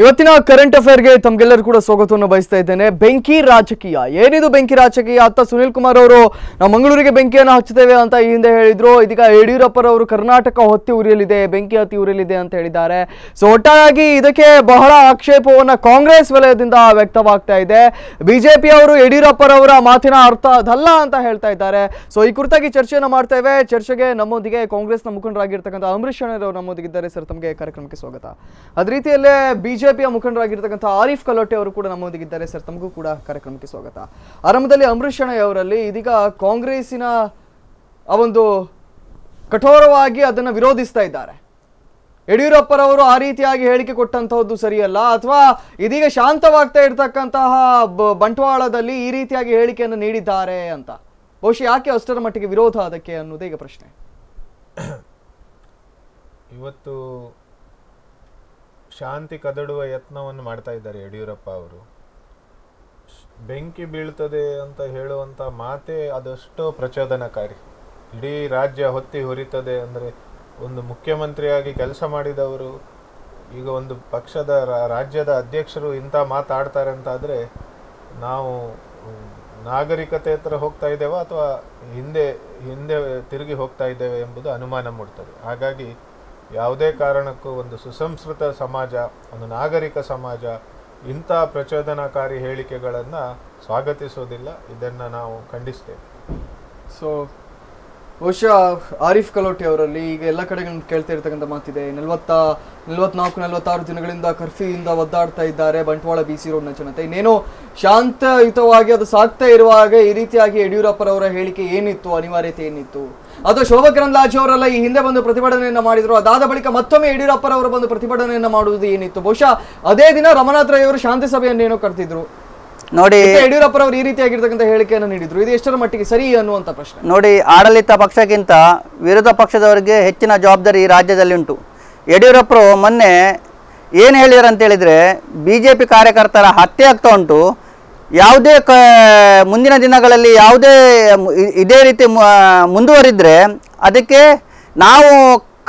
ಇವತ್ತಿನ ಕರೆಂಟ್ ಅಫೇರ್ಗೆ ತಮ್ಗೆಲ್ಲರೂ ಕೂಡ ಸ್ವಾಗತವನ್ನು ಬಯಸ್ತಾ ಇದ್ದೇನೆ ಬೆಂಕಿ ರಾಜಕೀಯ ಏನಿದು ಬೆಂಕಿ ರಾಜಕೀಯ ಅಂತ ಸುನಿಲ್ ಕುಮಾರ್ ಅವರು ನಾವು ಮಂಗಳೂರಿಗೆ ಬೆಂಕಿಯನ್ನು ಹಚ್ಚುತ್ತೇವೆ ಅಂತ ಈ ಹಿಂದೆ ಹೇಳಿದ್ರು ಇದೀಗ ಯಡಿಯೂರಪ್ಪರವರು ಕರ್ನಾಟಕ ಹೊತ್ತಿ ಉರಿಯಲಿದೆ ಬೆಂಕಿ ಹತ್ತಿ ಉರಿಯಲಿದೆ ಅಂತ ಹೇಳಿದ್ದಾರೆ ಸೊ ಒಟ್ಟಾಗಿ ಇದಕ್ಕೆ ಬಹಳ ಆಕ್ಷೇಪವನ್ನು ಕಾಂಗ್ರೆಸ್ ವಲಯದಿಂದ ವ್ಯಕ್ತವಾಗ್ತಾ ಇದೆ ಬಿಜೆಪಿಯವರು ಯಡಿಯೂರಪ್ಪರವರ ಮಾತಿನ ಅರ್ಥ ಅದಲ್ಲ ಅಂತ ಹೇಳ್ತಾ ಇದ್ದಾರೆ ಸೊ ಈ ಕುರಿತಾಗಿ ಚರ್ಚೆಯನ್ನು ಮಾಡ್ತೇವೆ ಚರ್ಚೆಗೆ ನಮ್ಮೊಂದಿಗೆ ಕಾಂಗ್ರೆಸ್ನ ಮುಖಂಡರಾಗಿರ್ತಕ್ಕಂಥ ಅವರು ನಮ್ಮೊಂದಿಗೆ ಇದ್ದಾರೆ ಸರ್ ತಮಗೆ ಕಾರ್ಯಕ್ರಮಕ್ಕೆ ಸ್ವಾಗತ ಅದ ರೀತಿಯಲ್ಲೇ ಬಿಜೆಪಿ ಬಿಜೆಪಿಯ ಮುಖಂಡರಾಗಿರ್ತಕ್ಕಂಥ ಆರಿಫ್ ಕಲೋಟೆ ಅವರು ಕೂಡ ನಮ್ಮೊಂದಿಗಿದ್ದಾರೆ ಸರ್ ತಮಗೂ ಕೂಡ ಕಾರ್ಯಕ್ರಮಕ್ಕೆ ಸ್ವಾಗತ ಆರಂಭದಲ್ಲಿ ಅಂಬರೀಷ್ ಅವರಲ್ಲಿ ಇದೀಗ ಕಾಂಗ್ರೆಸ್ಸಿನ ಆ ಒಂದು ಕಠೋರವಾಗಿ ಅದನ್ನು ವಿರೋಧಿಸ್ತಾ ಇದ್ದಾರೆ ಯಡಿಯೂರಪ್ಪರವರು ಆ ರೀತಿಯಾಗಿ ಹೇಳಿಕೆ ಕೊಟ್ಟಂತಹದ್ದು ಸರಿಯಲ್ಲ ಅಥವಾ ಇದೀಗ ಶಾಂತವಾಗ್ತಾ ಇರ್ತಕ್ಕಂತಹ ಬಂಟ್ವಾಳದಲ್ಲಿ ಈ ರೀತಿಯಾಗಿ ಹೇಳಿಕೆಯನ್ನು ನೀಡಿದ್ದಾರೆ ಅಂತ ಬಹುಶಃ ಯಾಕೆ ಅಷ್ಟರ ಮಟ್ಟಿಗೆ ವಿರೋಧ ಅದಕ್ಕೆ ಅನ್ನೋದೇ ಈಗ ಪ್ರಶ್ನೆ ಇವತ್ತು ಶಾಂತಿ ಕದಡುವ ಯತ್ನವನ್ನು ಮಾಡ್ತಾ ಇದ್ದಾರೆ ಯಡಿಯೂರಪ್ಪ ಅವರು ಬೆಂಕಿ ಬೀಳ್ತದೆ ಅಂತ ಹೇಳುವಂಥ ಮಾತೇ ಅದಷ್ಟೋ ಪ್ರಚೋದನಕಾರಿ ಇಡೀ ರಾಜ್ಯ ಹೊತ್ತಿ ಹುರಿತದೆ ಅಂದರೆ ಒಂದು ಮುಖ್ಯಮಂತ್ರಿಯಾಗಿ ಕೆಲಸ ಮಾಡಿದವರು ಈಗ ಒಂದು ಪಕ್ಷದ ರಾಜ್ಯದ ಅಧ್ಯಕ್ಷರು ಇಂಥ ಮಾತಾಡ್ತಾರೆ ಅಂತಾದರೆ ನಾವು ನಾಗರಿಕತೆ ಹತ್ರ ಹೋಗ್ತಾ ಇದ್ದೇವೋ ಅಥವಾ ಹಿಂದೆ ಹಿಂದೆ ತಿರುಗಿ ಹೋಗ್ತಾ ಇದ್ದೇವೆ ಎಂಬುದು ಅನುಮಾನ ಮೂಡ್ತದೆ ಹಾಗಾಗಿ ಯಾವುದೇ ಕಾರಣಕ್ಕೂ ಒಂದು ಸುಸಂಸ್ಕೃತ ಸಮಾಜ ಒಂದು ನಾಗರಿಕ ಸಮಾಜ ಇಂಥ ಪ್ರಚೋದನಕಾರಿ ಹೇಳಿಕೆಗಳನ್ನು ಸ್ವಾಗತಿಸೋದಿಲ್ಲ ಇದನ್ನು ನಾವು ಖಂಡಿಸ್ತೇವೆ ಸೊ ಬಹುಶಃ ಆರಿಫ್ ಕಲೋಟಿ ಅವರಲ್ಲಿ ಈಗ ಎಲ್ಲ ಕಡೆ ಕೇಳ್ತಾ ಇರ್ತಕ್ಕಂಥ ಮಾತಿದೆ ನಲವತ್ತ ನಲವತ್ನಾಲ್ಕು ನಲವತ್ತಾರು ದಿನಗಳಿಂದ ಕರ್ಫ್ಯೂಯಿಂದ ಒದ್ದಾಡ್ತಾ ಇದ್ದಾರೆ ಬಂಟ್ವಾಳ ಬಿ ಸಿ ರೋಡ್ನ ಜನತೆ ಇನ್ನೇನು ಶಾಂತಯುತವಾಗಿ ಅದು ಸಾಗ್ತಾ ಇರುವಾಗ ಈ ರೀತಿಯಾಗಿ ಯಡಿಯೂರಪ್ಪರವರ ಹೇಳಿಕೆ ಏನಿತ್ತು ಅನಿವಾರ್ಯತೆ ಏನಿತ್ತು ಅದು ಶೋಭಾ ಕರಂದ್ಲಾಜೆ ಅವರೆಲ್ಲ ಈ ಹಿಂದೆ ಬಂದು ಪ್ರತಿಭಟನೆಯನ್ನು ಮಾಡಿದ್ರು ಅದಾದ ಬಳಿಕ ಮತ್ತೊಮ್ಮೆ ಯಡಿಯೂರಪ್ಪರವರು ಬಂದು ಪ್ರತಿಭಟನೆಯನ್ನು ಮಾಡುವುದು ಏನಿತ್ತು ಬಹುಶಃ ಅದೇ ದಿನ ರಮನಾಥ್ ರೈ ಅವರು ಶಾಂತಿ ಸಭೆಯನ್ನೇನೋ ಕರೆದಿದ್ರು ನೋಡಿ ಯಡಿಯೂರಪ್ಪರವರು ಈ ರೀತಿಯಾಗಿರ್ತಕ್ಕಂಥ ಹೇಳಿಕೆಯನ್ನು ನೀಡಿದ್ರು ಇದು ಎಷ್ಟರ ಮಟ್ಟಿಗೆ ಸರಿ ಅನ್ನುವಂಥ ಪ್ರಶ್ನೆ ನೋಡಿ ಆಡಳಿತ ಪಕ್ಷಕ್ಕಿಂತ ವಿರೋಧ ಪಕ್ಷದವರಿಗೆ ಹೆಚ್ಚಿನ ಜವಾಬ್ದಾರಿ ಈ ರಾಜ್ಯದಲ್ಲಿ ಉಂಟು ಯಡಿಯೂರಪ್ಪರು ಮೊನ್ನೆ ಏನು ಹೇಳಿದ್ರಂತೇಳಿದರೆ ಅಂತ ಹೇಳಿದ್ರೆ ಬಿ ಜೆ ಪಿ ಕಾರ್ಯಕರ್ತರ ಹತ್ಯೆ ಆಗ್ತಾ ಉಂಟು ಯಾವುದೇ ಕ ಮುಂದಿನ ದಿನಗಳಲ್ಲಿ ಯಾವುದೇ ಇದೇ ರೀತಿ ಮುಂದುವರಿದರೆ ಅದಕ್ಕೆ ನಾವು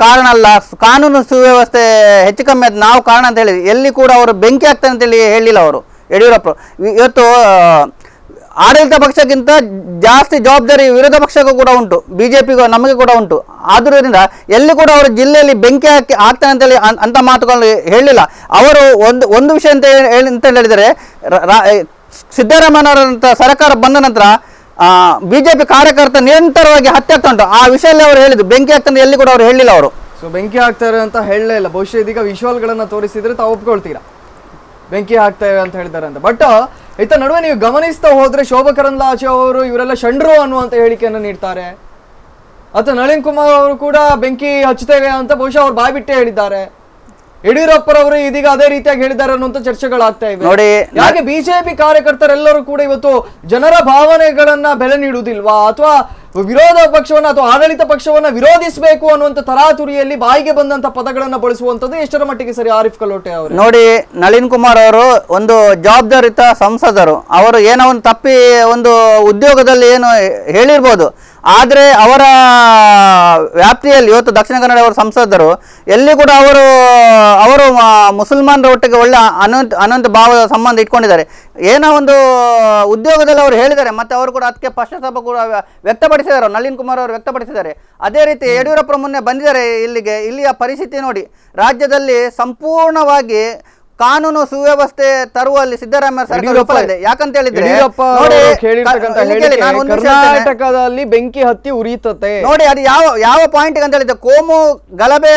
ಕಾರಣ ಅಲ್ಲ ಕಾನೂನು ಸುವ್ಯವಸ್ಥೆ ಹೆಚ್ಚು ಕಮ್ಮಿ ಅದು ನಾವು ಕಾರಣ ಅಂತ ಹೇಳಿದ್ವಿ ಎಲ್ಲಿ ಕೂಡ ಅವರು ಬೆಂಕಿ ಆಗ್ತಾನೆ ಅಂತೇಳಿ ಹೇಳಿಲ್ಲ ಅವರು ಯಡಿಯೂರಪ್ಪ ಇವತ್ತು ಆಡಳಿತ ಪಕ್ಷಕ್ಕಿಂತ ಜಾಸ್ತಿ ಜವಾಬ್ದಾರಿ ವಿರೋಧ ಪಕ್ಷಕ್ಕೂ ಕೂಡ ಉಂಟು ಬಿ ಜೆ ಪಿಗೂ ನಮಗೆ ಕೂಡ ಉಂಟು ಆದ್ದರಿಂದ ಎಲ್ಲಿ ಕೂಡ ಅವರು ಜಿಲ್ಲೆಯಲ್ಲಿ ಬೆಂಕಿ ಹಾಕಿ ಆಗ್ತಾನಂತೇಳಿ ಅಂತೇಳಿ ಅಂತ ಮಾತುಗಳು ಹೇಳಿಲ್ಲ ಅವರು ಒಂದು ಒಂದು ವಿಷಯ ಅಂತ ಹೇಳಿ ಅಂತ ಹೇಳಿದರೆ ಸಿದ್ದರಾಮಯ್ಯನವರಂತ ಸರ್ಕಾರ ಬಂದ ನಂತರ ಬಿಜೆಪಿ ಕಾರ್ಯಕರ್ತ ನಿರಂತರವಾಗಿ ಹತ್ಯೆ ಆಗ್ತಾ ಆ ವಿಷಯದಲ್ಲಿ ಅವರು ಹೇಳಿದ್ರು ಬೆಂಕಿ ಹಾಕ್ತಂದ್ರೆ ಎಲ್ಲಿ ಕೂಡ ಅವರು ಹೇಳಿಲ್ಲ ಅವರು ಸೊ ಬೆಂಕಿ ಹಾಕ್ತಾರೆ ಅಂತ ಹೇಳಲೇ ಇಲ್ಲ ಬಹುಶಃ ಇದೀಗ ಗಳನ್ನ ತೋರಿಸಿದ್ರೆ ತಾವು ಒಪ್ಕೊಳ್ತೀರಾ ಬೆಂಕಿ ಹಾಕ್ತಾರೆ ಅಂತ ಹೇಳಿದ್ದಾರೆ ಅಂತ ಬಟ್ ಇತ್ತ ನಡುವೆ ನೀವು ಗಮನಿಸ್ತಾ ಹೋದ್ರೆ ಶೋಭಾ ಕರಂದ್ಲಾಜೆ ಅವರು ಇವರೆಲ್ಲ ಷಂಡ್ರು ಅನ್ನುವಂತ ಹೇಳಿಕೆಯನ್ನು ನೀಡ್ತಾರೆ ಅಥವಾ ನಳಿನ್ ಕುಮಾರ್ ಅವರು ಕೂಡ ಬೆಂಕಿ ಹಚ್ಚುತ್ತೇವೆ ಅಂತ ಬಹುಶಃ ಅವ್ರು ಬಾಯ್ಬಿಟ್ಟೆ ಹೇಳಿದ್ದಾರೆ ಯಡಿಯೂರಪ್ಪರವರು ಇದೀಗ ಅದೇ ರೀತಿಯಾಗಿ ಹೇಳಿದ್ದಾರೆ ಅನ್ನುವಂತ ಚರ್ಚೆಗಳಾಗ್ತಾ ಇವೆ ನೋಡಿ ಹಾಗೆ ಬಿಜೆಪಿ ಕಾರ್ಯಕರ್ತರೆಲ್ಲರೂ ಕೂಡ ಇವತ್ತು ಜನರ ಭಾವನೆಗಳನ್ನ ಬೆಲೆ ನೀಡುವುದಿಲ್ವಾ ಅಥವಾ ವಿರೋಧ ಪಕ್ಷವನ್ನು ಅಥವಾ ಆಡಳಿತ ಪಕ್ಷವನ್ನು ವಿರೋಧಿಸಬೇಕು ಅನ್ನುವಂಥ ತರಾತುರಿಯಲ್ಲಿ ಬಾಯಿಗೆ ಬಂದಂತ ಪದಗಳನ್ನು ಬಳಸುವಂಥದ್ದು ಎಷ್ಟರ ಮಟ್ಟಿಗೆ ಸರಿ ಆರಿಫ್ ಕಲೋಟೆ ಅವರು ನೋಡಿ ನಳಿನ್ ಕುಮಾರ್ ಅವರು ಒಂದು ಜವಾಬ್ದಾರಿತ ಸಂಸದರು ಅವರು ಏನೋ ಒಂದು ತಪ್ಪಿ ಒಂದು ಉದ್ಯೋಗದಲ್ಲಿ ಏನು ಹೇಳಿರ್ಬೋದು ಆದರೆ ಅವರ ವ್ಯಾಪ್ತಿಯಲ್ಲಿ ಇವತ್ತು ದಕ್ಷಿಣ ಕನ್ನಡ ಅವರ ಸಂಸದರು ಎಲ್ಲಿ ಕೂಡ ಅವರು ಅವರು ಮುಸಲ್ಮಾನರ ಒಟ್ಟಿಗೆ ಒಳ್ಳೆ ಅನಂತ ಅನಂತ ಭಾವದ ಸಂಬಂಧ ಇಟ್ಕೊಂಡಿದ್ದಾರೆ ಏನೋ ಒಂದು ಉದ್ಯೋಗದಲ್ಲಿ ಅವರು ಹೇಳಿದ್ದಾರೆ ಮತ್ತು ಅವರು ಕೂಡ ಅದಕ್ಕೆ ಪಶ್ಚಾತ್ತಾಪ ಕೂಡ ವ್ಯಕ್ತಪಡಿಸಿದ್ದಾರೆ ನಳಿನ್ ಕುಮಾರ್ ಅವರು ವ್ಯಕ್ತಪಡಿಸಿದ್ದಾರೆ ಅದೇ ರೀತಿ ಯಡಿಯೂರಪ್ಪರ ಮೊನ್ನೆ ಬಂದಿದ್ದಾರೆ ಇಲ್ಲಿಗೆ ಇಲ್ಲಿಯ ಪರಿಸ್ಥಿತಿ ನೋಡಿ ರಾಜ್ಯದಲ್ಲಿ ಸಂಪೂರ್ಣವಾಗಿ ಕಾನೂನು ಸುವ್ಯವಸ್ಥೆ ತರುವಲ್ಲಿ ಸಿದ್ದರಾಮಯ್ಯ ಇದೆ ಯಾಕಂತ ಹೇಳಿದ್ರೆ ಬೆಂಕಿ ಹತ್ತಿ ಉರಿಯುತ್ತೆ ನೋಡಿ ಅದು ಯಾವ ಯಾವ ಪಾಯಿಂಟ್ ಅಂತ ಹೇಳಿದ್ರೆ ಕೋಮು ಗಲಭೆ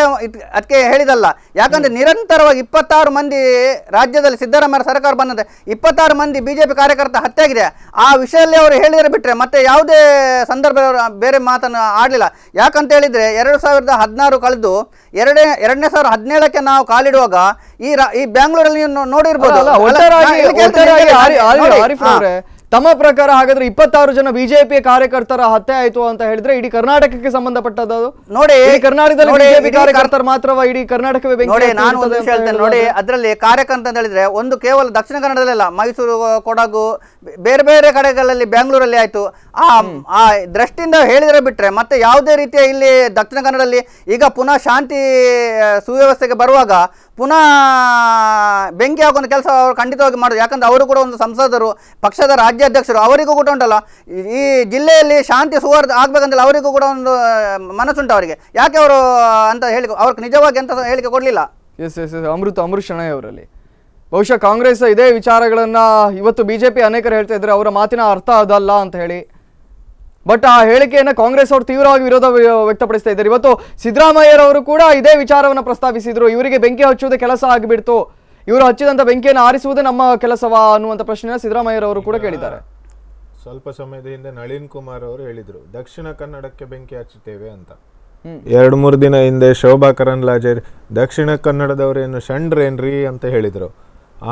ಅದಕ್ಕೆ ಹೇಳಿದಲ್ಲ ಯಾಕಂದ್ರೆ ನಿರಂತರವಾಗಿ ಇಪ್ಪತ್ತಾರು ಮಂದಿ ರಾಜ್ಯದಲ್ಲಿ ಸಿದ್ದರಾಮಯ್ಯ ಸರ್ಕಾರ ಬಂದಂತೆ ಇಪ್ಪತ್ತಾರು ಮಂದಿ ಬಿಜೆಪಿ ಕಾರ್ಯಕರ್ತ ಹತ್ಯೆ ಆಗಿದೆ ಆ ವಿಷಯದಲ್ಲಿ ಅವರು ಹೇಳಿದ್ರೆ ಬಿಟ್ರೆ ಮತ್ತೆ ಯಾವುದೇ ಸಂದರ್ಭ ಬೇರೆ ಮಾತನ್ನು ಆಡಲಿಲ್ಲ ಯಾಕಂತ ಹೇಳಿದ್ರೆ ಎರಡು ಸಾವಿರದ ಹದಿನಾರು ಕಳೆದು ಎರಡನೇ ಎರಡನೇ ಸಾವಿರದ ಹದಿನೇಳಕ್ಕೆ ನಾವು ಕಾಲಿಡುವಾಗ ಈ ಈ ಬ್ಯಾಂಗ್ಳೂರಲ್ಲಿ ನೀವು ನೋಡಿರ್ಬೋದು ತಮ್ಮ ಪ್ರಕಾರ ಹಾಗಾದ್ರೆ ಇಪ್ಪತ್ತಾರು ಜನ ಬಿಜೆಪಿ ಕಾರ್ಯಕರ್ತರ ಹತ್ಯೆ ಆಯ್ತು ಅಂತ ಹೇಳಿದ್ರೆ ಇಡೀ ಕರ್ನಾಟಕಕ್ಕೆ ಸಂಬಂಧಪಟ್ಟದ್ದು ನೋಡಿ ಕರ್ನಾಟಕದಲ್ಲಿ ಬಿಜೆಪಿ ಕಾರ್ಯಕರ್ತರ ಮಾತ್ರವ ಇಡೀ ಕರ್ನಾಟಕವೇ ನೋಡಿ ನಾನು ಹೇಳ್ತೇನೆ ನೋಡಿ ಅದರಲ್ಲಿ ಕಾರ್ಯಕರ್ತ ಅಂತ ಹೇಳಿದ್ರೆ ಒಂದು ಕೇವಲ ದಕ್ಷಿಣ ಕನ್ನಡದಲ್ಲೆಲ್ಲ ಮೈಸೂರು ಕೊಡಗು ಬೇರೆ ಬೇರೆ ಕಡೆಗಳಲ್ಲಿ ಬೆಂಗಳೂರಲ್ಲಿ ಆಯ್ತು ಆ ದೃಷ್ಟಿಯಿಂದ ಹೇಳಿದರೆ ಬಿಟ್ಟರೆ ಮತ್ತೆ ಯಾವುದೇ ರೀತಿಯ ಇಲ್ಲಿ ದಕ್ಷಿಣ ಕನ್ನಡದಲ್ಲಿ ಈಗ ಪುನಃ ಶಾಂತಿ ಸುವ್ಯವಸ್ಥೆಗೆ ಬರುವಾಗ ಪುನಃ ಬೆಂಕಿ ಆಗೋ ಕೆಲಸ ಅವರು ಖಂಡಿತವಾಗಿ ಮಾಡಿದ್ರು ಯಾಕಂದರೆ ಅವರು ಕೂಡ ಒಂದು ಸಂಸದರು ಪಕ್ಷದ ರಾಜ್ಯಾಧ್ಯಕ್ಷರು ಅವರಿಗೂ ಕೂಡ ಉಂಟಲ್ಲ ಈ ಜಿಲ್ಲೆಯಲ್ಲಿ ಶಾಂತಿ ಸುವರ್ಧ ಆಗ್ಬೇಕಂದ್ರೆ ಅವರಿಗೂ ಕೂಡ ಒಂದು ಮನಸ್ಸುಂಟು ಅವರಿಗೆ ಯಾಕೆ ಅವರು ಅಂತ ಹೇಳಿ ಅವ್ರಿಗೆ ನಿಜವಾಗಿ ಅಂತ ಹೇಳಿಕೆ ಕೊಡಲಿಲ್ಲ yes yes yes Amrita Amrit Shenoy ಅವರಲ್ಲಿ ಬಹುಶಃ ಕಾಂಗ್ರೆಸ್ ಇದೇ ವಿಚಾರಗಳನ್ನು ಇವತ್ತು ಬಿ ಜೆ ಪಿ ಅನೇಕರು ಹೇಳ್ತಾ ಇದ್ದಾರೆ ಅವರ ಮಾತಿನ ಅರ್ಥ ಅದಲ್ಲ ಅಂತ ಹೇಳಿ ಬಟ್ ಆ ಹೇಳಿಕೆಯನ್ನು ಕಾಂಗ್ರೆಸ್ ಅವರು ತೀವ್ರವಾಗಿ ವಿರೋಧ ವ್ಯಕ್ತಪಡಿಸ್ತಾ ಇದ್ದಾರೆ ಇವತ್ತು ಸಿದ್ದರಾಮಯ್ಯರವರು ಕೂಡ ಇದೇ ವಿಚಾರವನ್ನು ಪ್ರಸ್ತಾಪಿಸಿದ್ರು ಇವರಿಗೆ ಬೆಂಕಿ ಹಚ್ಚುವುದೇ ಕೆಲಸ ಆಗಿಬಿಡ್ತು ಇವರು ಹಚ್ಚಿದಂಥ ಬೆಂಕಿಯನ್ನು ಆರಿಸುವುದೇ ನಮ್ಮ ಕೆಲಸವಾ ಅನ್ನುವಂಥ ಪ್ರಶ್ನೆಯನ್ನು ಸಿದ್ದರಾಮಯ್ಯರವರು ಕೂಡ ಕೇಳಿದ್ದಾರೆ ಸ್ವಲ್ಪ ಸಮಯದ ಹಿಂದೆ ನಳಿನ್ ಕುಮಾರ್ ಅವರು ಹೇಳಿದರು ದಕ್ಷಿಣ ಕನ್ನಡಕ್ಕೆ ಬೆಂಕಿ ಹಚ್ಚುತ್ತೇವೆ ಅಂತ ಎರಡು ಮೂರು ದಿನ ಹಿಂದೆ ಶೋಭಾ ಕರಂದ್ಲಾಜೆ ದಕ್ಷಿಣ ಕನ್ನಡದವರೇನು ಷಂಡ್ರೇನ್ರಿ ಅಂತ ಹೇಳಿದರು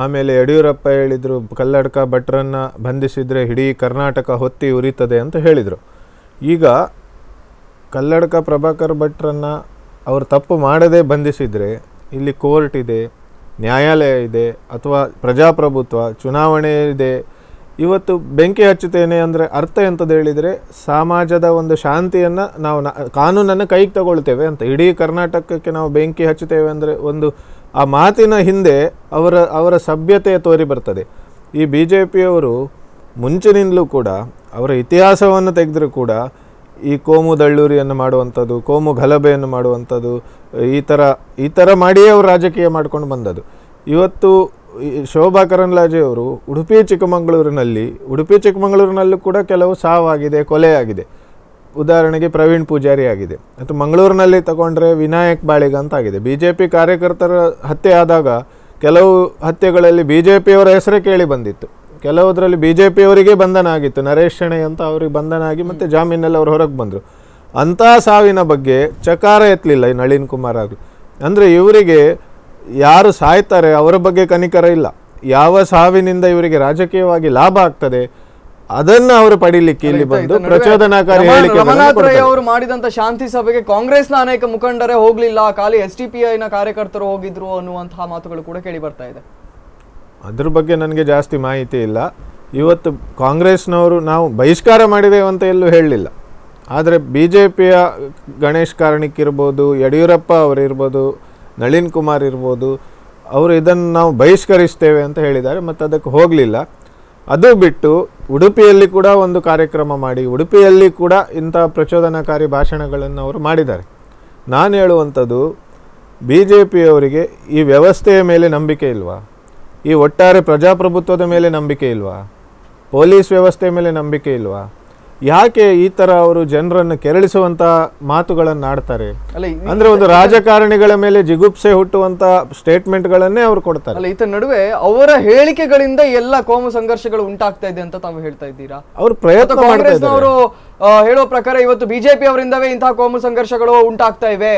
ಆಮೇಲೆ ಯಡಿಯೂರಪ್ಪ ಹೇಳಿದರು ಕಲ್ಲಡ್ಕ ಭಟ್ರನ್ನು ಬಂಧಿಸಿದರೆ ಇಡೀ ಕರ್ನಾಟಕ ಹೊತ್ತಿ ಉರಿತದೆ ಅಂತ ಹೇಳಿದರು ಈಗ ಕಲ್ಲಡ್ಕ ಪ್ರಭಾಕರ್ ಭಟ್ರನ್ನು ಅವರು ತಪ್ಪು ಮಾಡದೇ ಬಂಧಿಸಿದರೆ ಇಲ್ಲಿ ಕೋರ್ಟ್ ಇದೆ ನ್ಯಾಯಾಲಯ ಇದೆ ಅಥವಾ ಪ್ರಜಾಪ್ರಭುತ್ವ ಚುನಾವಣೆ ಇದೆ ಇವತ್ತು ಬೆಂಕಿ ಹಚ್ಚುತ್ತೇನೆ ಅಂದರೆ ಅರ್ಥ ಎಂಥದ್ದು ಹೇಳಿದರೆ ಸಮಾಜದ ಒಂದು ಶಾಂತಿಯನ್ನು ನಾವು ಕಾನೂನನ್ನು ಕೈಗೆ ತಗೊಳ್ತೇವೆ ಅಂತ ಇಡೀ ಕರ್ನಾಟಕಕ್ಕೆ ನಾವು ಬೆಂಕಿ ಹಚ್ಚುತ್ತೇವೆ ಅಂದರೆ ಒಂದು ಆ ಮಾತಿನ ಹಿಂದೆ ಅವರ ಅವರ ಸಭ್ಯತೆ ತೋರಿ ಬರ್ತದೆ ಈ ಬಿ ಜೆ ಪಿಯವರು ಮುಂಚಿನಿಂದಲೂ ಕೂಡ ಅವರ ಇತಿಹಾಸವನ್ನು ತೆಗೆದರೂ ಕೂಡ ಈ ಕೋಮು ದಳ್ಳೂರಿಯನ್ನು ಮಾಡುವಂಥದ್ದು ಕೋಮು ಗಲಭೆಯನ್ನು ಮಾಡುವಂಥದ್ದು ಈ ಥರ ಈ ಥರ ಮಾಡಿಯೇ ಅವರು ರಾಜಕೀಯ ಮಾಡ್ಕೊಂಡು ಬಂದದ್ದು ಇವತ್ತು ಶೋಭಾ ಅವರು ಉಡುಪಿ ಚಿಕ್ಕಮಗಳೂರಿನಲ್ಲಿ ಉಡುಪಿ ಚಿಕ್ಕಮಗಳೂರಿನಲ್ಲೂ ಕೂಡ ಕೆಲವು ಸಾವಾಗಿದೆ ಕೊಲೆಯಾಗಿದೆ ಉದಾಹರಣೆಗೆ ಪ್ರವೀಣ್ ಪೂಜಾರಿ ಆಗಿದೆ ಮತ್ತು ಮಂಗಳೂರಿನಲ್ಲಿ ತಗೊಂಡ್ರೆ ವಿನಾಯಕ್ ಬಾಳಿಗ ಅಂತ ಆಗಿದೆ ಬಿ ಜೆ ಪಿ ಕಾರ್ಯಕರ್ತರ ಹತ್ಯೆ ಆದಾಗ ಕೆಲವು ಹತ್ಯೆಗಳಲ್ಲಿ ಬಿ ಜೆ ಪಿಯವರ ಹೆಸರೇ ಕೇಳಿ ಬಂದಿತ್ತು ಕೆಲವುದರಲ್ಲಿ ಬಿ ಜೆ ಪಿಯವರಿಗೆ ಬಂಧನ ಆಗಿತ್ತು ನರೇಶ್ ಶೆಣೆ ಅಂತ ಅವರಿಗೆ ಬಂಧನ ಆಗಿ ಮತ್ತು ಜಾಮೀನಲ್ಲಿ ಅವರು ಹೊರಗೆ ಬಂದರು ಅಂಥ ಸಾವಿನ ಬಗ್ಗೆ ಚಕಾರ ಎತ್ತಲಿಲ್ಲ ಈ ನಳಿನ್ ಕುಮಾರ್ ಆಗಲಿ ಅಂದರೆ ಇವರಿಗೆ ಯಾರು ಸಾಯ್ತಾರೆ ಅವರ ಬಗ್ಗೆ ಕನಿಕರ ಇಲ್ಲ ಯಾವ ಸಾವಿನಿಂದ ಇವರಿಗೆ ರಾಜಕೀಯವಾಗಿ ಲಾಭ ಆಗ್ತದೆ ಅದನ್ನ ಅವರು ಪಡೀಲಿಕ್ಕೆ ಇಲ್ಲಿ ಬಂದು ಪ್ರಚೋದನಾಕಾರಿ ಅವರು ಮಾಡಿದಂತ ಶಾಂತಿ ಸಭೆಗೆ ಕಾಂಗ್ರೆಸ್ನ ಅನೇಕ ಮುಖಂಡರೇ ಹೋಗ್ಲಿಲ್ಲ ಖಾಲಿ ಎಸ್ ಟಿ ಪಿ ಕಾರ್ಯಕರ್ತರು ಹೋಗಿದ್ರು ಅನ್ನುವಂತಹ ಮಾತುಗಳು ಕೂಡ ಕೇಳಿ ಬರ್ತಾ ಇದೆ ಅದ್ರ ಬಗ್ಗೆ ನನಗೆ ಜಾಸ್ತಿ ಮಾಹಿತಿ ಇಲ್ಲ ಇವತ್ತು ಕಾಂಗ್ರೆಸ್ನವರು ನಾವು ಬಹಿಷ್ಕಾರ ಮಾಡಿದೇವೆ ಅಂತ ಎಲ್ಲೂ ಹೇಳಲಿಲ್ಲ ಆದರೆ ಬಿ ಜೆ ಪಿಯ ಗಣೇಶ್ ಇರ್ಬೋದು ಯಡಿಯೂರಪ್ಪ ಅವರಿರ್ಬೋದು ನಳಿನ್ ಕುಮಾರ್ ಇರ್ಬೋದು ಅವರು ಇದನ್ನು ನಾವು ಬಹಿಷ್ಕರಿಸ್ತೇವೆ ಅಂತ ಹೇಳಿದ್ದಾರೆ ಮತ್ತು ಅದಕ್ಕೆ ಹೋಗಲಿಲ್ಲ ಅದು ಬಿಟ್ಟು ಉಡುಪಿಯಲ್ಲಿ ಕೂಡ ಒಂದು ಕಾರ್ಯಕ್ರಮ ಮಾಡಿ ಉಡುಪಿಯಲ್ಲಿ ಕೂಡ ಇಂಥ ಪ್ರಚೋದನಕಾರಿ ಭಾಷಣಗಳನ್ನು ಅವರು ಮಾಡಿದ್ದಾರೆ ನಾನು ಹೇಳುವಂಥದ್ದು ಬಿ ಜೆ ಪಿಯವರಿಗೆ ಈ ವ್ಯವಸ್ಥೆಯ ಮೇಲೆ ನಂಬಿಕೆ ಇಲ್ವಾ ಈ ಒಟ್ಟಾರೆ ಪ್ರಜಾಪ್ರಭುತ್ವದ ಮೇಲೆ ನಂಬಿಕೆ ಇಲ್ವಾ ಪೊಲೀಸ್ ವ್ಯವಸ್ಥೆಯ ಮೇಲೆ ನಂಬಿಕೆ ಇಲ್ವಾ ಯಾಕೆ ಈ ತರ ಅವರು ಜನರನ್ನು ಕೆರಳಿಸುವಂತ ಮಾತುಗಳನ್ನು ಆಡ್ತಾರೆ ಅಂದ್ರೆ ಒಂದು ರಾಜಕಾರಣಿಗಳ ಮೇಲೆ ಜಿಗುಪ್ಸೆ ಸ್ಟೇಟ್ಮೆಂಟ್ ಗಳನ್ನೇ ಅವರು ಕೊಡ್ತಾರೆ ಅಲ್ಲ ಈತ ನಡುವೆ ಅವರ ಹೇಳಿಕೆಗಳಿಂದ ಎಲ್ಲ ಕೋಮು ಸಂಘರ್ಷಗಳು ಉಂಟಾಗ್ತಾ ಇದೆ ಅಂತ ತಾವು ಹೇಳ್ತಾ ಇದ್ದೀರಾ ಅವರು ಪ್ರಯತ್ನ ಅವರು ಹೇಳುವ ಪ್ರಕಾರ ಇವತ್ತು ಬಿಜೆಪಿ ಅವರಿಂದವೇ ಇಂತಹ ಕೋಮು ಸಂಘರ್ಷಗಳು ಉಂಟಾಗ್ತಾ ಇವೆ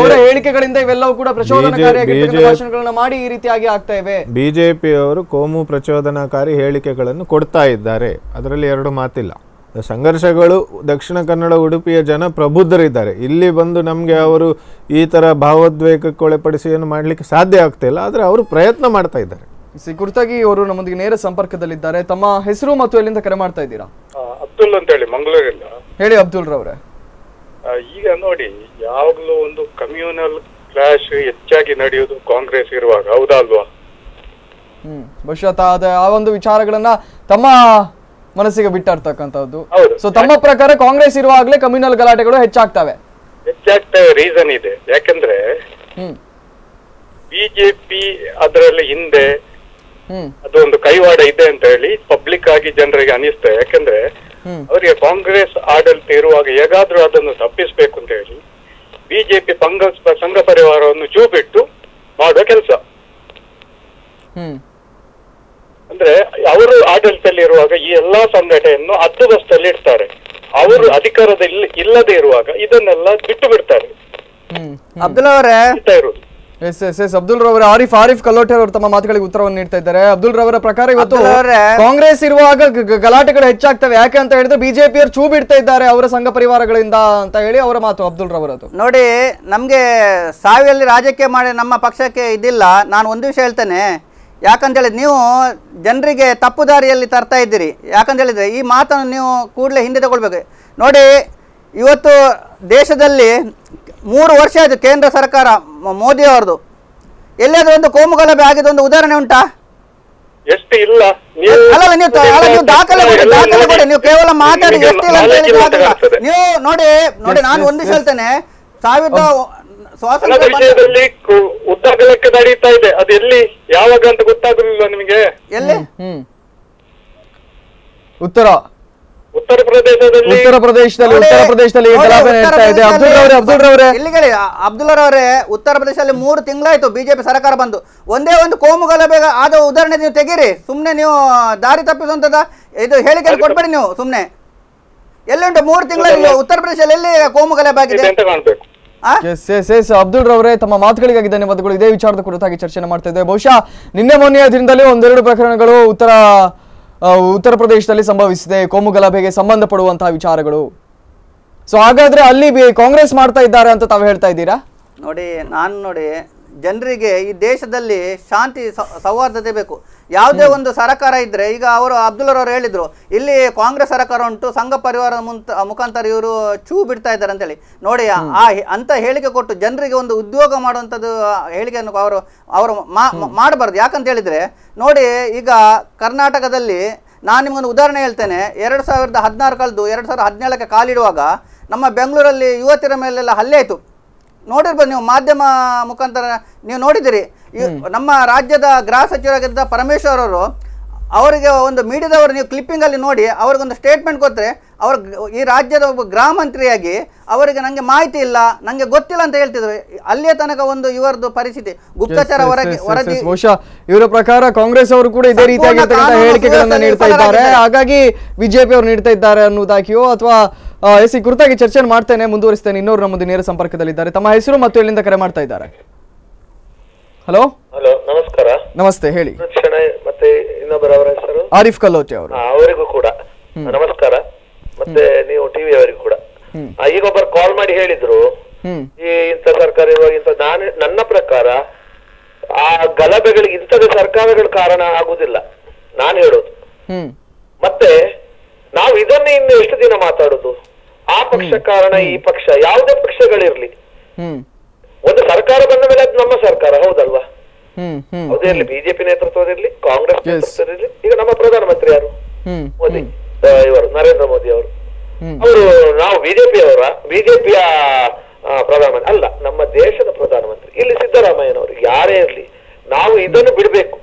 ಅವರ ಹೇಳಿಕೆಗಳಿಂದ ಇವೆಲ್ಲವೂ ಕೂಡ ಪ್ರಚೋದನಕಾರಿಗಳನ್ನ ಮಾಡಿ ಈ ರೀತಿಯಾಗಿ ಆಗ್ತಾ ಇವೆ ಬಿಜೆಪಿ ಅವರು ಕೋಮು ಪ್ರಚೋದನಕಾರಿ ಹೇಳಿಕೆಗಳನ್ನು ಕೊಡ್ತಾ ಇದ್ದಾರೆ ಅದರಲ್ಲಿ ಎರಡು ಮಾತಿಲ್ಲ ಸಂಘರ್ಷಗಳು ದಕ್ಷಿಣ ಕನ್ನಡ ಉಡುಪಿಯ ಜನ ಪ್ರಬುದ್ಧರಿದ್ದಾರೆ ಇಲ್ಲಿ ಬಂದು ನಮಗೆ ಅವರು ಈ ಥರ ಭಾವೋದ್ವೇಗಕ್ಕೆ ಒಳಪಡಿಸಿ ಏನು ಮಾಡಲಿಕ್ಕೆ ಸಾಧ್ಯ ಇಲ್ಲ ಆದರೆ ಅವರು ಪ್ರಯತ್ನ ಮಾಡ್ತಾ ಇದ್ದಾರೆ ಸಿ ಕುರ್ತಾಗಿ ಅವರು ನಮ್ಮೊಂದಿಗೆ ನೇರ ಸಂಪರ್ಕದಲ್ಲಿದ್ದಾರೆ ತಮ್ಮ ಹೆಸರು ಮತ್ತು ಎಲ್ಲಿಂದ ಕರೆ ಮಾಡ್ತಾ ಇದ್ದೀರಾ ಅಬ್ದುಲ್ ಅಂತ ಹೇಳಿ ಮಂಗಳೂರಿನ ಹೇಳಿ ಅಬ್ದುಲ್ ರವ್ರೆ ಈಗ ನೋಡಿ ಯಾವಾಗಲೂ ಒಂದು ಕಮ್ಯೂನಲ್ ಕ್ಲಾಶ್ ಹೆಚ್ಚಾಗಿ ನಡೆಯೋದು ಕಾಂಗ್ರೆಸ್ ಇರುವಾಗ ಹೌದಾ ಅಲ್ವಾ ಹ್ಮ್ ಬಹುಶಃ ಆ ಒಂದು ವಿಚಾರಗಳನ್ನ ತಮ್ಮ ಮನಸ್ಸಿಗೆ ಬಿಟ್ಟಿರ್ತಕ್ಕಂಥದ್ದು ಸೊ ತಮ್ಮ ಪ್ರಕಾರ ಕಾಂಗ್ರೆಸ್ ಇರುವಾಗಲೇ ಕಮ್ಯುನಲ್ ಗಲಾಟೆಗಳು ಹೆಚ್ಚಾಗ್ತವೆ ಹೆಚ್ಚಾಗ್ತವೆ ರೀಸನ್ ಇದೆ ಯಾಕಂದ್ರೆ ಬಿಜೆಪಿ ಅದರಲ್ಲಿ ಹಿಂದೆ ಅದೊಂದು ಕೈವಾಡ ಇದೆ ಅಂತ ಹೇಳಿ ಪಬ್ಲಿಕ್ ಆಗಿ ಜನರಿಗೆ ಅನಿಸ್ತದೆ ಯಾಕಂದ್ರೆ ಅವರಿಗೆ ಕಾಂಗ್ರೆಸ್ ಆಡಳಿತ ಇರುವಾಗ ಹೇಗಾದ್ರೂ ಅದನ್ನು ತಪ್ಪಿಸ್ಬೇಕು ಅಂತ ಹೇಳಿ ಬಿಜೆಪಿ ಪಂಗ ಸಂಘ ಪರಿವಾರವನ್ನು ಜೂ ಬಿಟ್ಟು ಮಾಡೋ ಕೆಲಸ ಅಂದ್ರೆ ಅವರು ಆಡಳಿತದಲ್ಲಿ ಇರುವಾಗ ಈ ಎಲ್ಲಾ ಸಂಘಟನೆಯನ್ನು ಅದ್ದುಬಸ್ತಲ್ಲಿ ಇಡ್ತಾರೆ ಅವರು ಅಧಿಕಾರದಲ್ಲಿ ಇಲ್ಲದೆ ಇರುವಾಗ ಇದನ್ನೆಲ್ಲ ಬಿಟ್ಟು ಬಿಡ್ತಾರೆ ಅಬ್ದುಲ್ ಅವರೇ ಎಸ್ ಎಸ್ ಎಸ್ ಅಬ್ದುಲ್ ರವರ ಆರಿಫ್ ಆರಿಫ್ ಕಲೋಟೆ ಅವರು ತಮ್ಮ ಮಾತುಗಳಿಗೆ ಉತ್ತರವನ್ನು ನೀಡ್ತಾ ಇದ್ದಾರೆ ಅಬ್ದುಲ್ ರವರ ಪ್ರಕಾರ ಇವತ್ತು ಕಾಂಗ್ರೆಸ್ ಇರುವಾಗ ಗಲಾಟೆಗಳು ಹೆಚ್ಚಾಗ್ತವೆ ಯಾಕೆ ಅಂತ ಹೇಳಿದ್ರೆ ಬಿಜೆಪಿಯವರು ಚೂ ಬಿಡ್ತಾ ಇದ್ದಾರೆ ಅವರ ಸಂಘ ಪರಿವಾರಗಳಿಂದ ಅಂತ ಹೇಳಿ ಅವರ ಮಾತು ಅಬ್ದುಲ್ ರವರದು ನೋಡಿ ನಮ್ಗೆ ಸಾವಿಯಲ್ಲಿ ರಾಜಕೀಯ ಮಾಡಿ ನಮ್ಮ ಪಕ್ಷಕ್ಕೆ ಇದಿಲ್ಲ ನಾನು ಒಂದು ವಿಷಯ ಹೇಳ್ತೇನೆ ಯಾಕಂತೇಳಿದ್ರೆ ನೀವು ಜನರಿಗೆ ತಪ್ಪು ದಾರಿಯಲ್ಲಿ ತರ್ತಾ ಇದ್ದೀರಿ ಯಾಕಂತೇಳಿದರೆ ಈ ಮಾತನ್ನು ನೀವು ಕೂಡಲೇ ಹಿಂದೆ ತಗೊಳ್ಬೇಕು ನೋಡಿ ಇವತ್ತು ದೇಶದಲ್ಲಿ ಮೂರು ವರ್ಷ ಆಯಿತು ಕೇಂದ್ರ ಸರ್ಕಾರ ಮೋದಿ ಅವ್ರದ್ದು ಎಲ್ಲಿಯಾದ್ರೂ ಒಂದು ಕೋಮು ಗಲಭೆ ಒಂದು ಉದಾಹರಣೆ ಉಂಟಾ ಇಲ್ಲ ನೀವು ನೀವು ಕೇವಲ ಮಾತಾಡಿ ನೀವು ನೋಡಿ ನೋಡಿ ನಾನು ಒಂದಿಷ್ಟು ಹೇಳ್ತೇನೆ ಸಾವಿರದ ಸ್ವಾತಂತ್ರ್ಯ ವಿಷಯದಲ್ಲಿ ಉದ್ದಗಲಕ್ಕೆ ನಡೀತಾ ಇದೆ ಅದು ಎಲ್ಲಿ ಯಾವಾಗ ಅಂತ ಗೊತ್ತಾಗುದಿಲ್ಲ ನಿಮಗೆ ಎಲ್ಲಿ ಉತ್ತರ ಉತ್ತರ ಪ್ರದೇಶದಲ್ಲಿ ಉತ್ತರ ಪ್ರದೇಶದಲ್ಲಿ ಉತ್ತರ ಪ್ರದೇಶದಲ್ಲಿ ಇದೆ ಅಬ್ದುಲ್ ರವರೇ ಅಬ್ದುಲ್ ರವರೇ ಇಲ್ಲಿಗೆ ಅಬ್ದುಲ್ ರವರೇ ಉತ್ತರ ಪ್ರದೇಶದಲ್ಲಿ ಮೂರು ತಿಂಗಳಾಯ್ತು ಬಿಜೆಪಿ ಸರ್ಕಾರ ಬಂದು ಒಂದೇ ಒಂದು ಕೋಮು ಗಲಭೆ ಆದ ಉದಾಹರಣೆ ನೀವು ತೆಗೀರಿ ಸುಮ್ಮನೆ ನೀವು ದಾರಿ ತಪ್ಪಿಸುವಂತದ ಇದು ಹೇಳಿಕೆ ಕೊಡ್ಬೇಡಿ ನೀವು ಸುಮ್ಮನೆ ಉಂಟು ಮೂರು ತಿಂಗಳಲ್ಲಿ ಉತ್ತರ ಪ್ರದೇಶದಲ್ಲಿ ಎಲ್ಲಿ ಕೋಮು ಗಲಭೆ ಆಗಿದೆ ಅಬ್ದುಲ್ ರವರೇ ತಮ್ಮ ಮಾತುಗಳಿಗಾಗಿ ಧನ್ಯವಾದಗಳು ಇದೇ ವಿಚಾರದ ಕುರಿತಾಗಿ ಚರ್ಚೆ ಮಾಡ್ತಾ ಇದ್ದೇವೆ ಬಹುಶಃ ನಿನ್ನೆ ಮೊನ್ನೆಯ ದಿನದಲ್ಲಿ ಒಂದೆರಡು ಪ್ರಕರಣಗಳು ಉತ್ತರ ಉತ್ತರ ಪ್ರದೇಶದಲ್ಲಿ ಸಂಭವಿಸಿದೆ ಕೋಮು ಗಲಭೆಗೆ ಸಂಬಂಧಪಡುವಂತಹ ವಿಚಾರಗಳು ಸೊ ಹಾಗಾದ್ರೆ ಅಲ್ಲಿ ಕಾಂಗ್ರೆಸ್ ಮಾಡ್ತಾ ಇದ್ದಾರೆ ಅಂತ ತಾವು ಹೇಳ್ತಾ ಇದ್ದೀರಾ ನೋಡಿ ನಾನು ನೋಡಿ ಜನರಿಗೆ ಈ ದೇಶದಲ್ಲಿ ಶಾಂತಿ ಸೌಹಾರ್ದತೆ ಬೇಕು ಯಾವುದೇ ಒಂದು ಸರ್ಕಾರ ಇದ್ದರೆ ಈಗ ಅವರು ಅಬ್ದುಲ್ ಅವರು ಹೇಳಿದರು ಇಲ್ಲಿ ಕಾಂಗ್ರೆಸ್ ಸರ್ಕಾರ ಉಂಟು ಸಂಘ ಪರಿವಾರ ಮುಂತ ಮುಖಾಂತರ ಇವರು ಚೂ ಬಿಡ್ತಾ ಇದ್ದಾರೆ ಅಂತೇಳಿ ನೋಡಿ ಆ ಅಂತ ಹೇಳಿಕೆ ಕೊಟ್ಟು ಜನರಿಗೆ ಒಂದು ಉದ್ಯೋಗ ಮಾಡುವಂಥದ್ದು ಹೇಳಿಕೆಯನ್ನು ಅವರು ಅವರು ಮಾಡಬಾರ್ದು ಯಾಕಂತ ಹೇಳಿದರೆ ನೋಡಿ ಈಗ ಕರ್ನಾಟಕದಲ್ಲಿ ನಾನು ನಿಮಗೊಂದು ಉದಾಹರಣೆ ಹೇಳ್ತೇನೆ ಎರಡು ಸಾವಿರದ ಹದಿನಾರು ಕಳೆದು ಎರಡು ಸಾವಿರದ ಹದಿನೇಳಕ್ಕೆ ಕಾಲಿಡುವಾಗ ನಮ್ಮ ಬೆಂಗಳೂರಲ್ಲಿ ಯುವತಿಯರ ಮೇಲೆಲ್ಲ ಹಲ್ಲೆ ಆಯಿತು ನೋಡಿರ್ಬೋದು ನೀವು ಮಾಧ್ಯಮ ಮುಖಾಂತರ ನೀವು ನೋಡಿದಿರಿ ನಮ್ಮ ರಾಜ್ಯದ ಗೃಹ ಸಚಿವರಾಗಿದ್ದ ಪರಮೇಶ್ವರ್ ಅವರು ಅವರಿಗೆ ಒಂದು ಮೀಡಿಯಾದವರು ನೀವು ಕ್ಲಿಪ್ಪಿಂಗ್ ಅಲ್ಲಿ ನೋಡಿ ಅವ್ರಿಗೊಂದು ಸ್ಟೇಟ್ಮೆಂಟ್ ಕೊಟ್ಟರೆ ಅವ್ರ ಈ ರಾಜ್ಯದ ಒಬ್ಬ ಗೃಹ ಮಂತ್ರಿಯಾಗಿ ಅವರಿಗೆ ನಂಗೆ ಮಾಹಿತಿ ಇಲ್ಲ ನಂಗೆ ಗೊತ್ತಿಲ್ಲ ಅಂತ ಹೇಳ್ತಿದ್ರು ಅಲ್ಲಿಯ ತನಕ ಒಂದು ಇವರದ್ದು ಪರಿಸ್ಥಿತಿ ಗುಪ್ತಚರ ವರದಿ ವರದಿ ಇವರ ಪ್ರಕಾರ ಕಾಂಗ್ರೆಸ್ ಅವರು ಕೂಡ ಇದೇ ರೀತಿಯಾಗಿ ಹೇಳಿಕೆಗಳನ್ನು ನೀಡ್ತಾ ಇದ್ದಾರೆ ಹಾಗಾಗಿ ಬಿಜೆಪಿ ಅವರು ನೀಡ್ತಾ ಇದ್ದಾರೆ ಅನ್ನುವುದಾಗಿಯೋ ಅಥವಾ ಎಸ್ ಈ ಕುರಿತಾಗಿ ಚರ್ಚೆ ಮಾಡ್ತೇನೆ ಮುಂದುವರಿಸ್ತೇನೆ ಇನ್ನೊರು ನಮ್ಮದು ನೇರ ಸಂಪರ್ಕದಲ್ಲಿದ್ದಾರೆ ತಮ್ಮ ಹೆಸರು ಮತ್ತು ಎಲ್ಲಿಂದ ಕರೆ ಮಾಡ್ತಾ ಇದ್ದಾರೆ ಹಲೋ ಹಲೋ ನಮಸ್ಕಾರ ನಮಸ್ತೆ ಹೇಳಿ ಮತ್ತೆ ಅವರ ಹೆಸರು ಆರಿಫ್ ಕಲೋಚಿ ಅವರು ಅವರಿಗೂ ಕೂಡ ನಮಸ್ಕಾರ ಮತ್ತೆ ನೀವು ಟಿವಿ ಅವರಿಗೂ ಕೂಡ ಈಗ ಒಬ್ಬರು ಕಾಲ್ ಮಾಡಿ ಹೇಳಿದ್ರು ಈ ಇಂಥ ಸರ್ಕಾರ ಇರುವಾಗ ಇಂತ ನಾನು ನನ್ನ ಪ್ರಕಾರ ಆ ಗಲಭೆಗಳಿಗೆ ಇಂಥದ್ದು ಸರ್ಕಾರಗಳು ಕಾರಣ ಆಗುದಿಲ್ಲ ನಾನು ಹೇಳೋದು ಮತ್ತೆ ನಾವು ಇದನ್ನೇ ಇನ್ನು ಎಷ್ಟು ದಿನ ಮಾತಾಡುದು ಆ ಪಕ್ಷ ಕಾರಣ ಈ ಪಕ್ಷ ಯಾವುದೇ ಪಕ್ಷಗಳಿರ್ಲಿ ಒಂದು ಸರ್ಕಾರ ಬಂದ ಮೇಲೆ ಅದು ನಮ್ಮ ಸರ್ಕಾರ ಹೌದಲ್ವಾ ಅದೇ ಇರ್ಲಿ ಬಿಜೆಪಿ ನೇತೃತ್ವದಲ್ಲಿ ಕಾಂಗ್ರೆಸ್ ನೇತೃತ್ವದಲ್ಲಿ ಈಗ ನಮ್ಮ ಪ್ರಧಾನಮಂತ್ರಿ ಯಾರು ಮೋದಿ ಇವರು ನರೇಂದ್ರ ಮೋದಿ ಅವರು ಅವರು ನಾವು ಬಿಜೆಪಿ ಅವರ ಬಿಜೆಪಿಯ ಪ್ರಧಾನಮಂತ್ರಿ ಅಲ್ಲ ನಮ್ಮ ದೇಶದ ಪ್ರಧಾನಮಂತ್ರಿ ಇಲ್ಲಿ ಸಿದ್ದರಾಮಯ್ಯನವರು ಯಾರೇ ಇರ್ಲಿ ನಾವು ಇದನ್ನು ಬಿಡಬೇಕು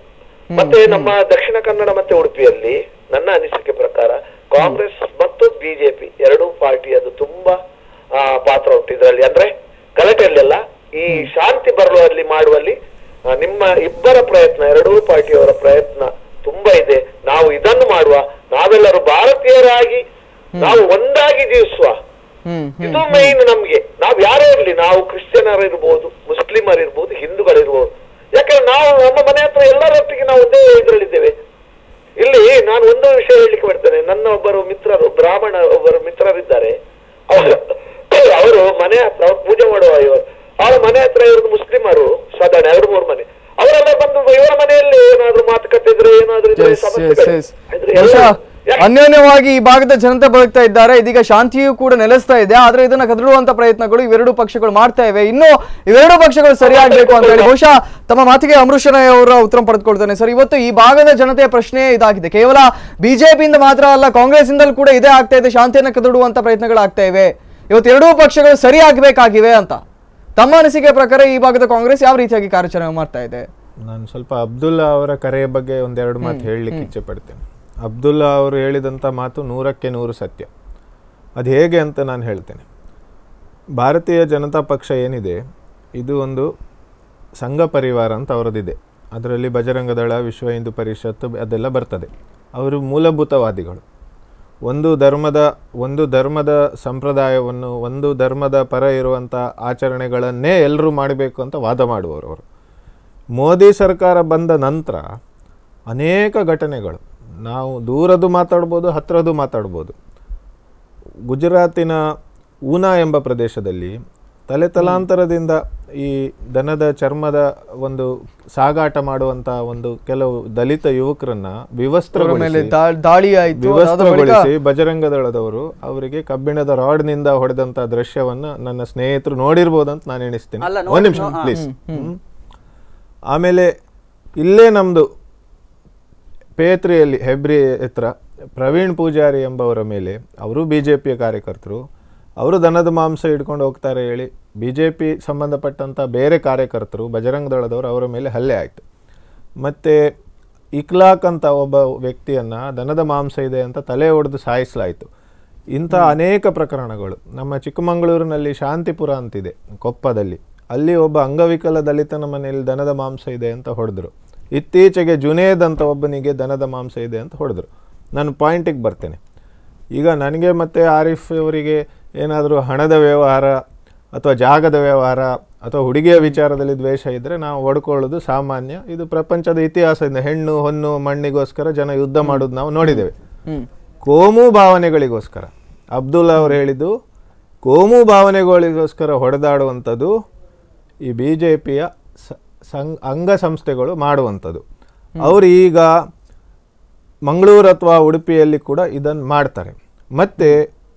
ಮತ್ತೆ ನಮ್ಮ ದಕ್ಷಿಣ ಕನ್ನಡ ಮತ್ತೆ ಉಡುಪಿಯಲ್ಲಿ ನನ್ನ ಅನಿಸಿಕೆ ಪ್ರಕಾರ ಕಾಂಗ್ರೆಸ್ ಮತ್ತು ಬಿಜೆಪಿ ಎರಡೂ ಪಾರ್ಟಿ ಅದು ತುಂಬಾ ಪಾತ್ರ ಉಂಟು ಇದರಲ್ಲಿ ಅಂದ್ರೆ ಗಲಟೆಯಲ್ಲೆಲ್ಲ ಈ ಶಾಂತಿ ಅಲ್ಲಿ ಮಾಡುವಲ್ಲಿ ನಿಮ್ಮ ಇಬ್ಬರ ಪ್ರಯತ್ನ ಎರಡೂ ಪಾರ್ಟಿಯವರ ಪ್ರಯತ್ನ ತುಂಬಾ ಇದೆ ನಾವು ಇದನ್ನು ಮಾಡುವ ನಾವೆಲ್ಲರೂ ಭಾರತೀಯರಾಗಿ ನಾವು ಒಂದಾಗಿ ಜೀವಿಸುವ ಇದು ಮೇನ್ ನಮ್ಗೆ ನಾವ್ ಯಾರೇ ಇರ್ಲಿ ನಾವು ಕ್ರಿಶ್ಚಿಯನರ್ ಇರ್ಬೋದು ಮುಸ್ಲಿಮರ್ ಇರ್ಬೋದು ಹಿಂದೂಗಳಿರ್ಬೋದು ಯಾಕಂದ್ರೆ ನಾವು ನಮ್ಮ ಮನೆ ಹತ್ರ ಎಲ್ಲರೊಟ್ಟಿಗೆ ನಾವು ಒಂದೇ ಇದರಲ್ಲಿದ್ದೇವೆ ಇಲ್ಲಿ ನಾನು ಒಂದು ವಿಷಯ ಹೇಳಲಿಕ್ಕೆ ಬರ್ತೇನೆ ನನ್ನ ಒಬ್ಬರು ಮಿತ್ರರು ಬ್ರಾಹ್ಮಣ ಒಬ್ಬರು ಮಿತ್ರರಿದ್ದಾರೆ ಅವರು ಮನೆ ಹತ್ರ ಪೂಜೆ ಮಾಡುವ ಇವರು ಅವ್ರ ಮನೆ ಹತ್ರ ಇವ್ರದ್ದು ಮುಸ್ಲಿಮರು ಸಾಧಾರಣ ಎರಡು ಮೂರು ಮನೆ ಅವರೆಲ್ಲ ಬಂದು ಇವರ ಮನೆಯಲ್ಲಿ ಏನಾದ್ರು ಮಾತುಕತೆ ಇದ್ರೆ ಏನಾದ್ರು ಸಮಸ್ಯೆ ಅನ್ಯೋನ್ಯವಾಗಿ ಈ ಭಾಗದ ಜನತೆ ಬದುಕ್ತಾ ಇದ್ದಾರೆ ಇದೀಗ ಶಾಂತಿಯೂ ಕೂಡ ನೆಲೆಸ್ತಾ ಇದೆ ಆದ್ರೆ ಇದನ್ನ ಕದಡುವಂತ ಪ್ರಯತ್ನಗಳು ಇವೆರಡು ಪಕ್ಷಗಳು ಮಾಡ್ತಾ ಇವೆ ಇನ್ನು ಇವೆರಡು ಪಕ್ಷಗಳು ಸರಿಯಾಗಬೇಕು ಅಂತ ಹೇಳಿ ಬಹುಶಃ ತಮ್ಮ ಮಾತಿಗೆ ಅಮೃಷನಯ್ಯ ಅವರ ಉತ್ತರ ಪಡೆದುಕೊಳ್ತಾನೆ ಸರ್ ಇವತ್ತು ಈ ಭಾಗದ ಜನತೆಯ ಪ್ರಶ್ನೆ ಇದಾಗಿದೆ ಕೇವಲ ಬಿಜೆಪಿಯಿಂದ ಮಾತ್ರ ಅಲ್ಲ ಕಾಂಗ್ರೆಸ್ ಇಂದಲೂ ಕೂಡ ಇದೇ ಆಗ್ತಾ ಇದೆ ಶಾಂತಿಯನ್ನ ಕದಡುವಂತ ಆಗ್ತಾ ಇವೆ ಇವತ್ತು ಎರಡೂ ಪಕ್ಷಗಳು ಸರಿ ಆಗ್ಬೇಕಾಗಿವೆ ಅಂತ ತಮ್ಮ ಅನಿಸಿಕೆ ಪ್ರಕಾರ ಈ ಭಾಗದ ಕಾಂಗ್ರೆಸ್ ಯಾವ ರೀತಿಯಾಗಿ ಕಾರ್ಯಾಚರಣೆ ಮಾಡ್ತಾ ಇದೆ ನಾನು ಸ್ವಲ್ಪ ಅಬ್ದುಲ್ಲಾ ಅವರ ಕರೆಯ ಬಗ್ಗೆ ಒಂದೆರಡು ಮಾತು ಹೇಳಲಿಕ್ಕೆ ಇಚ್ಛೆ ಪಡ್ತೇನೆ ಅಬ್ದುಲ್ಲಾ ಅವರು ಹೇಳಿದಂಥ ಮಾತು ನೂರಕ್ಕೆ ನೂರು ಸತ್ಯ ಅದು ಹೇಗೆ ಅಂತ ನಾನು ಹೇಳ್ತೇನೆ ಭಾರತೀಯ ಜನತಾ ಪಕ್ಷ ಏನಿದೆ ಇದು ಒಂದು ಸಂಘ ಪರಿವಾರ ಅಂತ ಅವರದಿದೆ ಅದರಲ್ಲಿ ಬಜರಂಗದಳ ವಿಶ್ವ ಹಿಂದೂ ಪರಿಷತ್ತು ಅದೆಲ್ಲ ಬರ್ತದೆ ಅವರು ಮೂಲಭೂತವಾದಿಗಳು ಒಂದು ಧರ್ಮದ ಒಂದು ಧರ್ಮದ ಸಂಪ್ರದಾಯವನ್ನು ಒಂದು ಧರ್ಮದ ಪರ ಇರುವಂಥ ಆಚರಣೆಗಳನ್ನೇ ಎಲ್ಲರೂ ಮಾಡಬೇಕು ಅಂತ ವಾದ ಮಾಡುವವರು ಅವರು ಮೋದಿ ಸರ್ಕಾರ ಬಂದ ನಂತರ ಅನೇಕ ಘಟನೆಗಳು ನಾವು ದೂರದ್ದು ಮಾತಾಡ್ಬೋದು ಹತ್ತಿರದ್ದು ಮಾತಾಡ್ಬೋದು ಗುಜರಾತಿನ ಊನಾ ಎಂಬ ಪ್ರದೇಶದಲ್ಲಿ ತಲೆ ತಲಾಂತರದಿಂದ ಈ ದನದ ಚರ್ಮದ ಒಂದು ಸಾಗಾಟ ಮಾಡುವಂತಹ ಒಂದು ಕೆಲವು ದಲಿತ ಯುವಕರನ್ನ ವಿವಸ್ತ್ರಗೊಳಿಸಿ ಬಜರಂಗದಳದವರು ಅವರಿಗೆ ಕಬ್ಬಿಣದ ರಾಡ್ ನಿಂದ ದೃಶ್ಯವನ್ನು ದೃಶ್ಯವನ್ನ ನನ್ನ ಸ್ನೇಹಿತರು ಅಂತ ನಾನು ಎಣಿಸ್ತೇನೆ ಒಂದು ನಿಮಿಷ ಪ್ಲೀಸ್ ಆಮೇಲೆ ಇಲ್ಲೇ ನಮ್ದು ಪೇತ್ರೆಯಲ್ಲಿ ಹೆಬ್ರಿ ಹತ್ರ ಪ್ರವೀಣ್ ಪೂಜಾರಿ ಎಂಬವರ ಮೇಲೆ ಅವರು ಬಿ ಜೆ ಪಿಯ ಕಾರ್ಯಕರ್ತರು ಅವರು ದನದ ಮಾಂಸ ಹಿಡ್ಕೊಂಡು ಹೋಗ್ತಾರೆ ಹೇಳಿ ಬಿ ಜೆ ಪಿ ಸಂಬಂಧಪಟ್ಟಂಥ ಬೇರೆ ಕಾರ್ಯಕರ್ತರು ಬಜರಂಗ ದಳದವರು ಅವರ ಮೇಲೆ ಹಲ್ಲೆ ಆಯಿತು ಮತ್ತು ಇಕ್ಲಾಕ್ ಅಂತ ಒಬ್ಬ ವ್ಯಕ್ತಿಯನ್ನು ದನದ ಮಾಂಸ ಇದೆ ಅಂತ ತಲೆ ಒಡೆದು ಸಾಯಿಸಲಾಯಿತು ಇಂಥ ಅನೇಕ ಪ್ರಕರಣಗಳು ನಮ್ಮ ಚಿಕ್ಕಮಗಳೂರಿನಲ್ಲಿ ಶಾಂತಿಪುರ ಅಂತಿದೆ ಕೊಪ್ಪದಲ್ಲಿ ಅಲ್ಲಿ ಒಬ್ಬ ಅಂಗವಿಕಲ ದಲಿತನ ಮನೆಯಲ್ಲಿ ದನದ ಮಾಂಸ ಇದೆ ಅಂತ ಹೊಡೆದ್ರು ಇತ್ತೀಚೆಗೆ ಜುನೇದ್ ಅಂತ ಒಬ್ಬನಿಗೆ ದನದ ಮಾಂಸ ಇದೆ ಅಂತ ಹೊಡೆದ್ರು ನಾನು ಪಾಯಿಂಟಿಗೆ ಬರ್ತೇನೆ ಈಗ ನನಗೆ ಮತ್ತು ಆರಿಫ್ ಅವರಿಗೆ ಏನಾದರೂ ಹಣದ ವ್ಯವಹಾರ ಅಥವಾ ಜಾಗದ ವ್ಯವಹಾರ ಅಥವಾ ಹುಡುಗಿಯ ವಿಚಾರದಲ್ಲಿ ದ್ವೇಷ ಇದ್ದರೆ ನಾವು ಹೊಡ್ಕೊಳ್ಳೋದು ಸಾಮಾನ್ಯ ಇದು ಪ್ರಪಂಚದ ಇತಿಹಾಸದಿಂದ ಹೆಣ್ಣು ಹೊನ್ನು ಮಣ್ಣಿಗೋಸ್ಕರ ಜನ ಯುದ್ಧ ಮಾಡೋದು ನಾವು ನೋಡಿದ್ದೇವೆ ಕೋಮು ಭಾವನೆಗಳಿಗೋಸ್ಕರ ಅಬ್ದುಲ್ಲಾ ಅವರು ಹೇಳಿದ್ದು ಕೋಮು ಭಾವನೆಗಳಿಗೋಸ್ಕರ ಹೊಡೆದಾಡುವಂಥದ್ದು ಈ ಬಿ ಜೆ ಪಿಯ ಸ ಸಂ ಅಂಗಸಂಸ್ಥೆಗಳು ಮಾಡುವಂಥದ್ದು ಅವರು ಈಗ ಮಂಗಳೂರು ಅಥವಾ ಉಡುಪಿಯಲ್ಲಿ ಕೂಡ ಇದನ್ನು ಮಾಡ್ತಾರೆ ಮತ್ತೆ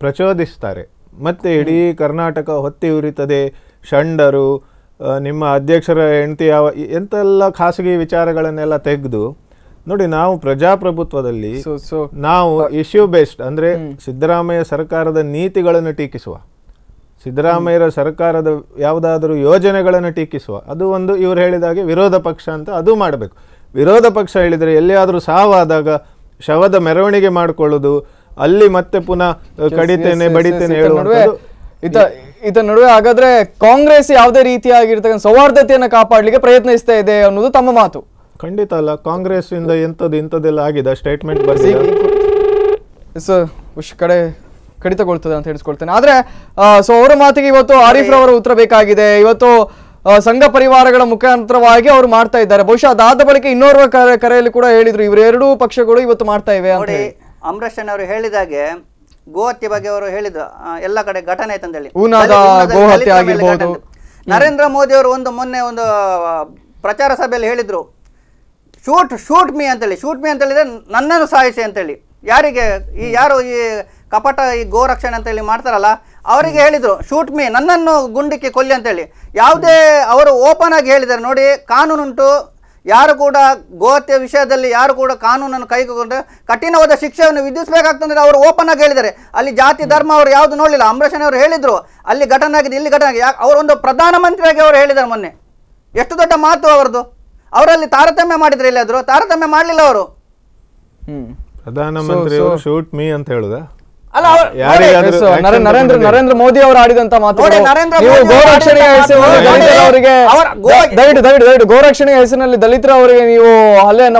ಪ್ರಚೋದಿಸ್ತಾರೆ ಮತ್ತೆ ಇಡೀ ಕರ್ನಾಟಕ ಹೊತ್ತಿ ಉರಿತದೆ ಷಂಡರು ನಿಮ್ಮ ಅಧ್ಯಕ್ಷರ ಹೆಂಡತಿ ಯಾವ ಎಂತೆಲ್ಲ ಖಾಸಗಿ ವಿಚಾರಗಳನ್ನೆಲ್ಲ ತೆಗೆದು ನೋಡಿ ನಾವು ಪ್ರಜಾಪ್ರಭುತ್ವದಲ್ಲಿ ನಾವು ಇಶ್ಯೂ ಬೇಸ್ಡ್ ಅಂದರೆ ಸಿದ್ದರಾಮಯ್ಯ ಸರ್ಕಾರದ ನೀತಿಗಳನ್ನು ಟೀಕಿಸುವ ಸಿದ್ದರಾಮಯ್ಯರ ಸರ್ಕಾರದ ಯಾವುದಾದರೂ ಯೋಜನೆಗಳನ್ನು ಟೀಕಿಸುವ ಅದು ಒಂದು ಇವರು ಹೇಳಿದಾಗೆ ವಿರೋಧ ಪಕ್ಷ ಅಂತ ಅದು ಮಾಡಬೇಕು ವಿರೋಧ ಪಕ್ಷ ಹೇಳಿದರೆ ಎಲ್ಲಿಯಾದರೂ ಸಾವಾದಾಗ ಶವದ ಮೆರವಣಿಗೆ ಮಾಡಿಕೊಳ್ಳೋದು ಅಲ್ಲಿ ಮತ್ತೆ ಪುನಃ ಕಡಿತೇನೆ ಬಡಿತೇನೆ ಹೇಳುವಂಥದ್ದು ಇತ ನಡುವೆ ಹಾಗಾದ್ರೆ ಕಾಂಗ್ರೆಸ್ ಯಾವುದೇ ರೀತಿಯಾಗಿರ್ತಕ್ಕಂಥ ಸೌಹಾರ್ದತೆಯನ್ನು ಕಾಪಾಡಲಿಕ್ಕೆ ಪ್ರಯತ್ನಿಸ್ತಾ ಇದೆ ಅನ್ನೋದು ತಮ್ಮ ಮಾತು ಖಂಡಿತ ಅಲ್ಲ ಕಾಂಗ್ರೆಸ್ ಇಂದ ಎಂಥದ್ದು ಇಂಥದ್ದೆಲ್ಲ ಆಗಿದೆ ಸ್ಟೇಟ್ಮೆಂಟ್ ಬರ್ಸಿ ಕಡೆ ಕಡಿತಗೊಳ್ತದೆ ಅಂತ ಹೇಳಿಸ್ಕೊಳ್ತೇನೆ ಆದ್ರೆ ಸೊ ಅವರ ಮಾತಿಗೆ ಇವತ್ತು ಆರಿಫ್ ರವರ ಉತ್ತರ ಬೇಕಾಗಿದೆ ಇವತ್ತು ಸಂಘ ಪರಿವಾರಗಳ ಮುಖಾಂತರವಾಗಿ ಅವ್ರು ಮಾಡ್ತಾ ಇದ್ದಾರೆ ಬಹುಶಃ ಅದಾದ ಬಳಿಕ ಇನ್ನೋರ್ವ ಕರೆಯಲ್ಲಿ ಕೂಡ ಹೇಳಿದ್ರು ಎರಡೂ ಪಕ್ಷಗಳು ಇವತ್ತು ಮಾಡ್ತಾ ಇವೆ ನೋಡಿ ಅಮರೇಶ್ ಅವರು ಹೇಳಿದಾಗೆ ಗೋಹತ್ಯೆ ಬಗ್ಗೆ ಅವರು ಹೇಳಿದ್ರು ಎಲ್ಲ ಕಡೆ ಘಟನೆ ಆಯ್ತಂತೇಳಿ ನರೇಂದ್ರ ಮೋದಿ ಅವರು ಒಂದು ಮೊನ್ನೆ ಒಂದು ಪ್ರಚಾರ ಸಭೆಯಲ್ಲಿ ಹೇಳಿದ್ರು ಶೂಟ್ ಶೂಟ್ ಮೀ ಅಂತೇಳಿ ಶೂಟ್ ಮೀ ಅಂತ ಹೇಳಿದ್ರೆ ನನ್ನನ್ನು ಸಾಯಿಸಿ ಅಂತೇಳಿ ಯಾರಿಗೆ ಈ ಯಾರು ಈ ಕಪಟ ಈ ಗೋ ರಕ್ಷಣೆ ಅಂತೇಳಿ ಮಾಡ್ತಾರಲ್ಲ ಅವರಿಗೆ ಹೇಳಿದರು ಶೂಟ್ ಮೀ ನನ್ನನ್ನು ಗುಂಡಿಕ್ಕೆ ಕೊಲ್ಲಿ ಅಂತೇಳಿ ಯಾವುದೇ ಅವರು ಓಪನ್ ಆಗಿ ಹೇಳಿದ್ದಾರೆ ನೋಡಿ ಕಾನೂನುಂಟು ಯಾರು ಕೂಡ ಗೋಹತ್ಯೆ ವಿಷಯದಲ್ಲಿ ಯಾರು ಕೂಡ ಕಾನೂನನ್ನು ಕೈಗೊಂಡು ಕಠಿಣವಾದ ಶಿಕ್ಷೆಯನ್ನು ವಿಧಿಸಬೇಕಾಗ್ತಂದ್ರೆ ಅವರು ಓಪನ್ ಆಗಿ ಹೇಳಿದ್ದಾರೆ ಅಲ್ಲಿ ಜಾತಿ ಧರ್ಮ ಅವರು ಯಾವುದು ನೋಡಲಿಲ್ಲ ಅಂಬರೀಷನ್ ಅವರು ಹೇಳಿದರು ಅಲ್ಲಿ ಘಟನೆ ಆಗಿದೆ ಇಲ್ಲಿ ಘಟನೆ ಆಗಿದೆ ಯಾಕೆ ಅವರೊಂದು ಪ್ರಧಾನಮಂತ್ರಿಯಾಗಿ ಅವರು ಹೇಳಿದ್ದಾರೆ ಮೊನ್ನೆ ಎಷ್ಟು ದೊಡ್ಡ ಮಾತು ಅವರದು ಅವರಲ್ಲಿ ತಾರತಮ್ಯ ಮಾಡಿದರೆ ಇಲ್ಲಾದರೂ ತಾರತಮ್ಯ ಮಾಡಲಿಲ್ಲ ಅವರು ಪ್ರಧಾನಮಂತ್ರಿ ಶೂಟ್ ಮೀ ಅಂತ ಹೇಳುದ ನರೇಂದ್ರ ನರೇಂದ್ರ ಮೋದಿ ಅವರು ಆಡಿದಂತ ಮಾತು ಗೋರಕ್ಷಣೆಯ ಅವರಿಗೆ ದಯವಿಟ್ಟು ದಯವಿಟ್ಟು ದಯವಿಟ್ಟು ಗೋರಕ್ಷಣೆಯ ಹೆಸರಿನಲ್ಲಿ ದಲಿತರ ಅವರಿಗೆ ನೀವು ಹಲ್ಲೆಯನ್ನ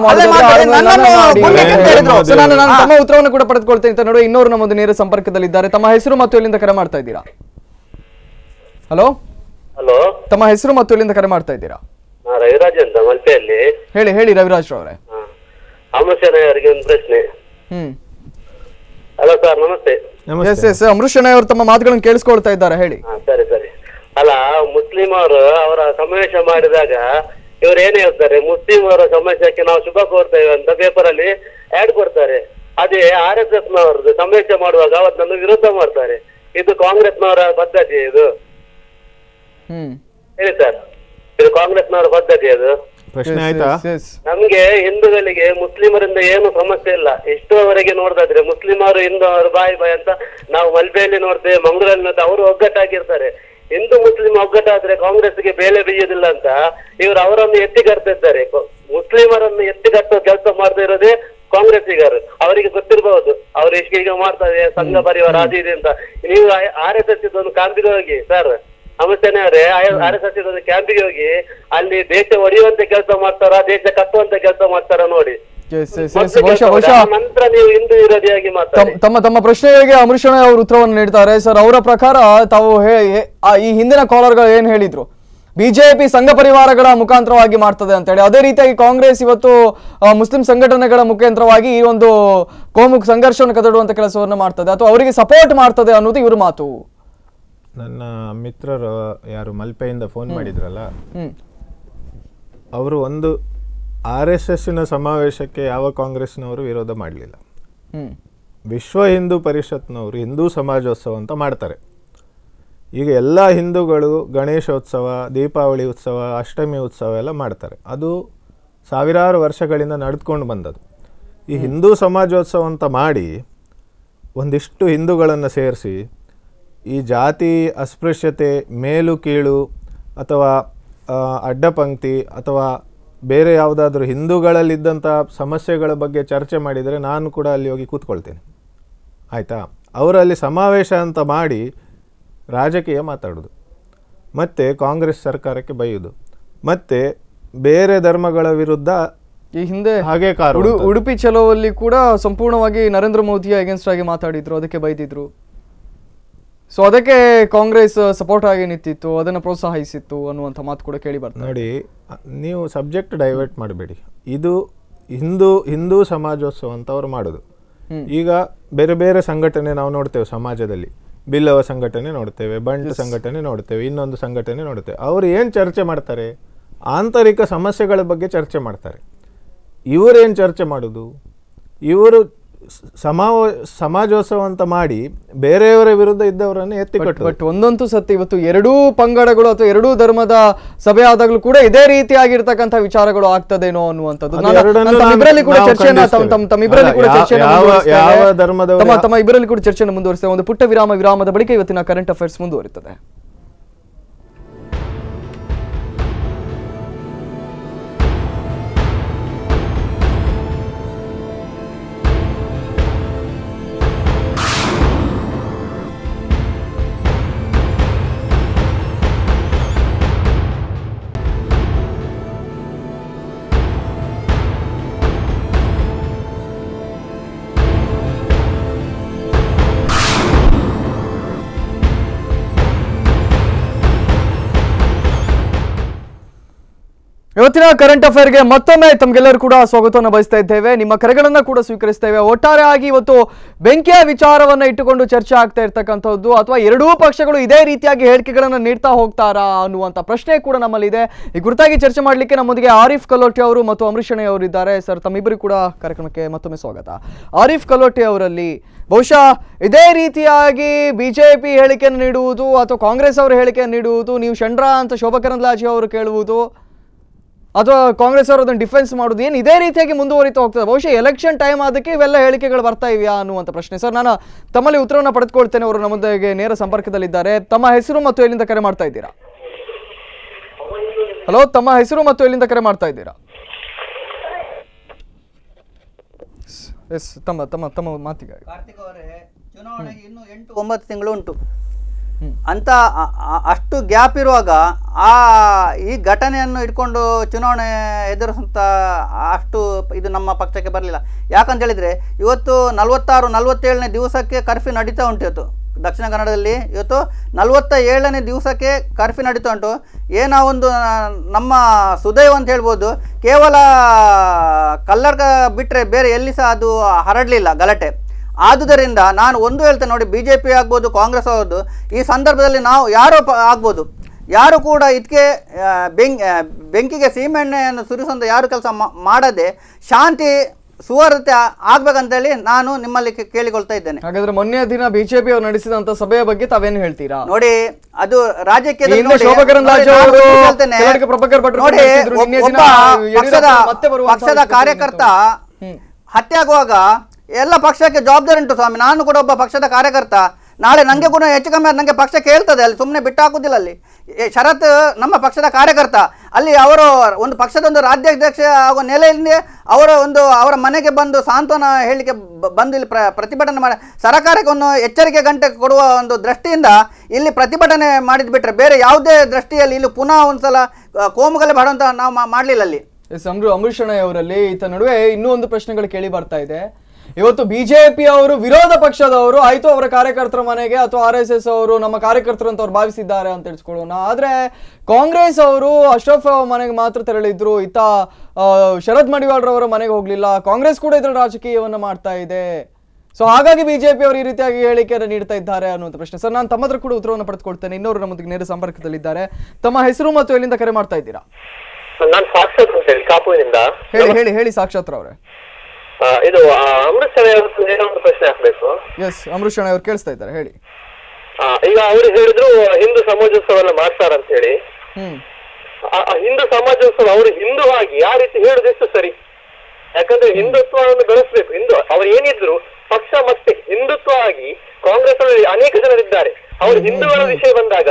ನಾನು ನಾನು ತಮ್ಮ ಉತ್ತರವನ್ನು ಕೂಡ ಪಡೆದುಕೊಳ್ತೇನೆ ಅಂತ ನೋಡಿ ಇನ್ನೋರು ನಮ್ಮೊಂದು ನೇರ ಸಂಪರ್ಕದಲ್ಲಿದ್ದಾರೆ ತಮ್ಮ ಹೆಸರು ಮತ್ತು ಎಲ್ಲಿಂದ ಕರೆ ಮಾಡ್ತಾ ಇದ್ದೀರಾ ಹಲೋ ಹಲೋ ತಮ್ಮ ಹೆಸರು ಮತ್ತು ಎಲ್ಲಿಂದ ಕರೆ ಮಾಡ್ತಾ ಇದ್ದೀರಾ ರವಿರಾಜ್ ಅಂತ ಮಲ್ಪೆಯಲ್ಲಿ ಹೇಳಿ ಹೇಳಿ ರವಿರಾಜ್ ಅವರೇ ಅವರಿಗೆ ಒಂದು ಪ್ರಶ್ನೆ ಹ್ಮ್ ಹಲೋ ಸರ್ ನಮಸ್ತೆ ಎಸ್ ತಮ್ಮ ಮಾತುಗಳನ್ನು ಕೇಳಿಸ್ಕೊಳ್ತಾ ಇದ್ದಾರೆ ಹೇಳಿ ಸರಿ ಸರಿ ಅಲ್ಲ ಮುಸ್ಲಿಂ ಅವರು ಅವರ ಸಮಾವೇಶ ಮಾಡಿದಾಗ ಇವ್ರು ಏನ್ ಹೇಳ್ತಾರೆ ಮುಸ್ಲಿಂ ಅವರ ಸಮಾವೇಶಕ್ಕೆ ನಾವು ಶುಭ ಕೋರ್ತೇವೆ ಅಂತ ಪೇಪರ್ ಅಲ್ಲಿ ಆಡ್ ಕೊಡ್ತಾರೆ ಅದೇ ಆರ್ ಎಸ್ ಎಸ್ ನವರದ್ದು ಸಮಾವೇಶ ಮಾಡುವಾಗ ಅವತ್ತನ್ನು ವಿರೋಧ ಮಾಡ್ತಾರೆ ಇದು ಕಾಂಗ್ರೆಸ್ ನವರ ಪದ್ಧತಿ ಇದು ಹ್ಮ್ ಹೇಳಿ ಸರ್ ಇದು ಕಾಂಗ್ರೆಸ್ ನವರ ಪದ್ಧತಿ ಅದು ಪ್ರಶ್ನೆ ಆಯ್ತಾ ನಮ್ಗೆ ಹಿಂದೂಗಳಿಗೆ ಮುಸ್ಲಿಮರಿಂದ ಏನು ಸಮಸ್ಯೆ ಇಲ್ಲ ಎಷ್ಟೋವರೆಗೆ ನೋಡ್ದಾದ್ರೆ ಮುಸ್ಲಿಮರು ಹಿಂದೂ ಅವರು ಬಾಯಿ ಬಾಯ್ ಅಂತ ನಾವು ಮಲ್ಬೆಯಲ್ಲಿ ನೋಡ್ತೇವೆ ಮಂಗಳೂರಲ್ಲಿ ನೋಡ್ತೇವೆ ಅವರು ಒಗ್ಗಟ್ಟಾಗಿರ್ತಾರೆ ಹಿಂದೂ ಮುಸ್ಲಿಂ ಒಗ್ಗಟ್ಟಾದ್ರೆ ಕಾಂಗ್ರೆಸ್ಗೆ ಬೇಲೆ ಬೀಯೋದಿಲ್ಲ ಅಂತ ಇವರು ಅವರನ್ನು ಎತ್ತಿ ಇದ್ದಾರೆ ಮುಸ್ಲಿಮರನ್ನು ಎತ್ತಿ ಕಟ್ಟೋ ಕೆಲಸ ಮಾಡದೇ ಇರೋದೇ ಕಾಂಗ್ರೆಸ್ಸಿಗರು ಅವರಿಗೆ ಗೊತ್ತಿರಬಹುದು ಅವ್ರು ಈಗ ಮಾಡ್ತಾರೆ ಸಂಘ ಪರಿವಾರ ಅದು ಇದೆ ಅಂತ ನೀವು ಆರ್ ಎಸ್ ಎಸ್ ಒಂದು ಕಾರ್ಮಿಕವಾಗಿ ಸರ್ ನಮಸ್ತೆನೆ ಅವ್ರೆ ಆರ್ ಎಸ್ ಎಸ್ ಕ್ಯಾಂಪ್ ಕ್ಯಾಂಪಿಗೆ ಹೋಗಿ ಅಲ್ಲಿ ದೇಶ ಒಡೆಯುವಂತ ಕೆಲಸ ಮಾಡ್ತಾರ ದೇಶ ಕಟ್ಟುವಂತ ಕೆಲಸ ಮಾಡ್ತಾರ ನೋಡಿ ತಮ್ಮ ತಮ್ಮ ಪ್ರಶ್ನೆಗಳಿಗೆ ಅಮೃಷಣ ಅವರು ಉತ್ತರವನ್ನು ನೀಡ್ತಾರೆ ಸರ್ ಅವರ ಪ್ರಕಾರ ತಾವು ಈ ಹಿಂದಿನ ಕಾಲರ್ಗಳು ಏನ್ ಹೇಳಿದ್ರು ಬಿಜೆಪಿ ಸಂಘ ಪರಿವಾರಗಳ ಮುಖಾಂತರವಾಗಿ ಮಾಡ್ತದೆ ಅಂತ ಹೇಳಿ ಅದೇ ರೀತಿಯಾಗಿ ಕಾಂಗ್ರೆಸ್ ಇವತ್ತು ಮುಸ್ಲಿಂ ಸಂಘಟನೆಗಳ ಮುಖಾಂತರವಾಗಿ ಈ ಒಂದು ಕೋಮುಖ ಸಂಘರ್ಷವನ್ನು ಕದಡುವಂತ ಕೆಲಸವನ್ನು ಮಾಡ್ತದೆ ಅಥವಾ ಅವರಿಗೆ ಸಪೋರ್ಟ್ ಮಾಡ್ತದೆ ಅನ್ನೋದು ಇವರು ಮಾತು ನನ್ನ ಮಿತ್ರರು ಯಾರು ಮಲ್ಪೆಯಿಂದ ಫೋನ್ ಮಾಡಿದ್ರಲ್ಲ ಅವರು ಒಂದು ಆರ್ ಎಸ್ ಎಸ್ಸಿನ ಸಮಾವೇಶಕ್ಕೆ ಯಾವ ಕಾಂಗ್ರೆಸ್ನವರು ವಿರೋಧ ಮಾಡಲಿಲ್ಲ ವಿಶ್ವ ಹಿಂದೂ ಪರಿಷತ್ನವರು ಹಿಂದೂ ಸಮಾಜೋತ್ಸವ ಅಂತ ಮಾಡ್ತಾರೆ ಈಗ ಎಲ್ಲ ಹಿಂದೂಗಳು ಗಣೇಶೋತ್ಸವ ದೀಪಾವಳಿ ಉತ್ಸವ ಅಷ್ಟಮಿ ಉತ್ಸವ ಎಲ್ಲ ಮಾಡ್ತಾರೆ ಅದು ಸಾವಿರಾರು ವರ್ಷಗಳಿಂದ ನಡೆದುಕೊಂಡು ಬಂದದ್ದು ಈ ಹಿಂದೂ ಸಮಾಜೋತ್ಸವ ಅಂತ ಮಾಡಿ ಒಂದಿಷ್ಟು ಹಿಂದೂಗಳನ್ನು ಸೇರಿಸಿ ಈ ಜಾತಿ ಅಸ್ಪೃಶ್ಯತೆ ಮೇಲು ಕೀಳು ಅಥವಾ ಅಡ್ಡಪಂಕ್ತಿ ಅಥವಾ ಬೇರೆ ಯಾವುದಾದ್ರೂ ಹಿಂದೂಗಳಲ್ಲಿದ್ದಂಥ ಸಮಸ್ಯೆಗಳ ಬಗ್ಗೆ ಚರ್ಚೆ ಮಾಡಿದರೆ ನಾನು ಕೂಡ ಅಲ್ಲಿ ಹೋಗಿ ಕೂತ್ಕೊಳ್ತೇನೆ ಆಯಿತಾ ಅವರಲ್ಲಿ ಸಮಾವೇಶ ಅಂತ ಮಾಡಿ ರಾಜಕೀಯ ಮಾತಾಡೋದು ಮತ್ತು ಕಾಂಗ್ರೆಸ್ ಸರ್ಕಾರಕ್ಕೆ ಬೈಯೋದು ಮತ್ತು ಬೇರೆ ಧರ್ಮಗಳ ವಿರುದ್ಧ ಈ ಹಿಂದೆ ಹಾಗೆ ಉಡುಪಿ ಚಲೋವಲ್ಲಿ ಕೂಡ ಸಂಪೂರ್ಣವಾಗಿ ನರೇಂದ್ರ ಮೋದಿಯ ಅಗೇನ್ಸ್ಟ್ ಆಗಿ ಮಾತಾಡಿದ್ರು ಅದಕ್ಕೆ ಬೈದಿದ್ರು ಸೊ ಅದಕ್ಕೆ ಕಾಂಗ್ರೆಸ್ ಸಪೋರ್ಟ್ ಆಗಿ ನಿಂತಿತ್ತು ಅದನ್ನು ಪ್ರೋತ್ಸಾಹಿಸಿತ್ತು ಅನ್ನುವಂಥ ಮಾತು ಕೂಡ ಕೇಳಿ ಬರ್ತದೆ ನೋಡಿ ನೀವು ಸಬ್ಜೆಕ್ಟ್ ಡೈವರ್ಟ್ ಮಾಡಬೇಡಿ ಇದು ಹಿಂದೂ ಹಿಂದೂ ಸಮಾಜೋತ್ಸವ ಅಂತ ಅವ್ರು ಮಾಡೋದು ಈಗ ಬೇರೆ ಬೇರೆ ಸಂಘಟನೆ ನಾವು ನೋಡ್ತೇವೆ ಸಮಾಜದಲ್ಲಿ ಬಿಲ್ಲವ ಸಂಘಟನೆ ನೋಡ್ತೇವೆ ಬಂಟ್ ಸಂಘಟನೆ ನೋಡ್ತೇವೆ ಇನ್ನೊಂದು ಸಂಘಟನೆ ನೋಡ್ತೇವೆ ಅವರು ಏನು ಚರ್ಚೆ ಮಾಡ್ತಾರೆ ಆಂತರಿಕ ಸಮಸ್ಯೆಗಳ ಬಗ್ಗೆ ಚರ್ಚೆ ಮಾಡ್ತಾರೆ ಇವರೇನು ಚರ್ಚೆ ಮಾಡೋದು ಇವರು ಸಮಾವ ಸಮಾಜೋತ್ಸವ ಅಂತ ಮಾಡಿ ಬೇರೆಯವರ ವಿರುದ್ಧ ಇದ್ದವರನ್ನು ಎತ್ತಿಕಟ್ಟು ಬಟ್ ಒಂದಂತೂ ಸತ್ಯ ಇವತ್ತು ಎರಡೂ ಪಂಗಡಗಳು ಅಥವಾ ಎರಡೂ ಧರ್ಮದ ಸಭೆ ಆದಾಗಲೂ ಕೂಡ ಇದೇ ರೀತಿಯಾಗಿರ್ತಕ್ಕಂಥ ವಿಚಾರಗಳು ಆಗ್ತದೇನೋ ಅನ್ನುವಂಥದ್ದು ತಮ್ಮಿಬ್ಬರಲ್ಲಿ ತಮ್ಮ ಕೂಡ ಕೂಡ ಮುಂದುವರಿಸ್ತೇವೆ ಒಂದು ಪುಟ್ಟ ವಿರಾಮ ವಿರಾಮದ ಬಳಿಕ ಇವತ್ತಿನ ಕರೆಂಟ್ ಅಫೇರ್ಸ್ ಮುಂದುವರಿತದೆ ಇವತ್ತಿನ ಕರೆಂಟ್ ಅಫೇರ್ಗೆ ಮತ್ತೊಮ್ಮೆ ತಮಗೆಲ್ಲರೂ ಕೂಡ ಸ್ವಾಗತವನ್ನು ಬಯಸ್ತಾ ಇದ್ದೇವೆ ನಿಮ್ಮ ಕರೆಗಳನ್ನು ಕೂಡ ಸ್ವೀಕರಿಸ್ತೇವೆ ಆಗಿ ಇವತ್ತು ಬೆಂಕಿಯ ವಿಚಾರವನ್ನು ಇಟ್ಟುಕೊಂಡು ಚರ್ಚೆ ಆಗ್ತಾ ಇರ್ತಕ್ಕಂಥದ್ದು ಅಥವಾ ಎರಡೂ ಪಕ್ಷಗಳು ಇದೇ ರೀತಿಯಾಗಿ ಹೇಳಿಕೆಗಳನ್ನು ನೀಡ್ತಾ ಹೋಗ್ತಾರಾ ಅನ್ನುವಂಥ ಪ್ರಶ್ನೆ ಕೂಡ ನಮ್ಮಲ್ಲಿದೆ ಈ ಕುರಿತಾಗಿ ಚರ್ಚೆ ಮಾಡಲಿಕ್ಕೆ ನಮ್ಮೊಂದಿಗೆ ಆರಿಫ್ ಕಲೋಟಿ ಅವರು ಮತ್ತು ಅಮೃಷಣೆ ಅವರು ಇದ್ದಾರೆ ಸರ್ ತಮ್ಮಿಬ್ಬರಿಗೂ ಕೂಡ ಕಾರ್ಯಕ್ರಮಕ್ಕೆ ಮತ್ತೊಮ್ಮೆ ಸ್ವಾಗತ ಆರಿಫ್ ಕಲೋಟಿ ಅವರಲ್ಲಿ ಬಹುಶಃ ಇದೇ ರೀತಿಯಾಗಿ ಬಿಜೆಪಿ ಹೇಳಿಕೆಯನ್ನು ನೀಡುವುದು ಅಥವಾ ಕಾಂಗ್ರೆಸ್ ಅವರು ಹೇಳಿಕೆಯನ್ನು ನೀಡುವುದು ನೀವು ಶಂಡ್ರಾ ಅಂತ ಶೋಭಾ ಕರಂದ್ಲಾಜಿ ಅವರು ಕೇಳುವುದು ಅಥವಾ ಕಾಂಗ್ರೆಸ್ ಅವರು ಅದನ್ನು ಡಿಫೆನ್ಸ್ ಮಾಡೋದು ಏನು ಇದೇ ರೀತಿಯಾಗಿ ಮುಂದುವರಿತಾ ಹೋಗ್ತದೆ ಬಹುಶಃ ಎಲೆಕ್ಷನ್ ಟೈಮ್ ಆದಕ್ಕೆ ಇವೆಲ್ಲ ಹೇಳಿಕೆಗಳು ಬರ್ತಾ ಇವೆಯಾ ಅನ್ನುವಂಥ ಪ್ರಶ್ನೆ ಸರ್ ನಾನು ತಮ್ಮಲ್ಲಿ ಉತ್ತರವನ್ನು ಪಡೆದುಕೊಳ್ತೇನೆ ಅವರು ನಮ್ಮೊಂದಿಗೆ ನೇರ ಸಂಪರ್ಕದಲ್ಲಿದ್ದಾರೆ ತಮ್ಮ ಹೆಸರು ಮತ್ತು ಎಲ್ಲಿಂದ ಕರೆ ಮಾಡ್ತಾ ಇದ್ದೀರಾ ಹಲೋ ತಮ್ಮ ಹೆಸರು ಮತ್ತು ಎಲ್ಲಿಂದ ಕರೆ ಮಾಡ್ತಾ ಇದ್ದೀರಾ ಎಸ್ ತಮ್ಮ ತಮ್ಮ ತಮ್ಮ ಮಾತಿಗಾಗಿ ಚುನಾವಣೆಗೆ ಇನ್ನು ಎಂಟು ಒಂಬತ್ತು ತಿಂಗಳು ಉಂಟು ಅಂತ ಅಷ್ಟು ಗ್ಯಾಪ್ ಇರುವಾಗ ಆ ಈ ಘಟನೆಯನ್ನು ಇಟ್ಕೊಂಡು ಚುನಾವಣೆ ಎದುರಿಸಂತ ಅಷ್ಟು ಇದು ನಮ್ಮ ಪಕ್ಷಕ್ಕೆ ಬರಲಿಲ್ಲ ಯಾಕಂತ ಹೇಳಿದ್ರೆ ಇವತ್ತು ನಲವತ್ತಾರು ನಲವತ್ತೇಳನೇ ದಿವಸಕ್ಕೆ ಕರ್ಫ್ಯೂ ನಡೀತಾ ಉಂಟು ಇವತ್ತು ದಕ್ಷಿಣ ಕನ್ನಡದಲ್ಲಿ ಇವತ್ತು ನಲವತ್ತ ಏಳನೇ ದಿವಸಕ್ಕೆ ಕರ್ಫ್ಯೂ ನಡೀತಾ ಉಂಟು ಏನೋ ಒಂದು ನಮ್ಮ ಸುದೈವ ಅಂತ ಹೇಳ್ಬೋದು ಕೇವಲ ಕಲ್ಲರ್ಗ ಬಿಟ್ಟರೆ ಬೇರೆ ಎಲ್ಲಿ ಸಹ ಅದು ಹರಡಲಿಲ್ಲ ಗಲಾಟೆ ಆದುದರಿಂದ ನಾನು ಒಂದು ಹೇಳ್ತೇನೆ ನೋಡಿ ಬಿ ಜೆ ಪಿ ಆಗ್ಬೋದು ಕಾಂಗ್ರೆಸ್ ಆಗ್ಬೋದು ಈ ಸಂದರ್ಭದಲ್ಲಿ ನಾವು ಯಾರು ಆಗ್ಬೋದು ಯಾರು ಕೂಡ ಇದಕ್ಕೆ ಬೆಂಕ್ ಬೆಂಕಿಗೆ ಸೀಮೆಣ್ಣೆಯನ್ನು ಸುರಿಸೋದು ಯಾರು ಕೆಲಸ ಮಾಡದೆ ಶಾಂತಿ ಸುವರ್ತೆ ಹೇಳಿ ನಾನು ನಿಮ್ಮಲ್ಲಿ ಕೇಳಿಕೊಳ್ತಾ ಇದ್ದೇನೆ ಹಾಗಾದ್ರೆ ಮೊನ್ನೆ ದಿನ ಬಿಜೆಪಿ ಅವರು ನಡೆಸಿದಂತ ಸಭೆಯ ಬಗ್ಗೆ ತಾವೇನು ಹೇಳ್ತೀರಾ ನೋಡಿ ಅದು ರಾಜಕೀಯ ಪಕ್ಷದ ಕಾರ್ಯಕರ್ತ ಹತ್ಯೆ ಆಗುವಾಗ ಎಲ್ಲ ಪಕ್ಷಕ್ಕೆ ಜವಾಬ್ದಾರಿ ಉಂಟು ಸ್ವಾಮಿ ನಾನು ಕೂಡ ಒಬ್ಬ ಪಕ್ಷದ ಕಾರ್ಯಕರ್ತ ನಾಳೆ ನನಗೆ ಕೂಡ ಹೆಚ್ಚು ಕಮ್ಮಿ ನನಗೆ ಪಕ್ಷ ಕೇಳ್ತದೆ ಅಲ್ಲಿ ಸುಮ್ಮನೆ ಬಿಟ್ಟಾಕೋದಿಲ್ಲ ಅಲ್ಲಿ ಶರತ್ ನಮ್ಮ ಪಕ್ಷದ ಕಾರ್ಯಕರ್ತ ಅಲ್ಲಿ ಅವರು ಒಂದು ಪಕ್ಷದ ಒಂದು ರಾಜ್ಯಾಧ್ಯಕ್ಷ ಆಗುವ ನೆಲೆಯಲ್ಲಿ ಅವರ ಒಂದು ಅವರ ಮನೆಗೆ ಬಂದು ಸಾಂತ್ವನ ಹೇಳಲಿಕ್ಕೆ ಬಂದು ಇಲ್ಲಿ ಪ್ರತಿಭಟನೆ ಮಾಡಿ ಸರ್ಕಾರಕ್ಕೆ ಒಂದು ಎಚ್ಚರಿಕೆ ಗಂಟೆ ಕೊಡುವ ಒಂದು ದೃಷ್ಟಿಯಿಂದ ಇಲ್ಲಿ ಪ್ರತಿಭಟನೆ ಮಾಡಿದ್ಬಿಟ್ರೆ ಬೇರೆ ಯಾವುದೇ ದೃಷ್ಟಿಯಲ್ಲಿ ಇಲ್ಲಿ ಪುನಃ ಒಂದು ಸಲ ಕೋಮುಗಲೆ ಬಾಡುವಂಥ ನಾವು ಮಾಡಲಿಲ್ಲ ಅಲ್ಲಿ ಎಸ್ ಅಂಬರೀಷ್ ಅವರಲ್ಲಿ ಈತ ನಡುವೆ ಇನ್ನೂ ಒಂದು ಪ್ರಶ್ನೆಗಳು ಕೇಳಿ ಬರ್ತಾ ಇದೆ ಇವತ್ತು ಬಿಜೆಪಿ ಅವರು ವಿರೋಧ ಪಕ್ಷದವರು ಆಯ್ತು ಅವರ ಕಾರ್ಯಕರ್ತರ ಮನೆಗೆ ಅಥವಾ ಆರ್ ಎಸ್ ಎಸ್ ಅವರು ನಮ್ಮ ಕಾರ್ಯಕರ್ತರು ಅಂತ ಅವ್ರು ಭಾವಿಸಿದ್ದಾರೆ ಅಂತ ಹೇಳ್ಸ್ಕೊಳ್ಳೋಣ ಆದ್ರೆ ಕಾಂಗ್ರೆಸ್ ಅವರು ಅಶ್ರಫ್ ಮನೆಗೆ ಮಾತ್ರ ತೆರಳಿದ್ರು ಇತ್ತ ಶರದ್ ಮಡಿವಾಳ್ರವರ ಮನೆಗೆ ಹೋಗ್ಲಿಲ್ಲ ಕಾಂಗ್ರೆಸ್ ಕೂಡ ಇದ್ರ ರಾಜಕೀಯವನ್ನ ಮಾಡ್ತಾ ಇದೆ ಸೊ ಹಾಗಾಗಿ ಬಿಜೆಪಿ ಅವರು ಈ ರೀತಿಯಾಗಿ ಹೇಳಿಕೆಯನ್ನು ನೀಡ್ತಾ ಇದ್ದಾರೆ ಅನ್ನುವಂಥ ಪ್ರಶ್ನೆ ಸರ್ ನಾನು ತಮ್ಮದ್ರ ಕೂಡ ಉತ್ತರವನ್ನು ಪಡೆದುಕೊಳ್ತೇನೆ ಇನ್ನೊರು ನಮ್ಮೊಂದಿಗೆ ನೇರ ಸಂಪರ್ಕದಲ್ಲಿದ್ದಾರೆ ತಮ್ಮ ಹೆಸರು ಮತ್ತು ಎಲ್ಲಿಂದ ಕರೆ ಮಾಡ್ತಾ ಇದ್ದೀರಾ ನಾನು ಹೇಳಿ ಹೇಳಿ ಹೇಳಿ ಸಾಕ್ಷಾತ್ರ ಅವರೇ ಇದು ಅಮೃತ್ ಪ್ರಶ್ನೆ ಹಾಕ್ಬೇಕು ಅಮೃತ್ ಅವ್ರು ಕೇಳಿಸ್ತಾ ಇದ್ದಾರೆ ಹೇಳಿ ಈಗ ಅವರು ಹೇಳಿದ್ರು ಹಿಂದೂ ಸಮಾಜೋತ್ಸವ ಎಲ್ಲ ಮಾಡ್ತಾರ ಅಂತ ಹೇಳಿ ಹಿಂದೂ ಸಮಾಜೋತ್ಸವ ಅವರು ಹಿಂದೂ ಆಗಿ ಆ ರೀತಿ ಹೇಳುದು ಸರಿ ಯಾಕಂದ್ರೆ ಹಿಂದುತ್ವವನ್ನು ಬೆಳೆಸಬೇಕು ಹಿಂದೂ ಅವ್ರು ಏನಿದ್ರು ಪಕ್ಷ ಮತ್ತೆ ಹಿಂದುತ್ವ ಆಗಿ ಕಾಂಗ್ರೆಸ್ ಅಲ್ಲಿ ಅನೇಕ ಜನರಿದ್ದಾರೆ ಅವರು ಹಿಂದೂಗಳ ವಿಷಯ ಬಂದಾಗ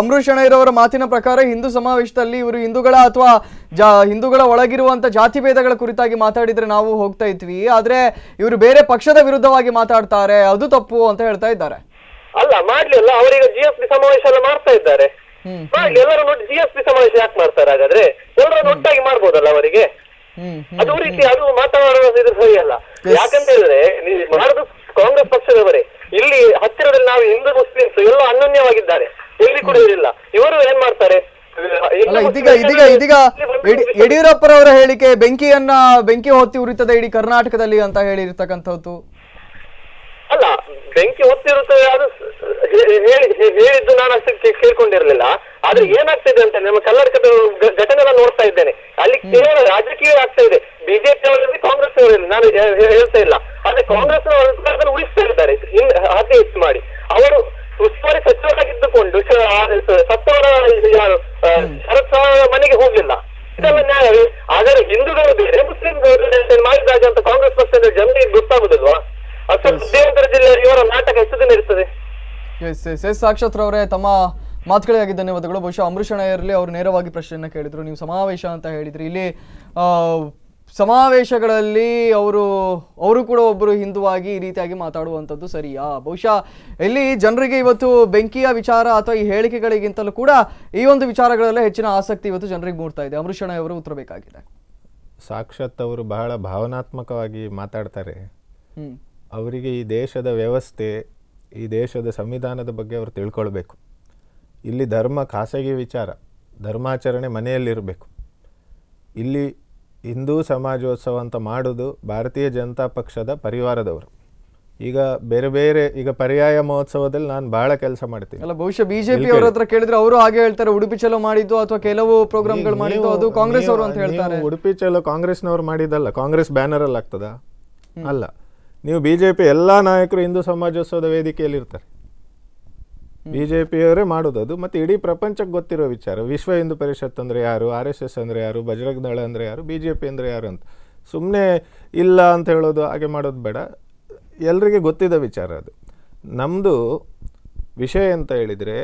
ಅಮೃತ್ ಶಣೈರವರ ಮಾತಿನ ಪ್ರಕಾರ ಹಿಂದೂ ಸಮಾವೇಶದಲ್ಲಿ ಇವರು ಹಿಂದೂಗಳ ಅಥವಾ ಜಾ ಹಿಂದೂಗಳ ಒಳಗಿರುವಂತ ಜಾತಿ ಭೇದಗಳ ಕುರಿತಾಗಿ ಮಾತಾಡಿದ್ರೆ ನಾವು ಹೋಗ್ತಾ ಇದ್ವಿ ಆದ್ರೆ ಇವರು ಬೇರೆ ಪಕ್ಷದ ವಿರುದ್ಧವಾಗಿ ಮಾತಾಡ್ತಾರೆ ಅದು ತಪ್ಪು ಅಂತ ಹೇಳ್ತಾ ಇದ್ದಾರೆ ಅಲ್ಲ ಮಾಡ್ಲಿಲ್ಲ ಅವರೀಗ ಜಿ ಎಸ್ ಬಿ ಸಮಾವೇಶ ಎಲ್ಲ ಮಾಡ್ತಾ ಇದ್ದಾರೆ ಎಲ್ಲರೂ ನೋಡಿ ಜಿ ಎಸ್ ಬಿ ಸಮಾವೇಶ ಯಾಕೆ ಮಾಡ್ತಾರೆ ಹಾಗಾದ್ರೆ ಎಲ್ಲರೂ ಒಟ್ಟಾಗಿ ಮಾಡ್ಬೋದಲ್ಲ ಅವರಿಗೆ ಅದು ರೀತಿ ಅದು ಮಾತಾಡೋದು ಇದು ಸರಿಯಲ್ಲ ಯಾಕಂತ ಹೇಳಿದ್ರೆ ಮಾಡುದು ಕಾಂಗ್ರೆಸ್ ಪಕ್ಷದವರೇ ಇಲ್ಲಿ ಹತ್ತಿರದಲ್ಲಿ ನಾವು ಹಿಂದೂ ಮುಸ್ಲಿಮ್ಸ್ ಎಲ್ಲ ಅನನ್ಯವಾಗಿದ್ದಾರೆ ಎಲ್ಲಿ ಕೂಡ ಇರಲಿಲ್ಲ ಇವರು ಏನ್ ಮಾಡ್ತಾರೆ ಅಲ್ಲ ಇದೀಗ ಇದೀಗ ಇದೀಗ ಯಡಿಯೂರಪ್ಪರವರ ಹೇಳಿಕೆ ಬೆಂಕಿಯನ್ನ ಬೆಂಕಿ ಹೊತ್ತಿ ಉರಿತದೆ ಇಡೀ ಕರ್ನಾಟಕದಲ್ಲಿ ಅಂತ ಹೇಳಿರ್ತಕ್ಕಂಥದ್ದು ಅಲ್ಲ ಬೆಂಕಿ ಹೊತ್ತಿರುತ್ತದೆ ಅದು ಹೇಳಿದ್ದು ನಾನು ಅಷ್ಟು ಕೇಳ್ಕೊಂಡಿರ್ಲಿಲ್ಲ ಆದ್ರೆ ಏನಾಗ್ತಿದೆ ಅಂತ ನಮ್ಮ ಕರ್ನಾಟಕದ ನಾನು ನೋಡ್ತಾ ಇದ್ದೇನೆ ಅಲ್ಲಿ ಕೇವಲ ರಾಜಕೀಯ ಆಗ್ತಾ ಇದೆ ಬಿಜೆಪಿ ಅವರಲ್ಲಿ ಕಾಂಗ್ರೆಸ್ ಅವರಲ್ಲಿ ನಾನು ಹೇಳ್ತಾ ಇಲ್ಲ ಆದ್ರೆ ಕಾಂಗ್ರೆಸ್ ಅವರು ಉಳಿಸ್ತಾ ಇದ್ದಾರೆ ಹತ್ಯೆ ಹೆಚ್ಚು ಮಾಡಿ ಅವರು ಉಸ್ತುವಾರಿ ಸಚಿವರಾಗಿದ್ದುಕೊಂಡು ಸತ್ತವರ ಯಾರು ಶರತ್ ಮನೆಗೆ ಹೋಗಲಿಲ್ಲ ಇದೆಲ್ಲ ನ್ಯಾಯ ಆದರೆ ಹಿಂದೂಗಳು ಬೇರೆ ಮುಸ್ಲಿಂ ಮಾಡಿದಾಗ ಅಂತ ಕಾಂಗ್ರೆಸ್ ಪಕ್ಷದ ಜನರಿಗೆ ಗೊತ್ತಾಗುದಿಲ್ವಾ ಅಸಲು ದೇವೇಂದ್ರ ಜಿಲ್ಲೆ ಇವರ ನಾಟಕ ಎಷ್ಟು ದಿನ ಇರ್ತದೆ ಎಸ್ ಎಸ್ ಎಸ್ ಸಾಕ್ಷಾತ್ ರವರೇ ತಮ್ಮ ಮಾತುಗಳಿಗಾಗಿ ಧನ್ಯವಾದಗಳು ಬಹುಶಃ ಇರಲಿ ಅವರು ನೇರವಾಗಿ ಪ್ರಶ್ನೆಯನ್ನು ಕೇಳಿದ್ರು ನೀವು ಸಮಾವೇಶ ಅಂತ ಹೇಳಿದ್ರಿ ಇಲ್ಲಿ ಸಮಾವೇಶಗಳಲ್ಲಿ ಅವರು ಅವರು ಕೂಡ ಒಬ್ಬರು ಹಿಂದುವಾಗಿ ಈ ರೀತಿಯಾಗಿ ಮಾತಾಡುವಂಥದ್ದು ಸರಿಯಾ ಬಹುಶಃ ಇಲ್ಲಿ ಜನರಿಗೆ ಇವತ್ತು ಬೆಂಕಿಯ ವಿಚಾರ ಅಥವಾ ಈ ಹೇಳಿಕೆಗಳಿಗಿಂತಲೂ ಕೂಡ ಈ ಒಂದು ವಿಚಾರಗಳಲ್ಲೇ ಹೆಚ್ಚಿನ ಆಸಕ್ತಿ ಇವತ್ತು ಜನರಿಗೆ ಮೂಡ್ತಾ ಇದೆ ಅಮೃಷಣ ಅವರು ಉತ್ತರ ಸಾಕ್ಷಾತ್ ಅವರು ಬಹಳ ಭಾವನಾತ್ಮಕವಾಗಿ ಮಾತಾಡ್ತಾರೆ ಅವರಿಗೆ ಈ ದೇಶದ ವ್ಯವಸ್ಥೆ ಈ ದೇಶದ ಸಂವಿಧಾನದ ಬಗ್ಗೆ ಅವರು ತಿಳ್ಕೊಳ್ಬೇಕು ಇಲ್ಲಿ ಧರ್ಮ ಖಾಸಗಿ ವಿಚಾರ ಧರ್ಮಾಚರಣೆ ಮನೆಯಲ್ಲಿರಬೇಕು ಇಲ್ಲಿ ಹಿಂದೂ ಸಮಾಜೋತ್ಸವ ಅಂತ ಮಾಡೋದು ಭಾರತೀಯ ಜನತಾ ಪಕ್ಷದ ಪರಿವಾರದವರು ಈಗ ಬೇರೆ ಬೇರೆ ಈಗ ಪರ್ಯಾಯ ಮಹೋತ್ಸವದಲ್ಲಿ ನಾನು ಬಹಳ ಕೆಲಸ ಮಾಡ್ತೀನಿ ಅಲ್ಲ ಬಹುಶಃ ಬಿಜೆಪಿ ಅವ್ರ ಹತ್ರ ಕೇಳಿದ್ರೆ ಅವರು ಹಾಗೆ ಹೇಳ್ತಾರೆ ಉಡುಪಿ ಚಲೋ ಮಾಡಿದ್ದು ಅಥವಾ ಕೆಲವು ಪ್ರೋಗ್ರಾಮ್ಗಳು ಮಾಡಿದ್ದು ಅದು ಕಾಂಗ್ರೆಸ್ ಅವರು ಅಂತ ಹೇಳ್ತಾರೆ ಉಡುಪಿ ಚಲೋ ಕಾಂಗ್ರೆಸ್ನವ್ರು ಮಾಡಿದ್ದಲ್ಲ ಕಾಂಗ್ರೆಸ್ ಬ್ಯಾನರ್ ಅಲ್ಲಿ ಆಗ್ತದ ಅಲ್ಲ ನೀವು ಬಿಜೆಪಿ ಎಲ್ಲಾ ನಾಯಕರು ಹಿಂದೂ ಸಮಾಜೋತ್ಸವದ ವೇದಿಕೆಯಲ್ಲಿ ಇರ್ತಾರೆ ಬಿ ಜೆ ಪಿಯವರೇ ಮಾಡೋದು ಅದು ಮತ್ತು ಇಡೀ ಪ್ರಪಂಚಕ್ಕೆ ಗೊತ್ತಿರೋ ವಿಚಾರ ವಿಶ್ವ ಹಿಂದೂ ಪರಿಷತ್ ಅಂದರೆ ಯಾರು ಆರ್ ಎಸ್ ಎಸ್ ಅಂದರೆ ಯಾರು ಬಜರಂಗ್ ದಳ ಅಂದರೆ ಯಾರು ಪಿ ಅಂದ್ರೆ ಯಾರು ಅಂತ ಸುಮ್ಮನೆ ಇಲ್ಲ ಅಂತ ಹೇಳೋದು ಹಾಗೆ ಮಾಡೋದು ಬೇಡ ಎಲ್ರಿಗೆ ಗೊತ್ತಿದ್ದ ವಿಚಾರ ಅದು ನಮ್ಮದು ವಿಷಯ ಅಂತ ಹೇಳಿದರೆ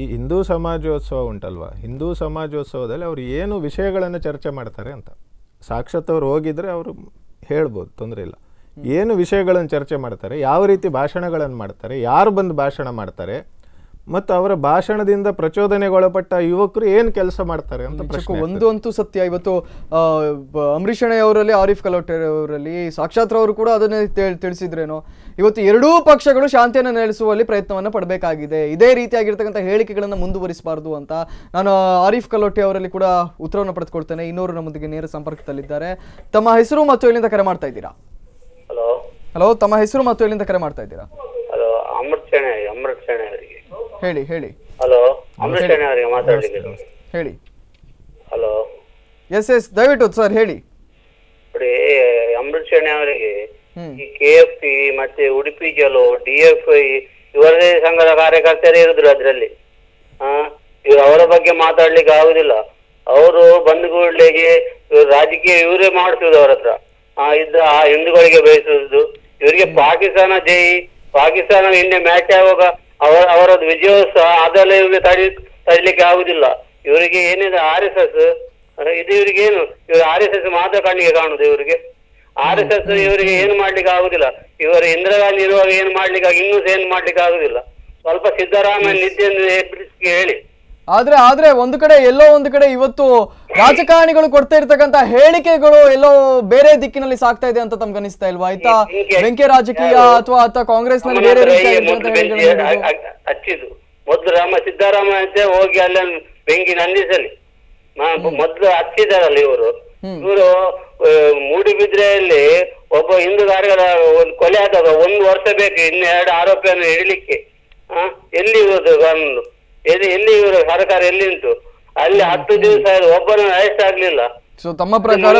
ಈ ಹಿಂದೂ ಸಮಾಜೋತ್ಸವ ಉಂಟಲ್ವಾ ಹಿಂದೂ ಸಮಾಜೋತ್ಸವದಲ್ಲಿ ಅವರು ಏನು ವಿಷಯಗಳನ್ನು ಚರ್ಚೆ ಮಾಡ್ತಾರೆ ಅಂತ ಸಾಕ್ಷಾತ್ ಅವ್ರು ಹೋಗಿದ್ರೆ ಅವರು ಹೇಳ್ಬೋದು ತೊಂದರೆ ಇಲ್ಲ ಏನು ವಿಷಯಗಳನ್ನು ಚರ್ಚೆ ಮಾಡ್ತಾರೆ ಯಾವ ರೀತಿ ಭಾಷಣಗಳನ್ನು ಮಾಡ್ತಾರೆ ಯಾರು ಬಂದು ಭಾಷಣ ಮಾಡ್ತಾರೆ ಮತ್ತು ಅವರ ಭಾಷಣದಿಂದ ಪ್ರಚೋದನೆಗೊಳಪಟ್ಟ ಯುವಕರು ಏನು ಕೆಲಸ ಮಾಡ್ತಾರೆ ಅಂತ ಪ್ರಶ್ನೆ ಒಂದು ಅಂತೂ ಸತ್ಯ ಇವತ್ತು ಅಂಬರೀಷಣೆ ಅವರಲ್ಲಿ ಆರಿಫ್ ಕಲೋಟೆ ಅವರಲ್ಲಿ ಸಾಕ್ಷಾತ್ರ ಅವರು ಕೂಡ ಅದನ್ನೇ ತಿಳಿಸಿದ್ರೇನೋ ಇವತ್ತು ಎರಡೂ ಪಕ್ಷಗಳು ಶಾಂತಿಯನ್ನು ನೆಲೆಸುವಲ್ಲಿ ಪ್ರಯತ್ನವನ್ನು ಪಡಬೇಕಾಗಿದೆ ಇದೇ ರೀತಿಯಾಗಿರ್ತಕ್ಕಂಥ ಹೇಳಿಕೆಗಳನ್ನು ಮುಂದುವರಿಸಬಾರ್ದು ಅಂತ ನಾನು ಆರಿಫ್ ಕಲೋಟೆ ಅವರಲ್ಲಿ ಕೂಡ ಉತ್ತರವನ್ನು ಪಡೆದುಕೊಳ್ತೇನೆ ಇನ್ನೂರು ನಮ್ಮೊಂದಿಗೆ ನೇರ ಸಂಪರ್ಕದಲ್ಲಿದ್ದಾರೆ ತಮ್ಮ ಹೆಸರು ಮತ್ತು ಇಲ್ಲಿಂದ ಕರೆ ಮಾಡ್ತಾ ಇದ್ದೀರಾ ಹಲೋ ತಮ್ಮ ಹೆಸರು ಮತ್ತು ಎಲ್ಲಿಂದ ಕರೆ ಮಾಡ್ತಾ ಇದ್ದೀರಾ ಹಲೋ ಅಮೃತ್ ಸೇನೆ ಸೇನೆ ಅವರಿಗೆ ಹೇಳಿ ಹೇಳಿ ಹಲೋ ಅವರಿಗೆ ಹೇಳಿ ಹಲೋ ಎಸ್ ಎಸ್ ದಯವಿಟ್ಟು ಸರ್ ಹೇಳಿ ಅಮೃತ್ ಅವರಿಗೆ ಈ ಕೆ ಎಫ್ ಪಿ ಮತ್ತೆ ಉಡುಪಿ ಜಲೋ ಡಿ ಎಫ್ ಐ ಇವರದೇ ಸಂಘದ ಕಾರ್ಯಕರ್ತರೇ ಇರುದ್ರು ಅದ್ರಲ್ಲಿ ಹಾ ಇವ್ರು ಅವರ ಬಗ್ಗೆ ಮಾತಾಡ್ಲಿಕ್ಕೆ ಆಗುದಿಲ್ಲ ಅವರು ಬಂದ ಇವ್ರು ರಾಜಕೀಯ ಇವರೇ ಮಾಡಿಸುದು ಅವ್ರ ಹತ್ರ ಇದ್ದ ಆ ಹಿಂದೂಗಳಿಗೆ ಬಯಸುದು ಇವರಿಗೆ ಪಾಕಿಸ್ತಾನ ಜೈ ಪಾಕಿಸ್ತಾನ ಇಂಡಿಯಾ ಮ್ಯಾಚ್ ಆಗುವಾಗ ಅವರ ಅವರದ್ದು ವಿಜಯೋತ್ಸವ ಅದೆಲ್ಲ ಇವರಿಗೆ ತಡಿ ತಡಿಲಿಕ್ಕೆ ಆಗುದಿಲ್ಲ ಇವರಿಗೆ ಏನಿದೆ ಆರ್ ಎಸ್ ಎಸ್ ಇದು ಇವರಿಗೆ ಏನು ಇವರು ಆರ್ ಎಸ್ ಎಸ್ ಮಾತ್ರ ಕಣ್ಣಿಗೆ ಕಾಣುದು ಇವರಿಗೆ ಆರ್ ಎಸ್ ಎಸ್ ಇವರಿಗೆ ಏನು ಮಾಡ್ಲಿಕ್ಕೆ ಆಗುದಿಲ್ಲ ಇವರು ಇಂದಿರಾ ಗಾಂಧಿ ಇರುವಾಗ ಏನು ಮಾಡ್ಲಿಕ್ಕೆ ಇನ್ನೂ ಏನು ಮಾಡ್ಲಿಕ್ಕೆ ಆಗುದಿಲ್ಲ ಸ್ವಲ್ಪ ಸಿದ್ದರಾಮಯ್ಯ ನಿದ್ದೆ ಹೇಳಿ ಆದ್ರೆ ಆದ್ರೆ ಒಂದು ಕಡೆ ಎಲ್ಲೋ ಒಂದು ಕಡೆ ಇವತ್ತು ರಾಜಕಾರಣಿಗಳು ಕೊಡ್ತಾ ಇರ್ತಕ್ಕಂತ ಹೇಳಿಕೆಗಳು ಎಲ್ಲೋ ಬೇರೆ ದಿಕ್ಕಿನಲ್ಲಿ ಸಾಕ್ತಾ ಇದೆ ಅಂತ ತಮ್ಗೆ ಅನಿಸ್ತಾ ಇಲ್ವಾ ಆಯ್ತಾ ಬೆಂಕಿ ರಾಜಕೀಯ ಅಥವಾ ಅಥವಾ ಕಾಂಗ್ರೆಸ್ ನಲ್ಲಿ ಬೇರೆ ಹಚ್ಚಿದ್ರು ಮೊದಲು ರಾಮ ಸಿದ್ದರಾಮಯ್ಯ ಹೋಗಿ ಅಲ್ಲ ಬೆಂಕಿ ನಂದಿಸಲಿ ಮೊದ್ಲು ಹಚ್ಚಿದಾರಲ್ಲ ಇವರು ಇವರು ಮೂಡಿಬಿದ್ರೆಯಲ್ಲಿ ಒಬ್ಬ ಹಿಂದೂ ಒಂದು ಕೊಲೆ ಆದಾಗ ಒಂದು ವರ್ಷ ಬೇಕು ಇನ್ನೆರಡು ಆರೋಪಿಯನ್ನು ಇಡ್ಲಿಕ್ಕೆ ಎಲ್ಲಿ ಇರೋದು ಎಲ್ಲಿ ಎಲ್ಲಿ ಇವರು ಸರ್ಕಾರ ಎಲ್ಲಿ ಉಂಟು ಅಲ್ಲಿ ಹತ್ತು ದಿವಸ ಒಬ್ಬರು ಅರೆಸ್ಟ್ ಆಗ್ಲಿಲ್ಲ ಸೊ ತಮ್ಮ ಪ್ರಕಾರ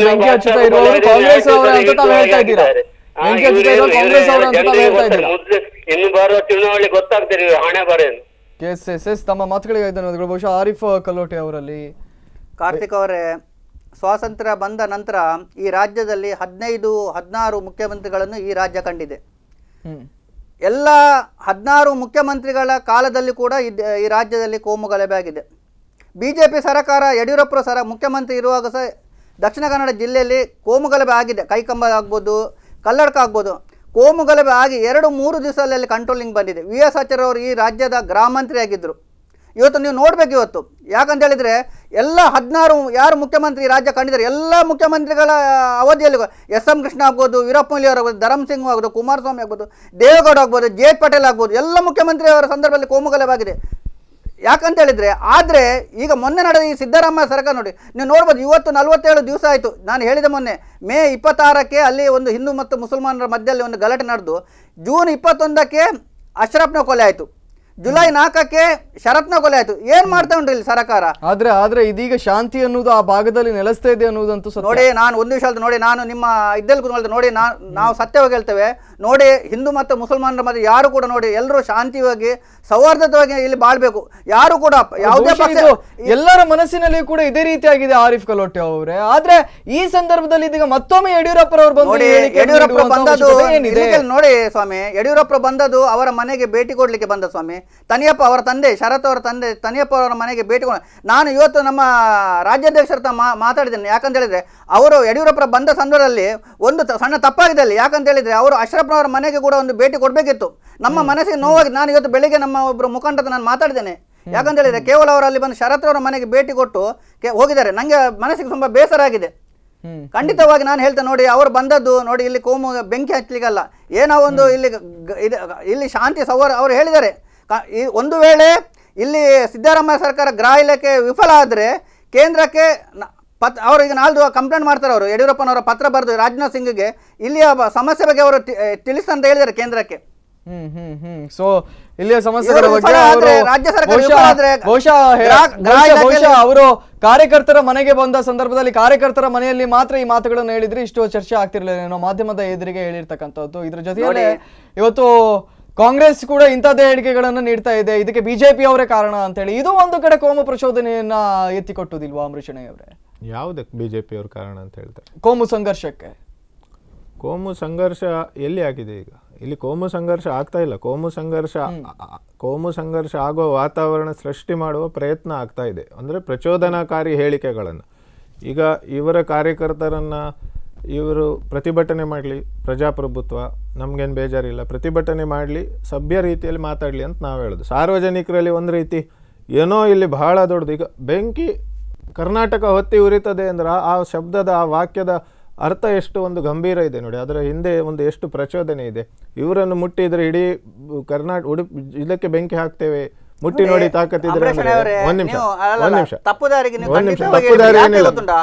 ಇನ್ನು ಬರುವ ಚುನಾವಣೆ ಗೊತ್ತಾಗ್ತಿರಿ ಹಣೆ ಬರೆಯನ್ನು ಎಸ್ ಎಸ್ ಎಸ್ ತಮ್ಮ ಮಾತುಗಳಿಗೆ ಧನ್ಯವಾದಗಳು ಬಹುಶಃ ಆರಿಫ್ ಕಲೋಟೆ ಅವರಲ್ಲಿ ಕಾರ್ತಿಕ್ ಅವರೇ ಸ್ವಾತಂತ್ರ್ಯ ಬಂದ ನಂತರ ಈ ರಾಜ್ಯದಲ್ಲಿ ಹದಿನೈದು ಹದಿನಾರು ಮುಖ್ಯಮಂತ್ರಿಗಳನ್ನು ಈ ರಾಜ್ಯ ಕಂಡಿದೆ ಎಲ್ಲ ಹದಿನಾರು ಮುಖ್ಯಮಂತ್ರಿಗಳ ಕಾಲದಲ್ಲಿ ಕೂಡ ಈ ರಾಜ್ಯದಲ್ಲಿ ಕೋಮು ಆಗಿದೆ ಬಿ ಜೆ ಪಿ ಸರಕಾರ ಯಡಿಯೂರಪ್ಪರ ಸರ ಮುಖ್ಯಮಂತ್ರಿ ಇರುವಾಗ ಸಹ ದಕ್ಷಿಣ ಕನ್ನಡ ಜಿಲ್ಲೆಯಲ್ಲಿ ಕೋಮು ಗಲಭೆ ಆಗಿದೆ ಕೈಕಂಬ ಆಗ್ಬೋದು ಕಲ್ಲಡ್ಕ ಆಗ್ಬೋದು ಕೋಮು ಗಲಭೆ ಆಗಿ ಎರಡು ಮೂರು ದಿವಸದಲ್ಲಿ ಕಂಟ್ರೋಲಿಂಗ್ ಬಂದಿದೆ ವಿ ಎಸ್ ಆಚಾರ್ಯ ಅವರು ಈ ರಾಜ್ಯದ ಮಂತ್ರಿ ಆಗಿದ್ದರು ಇವತ್ತು ನೀವು ನೋಡಬೇಕು ಇವತ್ತು ಯಾಕಂತ ಹೇಳಿದರೆ ಎಲ್ಲ ಹದಿನಾರು ಯಾರು ಮುಖ್ಯಮಂತ್ರಿ ರಾಜ್ಯ ಕಂಡಿದ್ದಾರೆ ಎಲ್ಲ ಮುಖ್ಯಮಂತ್ರಿಗಳ ಅವಧಿಯಲ್ಲಿ ಎಸ್ ಎಂ ಕೃಷ್ಣ ಆಗ್ಬೋದು ವೀರಪ್ಪ ಮೊಯ್ಲಿ ಆಗ್ಬೋದು ಧರಮ್ ಸಿಂಗ್ ಆಗ್ಬೋದು ಕುಮಾರಸ್ವಾಮಿ ಆಗ್ಬೋದು ದೇವೇಗೌಡ ಆಗ್ಬೋದು ಜೆ ಪಟೇಲ್ ಆಗ್ಬೋದು ಎಲ್ಲ ಮುಖ್ಯಮಂತ್ರಿ ಅವರ ಸಂದರ್ಭದಲ್ಲಿ ಕೋಮುಗಲವಾಗಿದೆ ಯಾಕಂತ ಹೇಳಿದರೆ ಆದರೆ ಈಗ ಮೊನ್ನೆ ನಡೆದ ಈ ಸಿದ್ದರಾಮಯ್ಯ ಸರ್ಕಾರ ನೋಡಿ ನೀವು ನೋಡ್ಬೋದು ಇವತ್ತು ನಲವತ್ತೇಳು ದಿವಸ ಆಯಿತು ನಾನು ಹೇಳಿದೆ ಮೊನ್ನೆ ಮೇ ಇಪ್ಪತ್ತಾರಕ್ಕೆ ಅಲ್ಲಿ ಒಂದು ಹಿಂದೂ ಮತ್ತು ಮುಸಲ್ಮಾನರ ಮಧ್ಯದಲ್ಲಿ ಒಂದು ಗಲಾಟೆ ನಡೆದು ಜೂನ್ ಇಪ್ಪತ್ತೊಂದಕ್ಕೆ ಅಶ್ರಫ್ನ ಕೊಲೆ ಆಯಿತು ಜುಲೈ ನಾಲ್ಕಕ್ಕೆ ಶರತ್ನ ಕೊಲೆ ಆಯ್ತು ಏನ್ ಮಾಡ್ತಾ ಉಂಟು ಇಲ್ಲಿ ಸರ್ಕಾರ ಆದ್ರೆ ಆದ್ರೆ ಇದೀಗ ಶಾಂತಿ ಅನ್ನೋದು ಆ ಭಾಗದಲ್ಲಿ ನೆಲೆಸ್ತಾ ಇದೆ ಅನ್ನೋದಂತೂ ನೋಡಿ ನಾನು ಒಂದು ವಿಷಯ ನೋಡಿ ನಾನು ನಿಮ್ಮ ಇದ್ದಲ್ಲಿ ಕುತ್ಕೊಳ್ತೇನೆ ನೋಡಿ ನಾವು ಸತ್ಯವಾಗಿ ಹೇಳ್ತೇವೆ ನೋಡಿ ಹಿಂದೂ ಮತ್ತು ಮುಸಲ್ಮಾನರ ಮಧ್ಯೆ ಯಾರು ಕೂಡ ನೋಡಿ ಎಲ್ಲರೂ ಶಾಂತಿಯಾಗಿ ಸೌಹಾರ್ದವಾಗಿ ಇಲ್ಲಿ ಬಾಳ್ಬೇಕು ಯಾರು ಕೂಡ ಯಾವುದೇ ಎಲ್ಲರ ಮನಸ್ಸಿನಲ್ಲಿ ಕೂಡ ಇದೇ ರೀತಿಯಾಗಿದೆ ಆರಿಫ್ ಕಲೋಟೆ ಅವರೇ ಆದ್ರೆ ಈ ಸಂದರ್ಭದಲ್ಲಿ ಇದೀಗ ಮತ್ತೊಮ್ಮೆ ಯಡಿಯೂರಪ್ಪ ಬಂದು ಯಡಿಯೂರಪ್ಪ ಬಂದದ್ದು ನೋಡಿ ಸ್ವಾಮಿ ಯಡಿಯೂರಪ್ಪ ಬಂದದ್ದು ಅವರ ಮನೆಗೆ ಭೇಟಿ ಕೊಡ್ಲಿಕ್ಕೆ ಬಂದ ಸ್ವಾಮಿ ತನಿಯಪ್ಪ ಅವರ ತಂದೆ ಶರತ್ ಅವರ ತಂದೆ ತನಿಯಪ್ಪ ಅವರ ಮನೆಗೆ ಭೇಟಿಕೊಂಡು ನಾನು ಇವತ್ತು ನಮ್ಮ ರಾಜ್ಯಾಧ್ಯಕ್ಷರ ತ ಮಾತಾಡಿದ್ದೇನೆ ಯಾಕಂತ ಹೇಳಿದರೆ ಅವರು ಯಡಿಯೂರಪ್ಪ ಬಂದ ಸಂದರ್ಭದಲ್ಲಿ ಒಂದು ಸಣ್ಣ ತಪ್ಪಾಗಿದೆ ಅಲ್ಲಿ ಯಾಕಂತ ಹೇಳಿದರೆ ಅವರು ಅಶ್ರಪ್ಪನವರ ಮನೆಗೆ ಕೂಡ ಒಂದು ಭೇಟಿ ಕೊಡಬೇಕಿತ್ತು ನಮ್ಮ ಮನಸ್ಸಿಗೆ ನೋವಾಗಿ ನಾನು ಇವತ್ತು ಬೆಳಿಗ್ಗೆ ನಮ್ಮ ಒಬ್ಬರು ಮುಖಂಡ ನಾನು ಮಾತಾಡಿದ್ದೇನೆ ಯಾಕಂತ ಹೇಳಿದರೆ ಕೇವಲ ಅವರಲ್ಲಿ ಬಂದು ಶರತ್ ಅವರ ಮನೆಗೆ ಭೇಟಿ ಕೊಟ್ಟು ಹೋಗಿದ್ದಾರೆ ನನಗೆ ಮನಸ್ಸಿಗೆ ತುಂಬ ಬೇಸರ ಆಗಿದೆ ಖಂಡಿತವಾಗಿ ನಾನು ಹೇಳ್ತೇನೆ ನೋಡಿ ಅವರು ಬಂದದ್ದು ನೋಡಿ ಇಲ್ಲಿ ಕೋಮು ಬೆಂಕಿ ಹಚ್ಚಲಿಕ್ಕಲ್ಲ ಏನೋ ಒಂದು ಇಲ್ಲಿ ಇಲ್ಲಿ ಶಾಂತಿ ಸೌರ ಅವರು ಹೇಳಿದ್ದಾರೆ ಒಂದು ವೇಳೆ ಇಲ್ಲಿ ಸಿದ್ದರಾಮಯ್ಯ ಸರ್ಕಾರ ಗೃಹ ಇಲಾಖೆ ವಿಫಲ ಆದರೆ ಕೇಂದ್ರಕ್ಕೆ ಪತ್ ಅವರು ಈಗ ನಾಲ್ದು ಕಂಪ್ಲೇಂಟ್ ಮಾಡ್ತಾರೆ ಅವರು ಯಡಿಯೂರಪ್ಪನವರ ಪತ್ರ ಬರೆದು ರಾಜನಾಥ್ ಸಿಂಗ್ಗೆ ಇಲ್ಲಿಯ ಸಮಸ್ಯೆ ಬಗ್ಗೆ ಅವರು ತಿಳಿಸ್ತಾ ಅಂತ ಹೇಳಿದ್ದಾರೆ ಕೇಂದ್ರಕ್ಕೆ ಸೊ ಇಲ್ಲಿಯ ಸಮಸ್ಯೆಗಳ ಬಗ್ಗೆ ಅವರು ಕಾರ್ಯಕರ್ತರ ಮನೆಗೆ ಬಂದ ಸಂದರ್ಭದಲ್ಲಿ ಕಾರ್ಯಕರ್ತರ ಮನೆಯಲ್ಲಿ ಮಾತ್ರ ಈ ಮಾತುಗಳನ್ನು ಹೇಳಿದ್ರೆ ಇಷ್ಟು ಚರ್ಚೆ ಆಗ್ತಿರ್ಲಿಲ್ಲ ಮಾಧ್ಯಮದ ಎದುರಿಗೆ ಹೇಳಿರ್ತಕ್ಕಂಥದ್ದು ಇದ್ರ ಜೊತೆಯಲ್ಲಿ ಇವತ್ತು ಕಾಂಗ್ರೆಸ್ ಕೂಡ ಇಂಥದ್ದೇ ಹೇಳಿಕೆಗಳನ್ನು ನೀಡ್ತಾ ಇದೆ ಇದಕ್ಕೆ ಬಿಜೆಪಿ ಅವರೇ ಕಾರಣ ಅಂತ ಹೇಳಿ ಇದು ಒಂದು ಕಡೆ ಕೋಮು ಪ್ರಚೋದನೆಯನ್ನ ಎತ್ತಿಕೊಟ್ಟುದಿಲ್ವಾ ಅಮೃಷಣೆ ಅವರೇ ಯಾವುದಕ್ಕೆ ಬಿಜೆಪಿ ಅವ್ರ ಕಾರಣ ಅಂತ ಹೇಳ್ತಾರೆ ಕೋಮು ಸಂಘರ್ಷಕ್ಕೆ ಕೋಮು ಸಂಘರ್ಷ ಎಲ್ಲಿ ಆಗಿದೆ ಈಗ ಇಲ್ಲಿ ಕೋಮು ಸಂಘರ್ಷ ಆಗ್ತಾ ಇಲ್ಲ ಕೋಮು ಸಂಘರ್ಷ ಕೋಮು ಸಂಘರ್ಷ ಆಗುವ ವಾತಾವರಣ ಸೃಷ್ಟಿ ಮಾಡುವ ಪ್ರಯತ್ನ ಆಗ್ತಾ ಇದೆ ಅಂದರೆ ಪ್ರಚೋದನಾಕಾರಿ ಹೇಳಿಕೆಗಳನ್ನು ಈಗ ಇವರ ಕಾರ್ಯಕರ್ತರನ್ನು ಇವರು ಪ್ರತಿಭಟನೆ ಮಾಡಲಿ ಪ್ರಜಾಪ್ರಭುತ್ವ ನಮಗೇನು ಬೇಜಾರಿಲ್ಲ ಪ್ರತಿಭಟನೆ ಮಾಡಲಿ ಸಭ್ಯ ರೀತಿಯಲ್ಲಿ ಮಾತಾಡಲಿ ಅಂತ ನಾವು ಹೇಳೋದು ಸಾರ್ವಜನಿಕರಲ್ಲಿ ಒಂದು ರೀತಿ ಏನೋ ಇಲ್ಲಿ ಬಹಳ ದೊಡ್ಡದು ಈಗ ಬೆಂಕಿ ಕರ್ನಾಟಕ ಹೊತ್ತಿ ಉರಿತದೆ ಅಂದ್ರೆ ಆ ಶಬ್ದದ ಆ ವಾಕ್ಯದ ಅರ್ಥ ಎಷ್ಟು ಒಂದು ಗಂಭೀರ ಇದೆ ನೋಡಿ ಅದರ ಹಿಂದೆ ಒಂದು ಎಷ್ಟು ಪ್ರಚೋದನೆ ಇದೆ ಇವರನ್ನು ಮುಟ್ಟಿದರೆ ಇಡೀ ಕರ್ನಾಟಕ ಉಡುಪಿ ಇದಕ್ಕೆ ಬೆಂಕಿ ಹಾಕ್ತೇವೆ ಮುಟ್ಟಿ ನೋಡಿ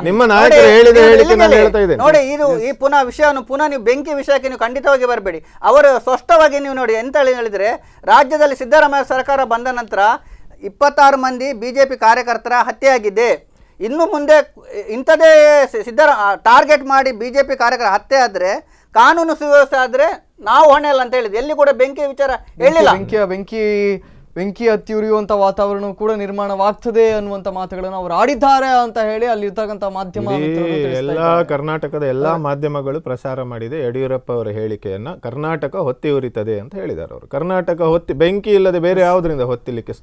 ನಿಮ್ಮ ನಾಯಕರು ಹೇಳಿದ ಹೇಳಿಕೆ ನಾನು ಹೇಳ್ತಾ ನೋಡಿ ಇದು ಈ ಪುನಃ ವಿಷಯವನ್ನು ಪುನಃ ನೀವು ಬೆಂಕಿ ವಿಷಯಕ್ಕೆ ನೀವು ಖಂಡಿತವಾಗಿ ಬರಬೇಡಿ ಅವರು ಸ್ಪಷ್ಟವಾಗಿ ನೀವು ನೋಡಿ ಎಂತ ಹೇಳಿದ್ರೆ ರಾಜ್ಯದಲ್ಲಿ ಸಿದ್ದರಾಮಯ್ಯ ಸರ್ಕಾರ ಬಂದ ನಂತರ ಇಪ್ಪತ್ತಾರು ಮಂದಿ ಬಿಜೆಪಿ ಕಾರ್ಯಕರ್ತರ ಹತ್ಯೆ ಆಗಿದೆ ಇನ್ನು ಮುಂದೆ ಇಂಥದೇ ಸಿದ್ದರ ಟಾರ್ಗೆಟ್ ಮಾಡಿ ಬಿಜೆಪಿ ಕಾರ್ಯಕರ್ತರ ಹತ್ಯೆ ಆದರೆ ಕಾನೂನು ಸುವ್ಯವಸ್ಥೆ ಆದರೆ ನಾವು ಹೊಣೆ ಅಲ್ಲ ಅಂತ ಹೇಳಿದ್ವಿ ಎಲ್ಲಿ ಕೂಡ ಬೆಂಕಿ ವಿಚಾರ ಹೇಳಿಲ್ಲ ಬೆಂಕಿ ಬೆಂಕಿ ಬೆಂಕಿ ಹತ್ತಿ ಉರಿಯುವಂಥ ವಾತಾವರಣ ಕೂಡ ನಿರ್ಮಾಣವಾಗ್ತದೆ ಅನ್ನುವಂಥ ಮಾತುಗಳನ್ನು ಅವರು ಆಡಿದ್ದಾರೆ ಅಂತ ಹೇಳಿ ಅಲ್ಲಿರ್ತಕ್ಕಂಥ ಮಾಧ್ಯಮ ಎಲ್ಲ ಕರ್ನಾಟಕದ ಎಲ್ಲ ಮಾಧ್ಯಮಗಳು ಪ್ರಸಾರ ಮಾಡಿದೆ ಯಡಿಯೂರಪ್ಪ ಅವರ ಹೇಳಿಕೆಯನ್ನ ಕರ್ನಾಟಕ ಹೊತ್ತಿ ಉರಿತದೆ ಅಂತ ಹೇಳಿದ್ದಾರೆ ಅವರು ಕರ್ನಾಟಕ ಹೊತ್ತಿ ಬೆಂಕಿ ಇಲ್ಲದೆ ಬೇರೆ ಯಾವುದರಿಂದ ಹೊತ್ತಿಲಿಕ್ಕೆ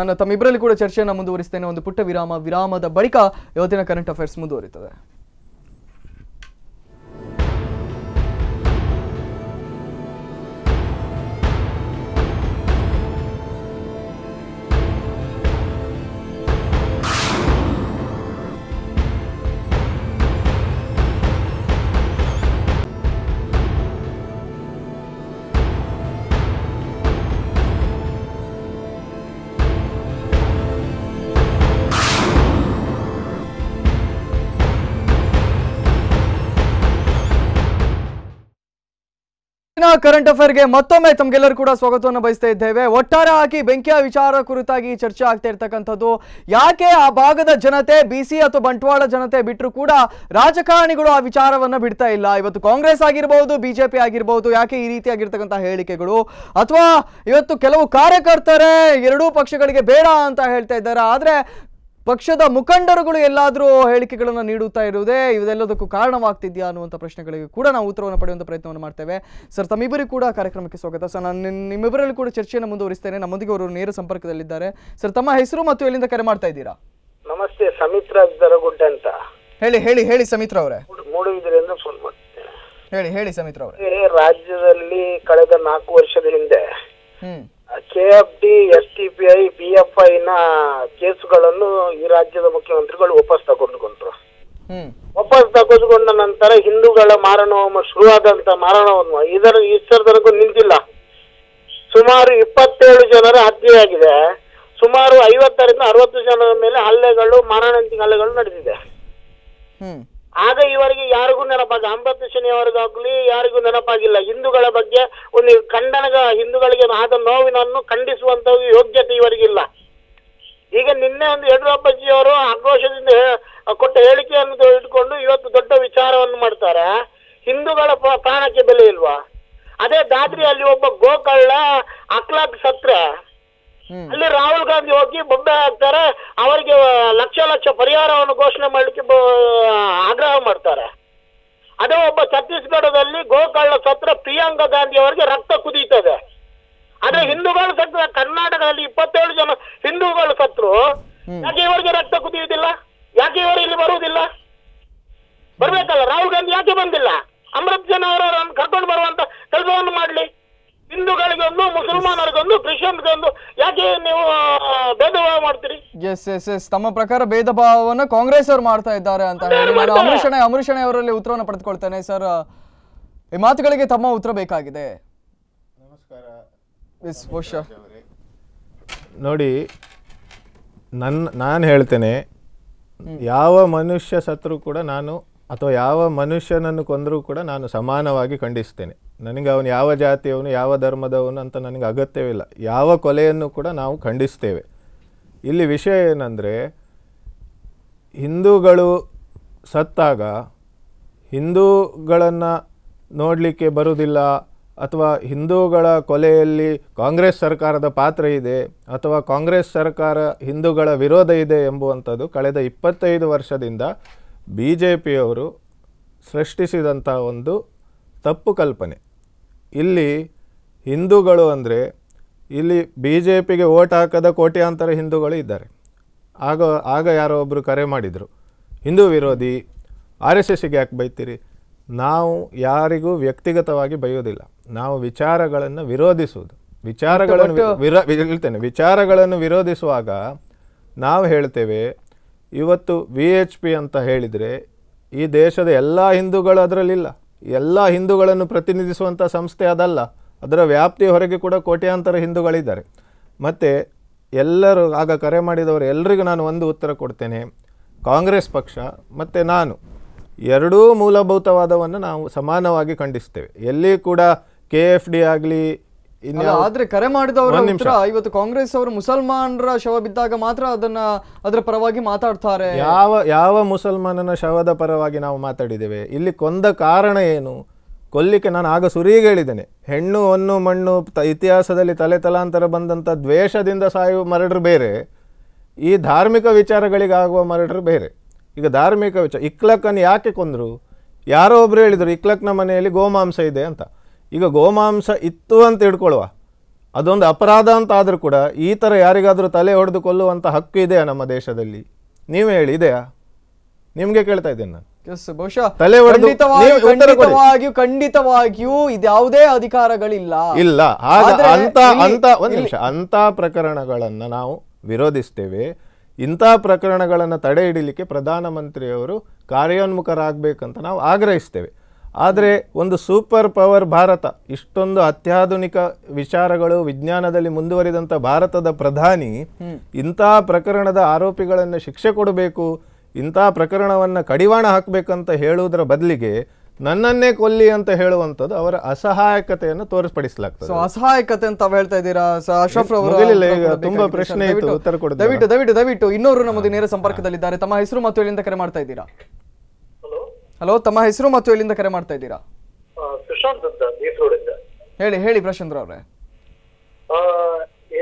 ನಾನು ತಮ್ಮಿಬ್ಬರಲ್ಲಿ ಕೂಡ ಚರ್ಚೆಯನ್ನು ಮುಂದುವರಿಸ್ತೇನೆ ಒಂದು ಪುಟ್ಟ ವಿರಾಮ ವಿರಾಮದ ಬಳಿಕ ಇವತ್ತಿನ ಕರೆಂಟ್ ಅಫೇರ್ಸ್ ಮುಂದುವರಿತದೆ ಕರೆಂಟ್ ಅಫೇರ್ಗೆ ಮತ್ತೊಮ್ಮೆ ತಮ್ಗೆಲ್ಲರೂ ಕೂಡ ಸ್ವಾಗತವನ್ನು ಬಯಸ್ತಾ ಇದ್ದೇವೆ ಒಟ್ಟಾರೆ ಹಾಕಿ ಬೆಂಕಿಯ ವಿಚಾರ ಕುರಿತಾಗಿ ಚರ್ಚೆ ಆಗ್ತಾ ಇರ್ತಕ್ಕಂಥದ್ದು ಯಾಕೆ ಆ ಭಾಗದ ಜನತೆ ಬಿಸಿ ಅಥವಾ ಬಂಟ್ವಾಳ ಜನತೆ ಬಿಟ್ಟರು ಕೂಡ ರಾಜಕಾರಣಿಗಳು ಆ ವಿಚಾರವನ್ನ ಬಿಡ್ತಾ ಇಲ್ಲ ಇವತ್ತು ಕಾಂಗ್ರೆಸ್ ಆಗಿರಬಹುದು ಬಿಜೆಪಿ ಆಗಿರಬಹುದು ಯಾಕೆ ಈ ರೀತಿಯಾಗಿರ್ತಕ್ಕಂಥ ಹೇಳಿಕೆಗಳು ಅಥವಾ ಇವತ್ತು ಕೆಲವು ಕಾರ್ಯಕರ್ತರೇ ಎರಡೂ ಪಕ್ಷಗಳಿಗೆ ಬೇಡ ಅಂತ ಹೇಳ್ತಾ ಇದ್ದಾರೆ ಆದ್ರೆ ಪಕ್ಷದ ಮುಖಂಡರುಗಳು ಎಲ್ಲಾದರೂ ಹೇಳಿಕೆಗಳನ್ನು ನೀಡುತ್ತಾ ಇರುವುದೇ ಇವೆಲ್ಲದಕ್ಕೂ ಕಾರಣವಾಗ್ತಿದೆಯಾ ಅನ್ನುವಂಥ ಪ್ರಶ್ನೆಗಳಿಗೆ ಕೂಡ ನಾವು ಉತ್ತರವನ್ನು ಪಡೆಯುವಂಥ ಪ್ರಯತ್ನವನ್ನು ಮಾಡ್ತೇವೆ ಸರ್ ತಮ್ಮಿಬ್ಬರಿಗೂ ಕೂಡ ಕಾರ್ಯಕ್ರಮಕ್ಕೆ ಸ್ವಾಗತ ಸರ್ ನಾನು ನಿಮ್ಮಿಬ್ಬರಲ್ಲಿ ಕೂಡ ಚರ್ಚೆಯನ್ನು ಮುಂದುವರಿಸ್ತೇನೆ ನಮ್ಮೊಂದಿಗೆ ಅವರು ನೇರ ಸಂಪರ್ಕದಲ್ಲಿದ್ದಾರೆ ಸರ್ ತಮ್ಮ ಹೆಸರು ಮತ್ತು ಎಲ್ಲಿಂದ ಕರೆ ಮಾಡ್ತಾ ಇದ್ದೀರಾ ನಮಸ್ತೆ ಸಮಿತ್ರ ದರಗುಡ್ಡ ಅಂತ ಹೇಳಿ ಹೇಳಿ ಹೇಳಿ ಸಮಿತ್ರ ಅವರೇ ಫೋನ್ ಮಾಡ್ತೇನೆ ಹೇಳಿ ಹೇಳಿ ಸಮಿತ್ರ ಅವರೇ ರಾಜ್ಯದಲ್ಲಿ ಕಳೆದ ನಾಲ್ಕು ವರ್ಷದ ಹಿಂದೆ K F D S T P I B F I ನ ಕೇಸುಗಳನ್ನು ಈ ರಾಜ್ಯದ ಮುಖ್ಯಮಂತ್ರಿಗಳು ವಾಪಸ್ ತಗೊಂಡ್ಕೊಂಡ್ರು ವಾಪಸ್ ತಗೊಂಡ್ಕೊಂಡ ನಂತರ ಹಿಂದೂಗಳ ಮಾರಣೋಮ ಶುರುವಾದಂತ ಮಾರಣೋಮ ಇದರ ಇಷ್ಟರ ತನಕ ನಿಂತಿಲ್ಲ ಸುಮಾರು ಇಪ್ಪತ್ತೇಳು ಜನರ ಹತ್ಯೆಯಾಗಿದೆ ಸುಮಾರು ಐವತ್ತರಿಂದ ಅರವತ್ತು ಜನರ ಮೇಲೆ ಹಲ್ಲೆಗಳು ಮಾರಣಾಂತಿಕ ಹಲ್ಲೆಗಳು ನಡೆದಿದೆ ಆಗ ಇವರಿಗೆ ಯಾರಿಗೂ ನೆನಪಾಗ ಅಂಬತ್ತು ಶನಿಯವರಿಗಾಗ್ಲಿ ಯಾರಿಗೂ ನೆನಪಾಗಿಲ್ಲ ಹಿಂದೂಗಳ ಬಗ್ಗೆ ಒಂದು ಖಂಡನಗ ಹಿಂದೂಗಳಿಗೆ ಆದ ನೋವಿನನ್ನು ಖಂಡಿಸುವಂತ ಯೋಗ್ಯತೆ ಇವರಿಗಿಲ್ಲ ಈಗ ನಿನ್ನೆ ಒಂದು ಯಡಿಯೂರಪ್ಪಜಿಯವರು ಆಕ್ರೋಶದಿಂದ ಕೊಟ್ಟ ಹೇಳಿಕೆಯನ್ನು ಇಟ್ಕೊಂಡು ಇವತ್ತು ದೊಡ್ಡ ವಿಚಾರವನ್ನು ಮಾಡ್ತಾರೆ ಹಿಂದೂಗಳ ಪ್ರಾಣಕ್ಕೆ ಬೆಲೆ ಇಲ್ವಾ ಅದೇ ದಾದ್ರಿಯಲ್ಲಿ ಒಬ್ಬ ಗೋಕರ್ಣ ಅಕ್ಲಾಕ್ ಸತ್ರ ಅಲ್ಲಿ ರಾಹುಲ್ ಗಾಂಧಿ ಹೋಗಿ ಬೊಂಬೆ ಹಾಕ್ತಾರೆ ಅವರಿಗೆ ಲಕ್ಷ ಲಕ್ಷ ಪರಿಹಾರವನ್ನು ಘೋಷಣೆ ಮಾಡಲಿಕ್ಕೆ ಆಗ್ರಹ ಮಾಡ್ತಾರೆ ಅದೇ ಒಬ್ಬ ಛತ್ತೀಸ್ಗಢದಲ್ಲಿ ಗೋಕರ್ಣ ಸತ್ರ ಪ್ರಿಯಾಂಕಾ ಗಾಂಧಿ ಅವರಿಗೆ ರಕ್ತ ಕುದೀತದೆ ಆದ್ರೆ ಹಿಂದೂಗಳು ಸತ್ರ ಕರ್ನಾಟಕದಲ್ಲಿ ಇಪ್ಪತ್ತೇಳು ಜನ ಹಿಂದೂಗಳು ಸತ್ರು ಯಾಕೆ ಇವರಿಗೆ ರಕ್ತ ಕುದಿಯುವುದಿಲ್ಲ ಯಾಕೆ ಇವರು ಇಲ್ಲಿ ಬರುವುದಿಲ್ಲ ಬರ್ಬೇಕಲ್ಲ ರಾಹುಲ್ ಗಾಂಧಿ ಯಾಕೆ ಬಂದಿಲ್ಲ ಅಮೃತ್ ಜನ ಅವರನ್ನು ಕರ್ಕೊಂಡು ಬರುವಂತ ಕೆಲಸವನ್ನು ಮಾಡ್ಲಿ ಹಿಂದೂಗಳಿಗೊಂದು ಮುಸಲ್ಮಾನರಿಗೊಂದು ಕ್ರಿಶ್ಚಿಯನ್ಗೊಂದು ಯಾಕೆ ನೀವು ಭೇದ ಭಾವ ಮಾಡ್ತೀರಿ ಎಸ್ ಎಸ್ ಎಸ್ ತಮ್ಮ ಪ್ರಕಾರ ಭೇದ ಭಾವವನ್ನು ಕಾಂಗ್ರೆಸ್ ಅವರು ಮಾಡ್ತಾ ಇದ್ದಾರೆ ಅಂತ ಹೇಳಿ ಅಮೃಷಣೆ ಅಮೃಷಣೆ ಅವರಲ್ಲಿ ಉತ್ತರವನ್ನು ಪಡೆದುಕೊಳ್ತೇನೆ ಸರ್ ಈ ಮಾತುಗಳಿಗೆ ತಮ್ಮ ಉತ್ತರ ಬೇಕಾಗಿದೆ ನಮಸ್ಕಾರ ನೋಡಿ ನನ್ನ ನಾನು ಹೇಳ್ತೇನೆ ಯಾವ ಮನುಷ್ಯ ಸತ್ರು ಕೂಡ ನಾನು ಅಥವಾ ಯಾವ ಮನುಷ್ಯನನ್ನು ಕೊಂದರೂ ಕೂಡ ನಾನು ಸಮಾನವಾಗಿ ಖಂಡಿಸ್ತೇನೆ ನನಗೆ ಅವನು ಯಾವ ಜಾತಿಯವನು ಯಾವ ಧರ್ಮದವನು ಅಂತ ನನಗೆ ಅಗತ್ಯವಿಲ್ಲ ಯಾವ ಕೊಲೆಯನ್ನು ಕೂಡ ನಾವು ಖಂಡಿಸ್ತೇವೆ ಇಲ್ಲಿ ವಿಷಯ ಏನಂದರೆ ಹಿಂದೂಗಳು ಸತ್ತಾಗ ಹಿಂದೂಗಳನ್ನು ನೋಡಲಿಕ್ಕೆ ಬರುವುದಿಲ್ಲ ಅಥವಾ ಹಿಂದೂಗಳ ಕೊಲೆಯಲ್ಲಿ ಕಾಂಗ್ರೆಸ್ ಸರ್ಕಾರದ ಪಾತ್ರ ಇದೆ ಅಥವಾ ಕಾಂಗ್ರೆಸ್ ಸರ್ಕಾರ ಹಿಂದೂಗಳ ವಿರೋಧ ಇದೆ ಎಂಬುವಂಥದ್ದು ಕಳೆದ ಇಪ್ಪತ್ತೈದು ವರ್ಷದಿಂದ ಬಿ ಜೆ ಪಿಯವರು ಸೃಷ್ಟಿಸಿದಂಥ ಒಂದು ತಪ್ಪು ಕಲ್ಪನೆ ಇಲ್ಲಿ ಹಿಂದೂಗಳು ಅಂದರೆ ಇಲ್ಲಿ ಬಿ ಜೆ ಪಿಗೆ ಓಟ್ ಹಾಕದ ಕೋಟ್ಯಾಂತರ ಹಿಂದೂಗಳು ಇದ್ದಾರೆ ಆಗ ಆಗ ಯಾರೋ ಒಬ್ಬರು ಕರೆ ಮಾಡಿದರು ಹಿಂದೂ ವಿರೋಧಿ ಆರ್ ಎಸ್ ಎಸ್ಸಿಗೆ ಯಾಕೆ ಬೈತೀರಿ ನಾವು ಯಾರಿಗೂ ವ್ಯಕ್ತಿಗತವಾಗಿ ಬೈಯೋದಿಲ್ಲ ನಾವು ವಿಚಾರಗಳನ್ನು ವಿರೋಧಿಸುವುದು ವಿಚಾರಗಳನ್ನು ವಿರ ಹೇಳ್ತೇನೆ ವಿಚಾರಗಳನ್ನು ವಿರೋಧಿಸುವಾಗ ನಾವು ಹೇಳ್ತೇವೆ ಇವತ್ತು ವಿ ಎಚ್ ಪಿ ಅಂತ ಹೇಳಿದರೆ ಈ ದೇಶದ ಎಲ್ಲ ಹಿಂದೂಗಳು ಅದರಲ್ಲಿಲ್ಲ ಎಲ್ಲ ಹಿಂದೂಗಳನ್ನು ಪ್ರತಿನಿಧಿಸುವಂಥ ಸಂಸ್ಥೆ ಅದಲ್ಲ ಅದರ ವ್ಯಾಪ್ತಿ ಹೊರಗೆ ಕೂಡ ಕೋಟ್ಯಾಂತರ ಹಿಂದೂಗಳಿದ್ದಾರೆ ಮತ್ತು ಎಲ್ಲರೂ ಆಗ ಕರೆ ಮಾಡಿದವರು ಎಲ್ರಿಗೂ ನಾನು ಒಂದು ಉತ್ತರ ಕೊಡ್ತೇನೆ ಕಾಂಗ್ರೆಸ್ ಪಕ್ಷ ಮತ್ತು ನಾನು ಎರಡೂ ಮೂಲಭೂತವಾದವನ್ನು ನಾವು ಸಮಾನವಾಗಿ ಖಂಡಿಸ್ತೇವೆ ಎಲ್ಲಿ ಕೂಡ ಕೆ ಎಫ್ ಡಿ ಆಗಲಿ ಆದ್ರೆ ಕರೆ ಮಾಡಿದವರ ಇವತ್ತು ಕಾಂಗ್ರೆಸ್ ಅವರು ಮುಸಲ್ಮಾನರ ಶವ ಬಿದ್ದಾಗ ಮಾತ್ರ ಅದನ್ನ ಅದರ ಪರವಾಗಿ ಮಾತಾಡ್ತಾರೆ ಯಾವ ಯಾವ ಮುಸಲ್ಮಾನನ ಶವದ ಪರವಾಗಿ ನಾವು ಮಾತಾಡಿದ್ದೇವೆ ಇಲ್ಲಿ ಕೊಂದ ಕಾರಣ ಏನು ಕೊಲ್ಲಿಕ್ಕೆ ನಾನು ಆಗ ಸುರಿಗೆ ಹೇಳಿದ್ದೇನೆ ಹೆಣ್ಣು ಹೊನ್ನು ಮಣ್ಣು ಇತಿಹಾಸದಲ್ಲಿ ತಲೆ ತಲಾಂತರ ಬಂದಂಥ ದ್ವೇಷದಿಂದ ಸಾಯುವ ಮರಡ್ರು ಬೇರೆ ಈ ಧಾರ್ಮಿಕ ವಿಚಾರಗಳಿಗಾಗುವ ಮರಡ್ರು ಬೇರೆ ಈಗ ಧಾರ್ಮಿಕ ವಿಚಾರ ಇಕ್ಲಕ್ಕನ್ನು ಯಾಕೆ ಕೊಂದ್ರು ಯಾರೋ ಒಬ್ರು ಹೇಳಿದರು ಇಕ್ಲಕ್ನ ಮನೆಯಲ್ಲಿ ಗೋಮಾಂಸ ಇದೆ ಅಂತ ಈಗ ಗೋಮಾಂಸ ಇತ್ತು ಅಂತ ಇಟ್ಕೊಳ್ಳುವ ಅದೊಂದು ಅಪರಾಧ ಅಂತ ಆದರೂ ಕೂಡ ಈ ಥರ ಯಾರಿಗಾದರೂ ತಲೆ ಹೊಡೆದು ಹಕ್ಕು ಇದೆಯಾ ನಮ್ಮ ದೇಶದಲ್ಲಿ ನೀವೇ ಹೇಳಿ ಇದೆಯಾ ನಿಮಗೆ ಕೇಳ್ತಾ ಇದ್ದೇನೆ ನಾನು ಬಹುಶಃ ಖಂಡಿತವಾಗಿಯೂ ಖಂಡಿತವಾಗಿಯೂ ಇದ್ಯಾವುದೇ ಅಧಿಕಾರಗಳಿಲ್ಲ ಇಲ್ಲ ಅಂತ ಅಂತ ಒಂದು ನಿಮಿಷ ಅಂತ ಪ್ರಕರಣಗಳನ್ನು ನಾವು ವಿರೋಧಿಸ್ತೇವೆ ಇಂಥ ಪ್ರಕರಣಗಳನ್ನು ತಡೆ ಹಿಡಿಲಿಕ್ಕೆ ಪ್ರಧಾನಮಂತ್ರಿಯವರು ಕಾರ್ಯೋನ್ಮುಖರಾಗಬೇಕಂತ ನಾವು ಆಗ್ರಹಿಸ್ತೇವೆ ಆದರೆ ಒಂದು ಸೂಪರ್ ಪವರ್ ಭಾರತ ಇಷ್ಟೊಂದು ಅತ್ಯಾಧುನಿಕ ವಿಚಾರಗಳು ವಿಜ್ಞಾನದಲ್ಲಿ ಮುಂದುವರಿದಂಥ ಭಾರತದ ಪ್ರಧಾನಿ ಇಂತಹ ಪ್ರಕರಣದ ಆರೋಪಿಗಳನ್ನು ಶಿಕ್ಷೆ ಕೊಡಬೇಕು ಇಂತಹ ಪ್ರಕರಣವನ್ನು ಕಡಿವಾಣ ಹಾಕಬೇಕಂತ ಹೇಳುವುದರ ಬದಲಿಗೆ ನನ್ನನ್ನೇ ಕೊಲ್ಲಿ ಅಂತ ಹೇಳುವಂಥದ್ದು ಅವರ ಅಸಹಾಯಕತೆಯನ್ನು ತೋರ್ಪಡಿಸಲಾಗ್ತದೆ ಅಸಹಾಯಕತೆ ಅಂತ ಹೇಳ್ತಾ ಇದ್ದೀರಾ ಅಶ್ರಫ್ ತುಂಬಾ ಪ್ರಶ್ನೆ ಇತ್ತು ಉತ್ತರ ಕೊಡಿ ದಯವಿಟ್ಟು ದಯವಿಟ್ಟು ದಯವಿಟ್ಟು ಇನ್ನೂರು ನಮ್ಮದು ನೇರ ಸಂಪರ್ಕದಲ್ಲಿದ್ದಾರೆ ತಮ್ಮ ಹೆಸರು ಮತ್ತು ಎಲ್ಲಿಂದ ಕರೆ ಮಾಡ್ತಾ ಇದ್ದೀರಾ ಹಲೋ ತಮ್ಮ ಹೆಸರು ಮತ್ತು ಎಲ್ಲಿಂದ ಕರೆ ಮಾಡ್ತಾ ಇದ್ದೀರಾ ಸುಶಾಂತ್ ಅಂತ ಮೀಸೂರಿಂದ ಹೇಳಿ ಹೇಳಿ ಪ್ರಶಾಂತ್ ಅವ್ರೆ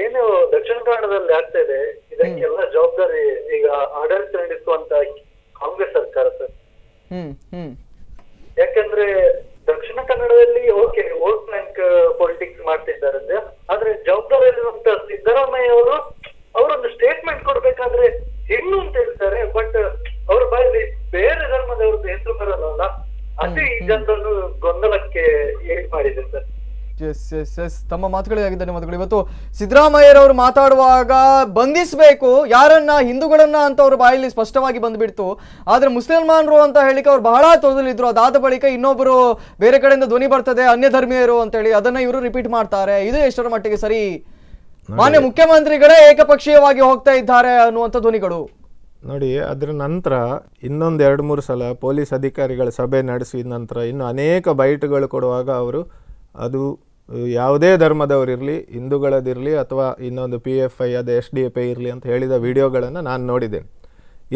ಏನು ದಕ್ಷಿಣ ಕನ್ನಡದಲ್ಲಿ ಆಗ್ತಾ ಇದೆ ಇದಕ್ಕೆಲ್ಲ ಜವಾಬ್ದಾರಿ ಈಗ ಆಡಳಿತ ನಡೆಸುವಂತ ಕಾಂಗ್ರೆಸ್ ಸರ್ಕಾರ ಸರ್ ಯಾಕಂದ್ರೆ ದಕ್ಷಿಣ ಕನ್ನಡದಲ್ಲಿ ಓಕೆ ಓಟ್ ಬ್ಯಾಂಕ್ ಪೊಲಿಟಿಕ್ಸ್ ಮಾಡ್ತಿದ್ದಾರೆ ಆದ್ರೆ ಜವಾಬ್ದಾರಿಯಲ್ಲಿರುವಂತ ಸಿದ್ದರಾಮಯ್ಯ ಅವರು ಅವರೊಂದು ಸ್ಟೇಟ್ಮೆಂಟ್ ಕೊಡ್ಬೇಕಾದ್ರೆ ಹೆಣ್ಣು ಅಂತ ಹೇಳ್ತಾರೆ ಬಟ್ ಅವ್ರ ಬಾಯಲ್ಲಿ ಬೇರೆ ಧರ್ಮದವ್ರದ್ದು ಹೆಸರು ಬರಲ್ಲ ಅದೇ ಈ ಜನರನ್ನು ಗೊಂದಲಕ್ಕೆ ಏಟ್ ಮಾಡಿದೆ ಸರ್ ಎಸ್ ಎಸ್ ಎಸ್ ತಮ್ಮ ಮಾತುಗಳೇ ಆಗಿದೆ ಮಾತುಗಳು ಇವತ್ತು ಸಿದ್ದರಾಮಯ್ಯರವರು ಮಾತಾಡುವಾಗ ಬಂಧಿಸಬೇಕು ಯಾರನ್ನ ಹಿಂದೂಗಳನ್ನ ಅಂತ ಅವ್ರ ಬಾಯಲ್ಲಿ ಸ್ಪಷ್ಟವಾಗಿ ಬಂದ್ಬಿಡ್ತು ಆದ್ರೆ ಮುಸಲ್ಮಾನರು ಅಂತ ಹೇಳಿಕೆ ಅವ್ರು ಬಹಳ ತೊದಲಿದ್ರು ಅದಾದ ಬಳಿಕ ಇನ್ನೊಬ್ಬರು ಬೇರೆ ಕಡೆಯಿಂದ ಧ್ವನಿ ಬರ್ತದೆ ಅನ್ಯ ಧರ್ಮೀಯರು ಅಂತ ಹೇಳಿ ಅದನ್ನ ಇವರು ರಿಪೀಟ್ ಮಾಡ್ತಾರೆ ಇದು ಎಷ್ಟರ ಮಟ್ಟಿಗೆ ಸರಿ ಮಾನ್ಯ ಮುಖ್ಯಮಂತ್ರಿಗಳೇ ಏಕಪಕ್ಷೀಯವಾಗಿ ಹೋಗ್ತಾ ಇದ್ದಾರೆ ಅನ್ನುವಂಥ ಧ್ವನಿಗಳು ನೋಡಿ ಅದರ ನಂತರ ಇನ್ನೊಂದು ಎರಡು ಮೂರು ಸಲ ಪೊಲೀಸ್ ಅಧಿಕಾರಿಗಳ ಸಭೆ ನಡೆಸಿದ ನಂತರ ಇನ್ನು ಅನೇಕ ಬೈಟ್ಗಳು ಕೊಡುವಾಗ ಅವರು ಅದು ಯಾವುದೇ ಧರ್ಮದವರಿರಲಿ ಹಿಂದೂಗಳದಿರಲಿ ಅಥವಾ ಇನ್ನೊಂದು ಪಿ ಎಫ್ ಐ ಅದು ಎಸ್ ಡಿ ಎಫ್ ಐ ಇರಲಿ ಅಂತ ಹೇಳಿದ ವಿಡಿಯೋಗಳನ್ನು ನಾನು ನೋಡಿದೆ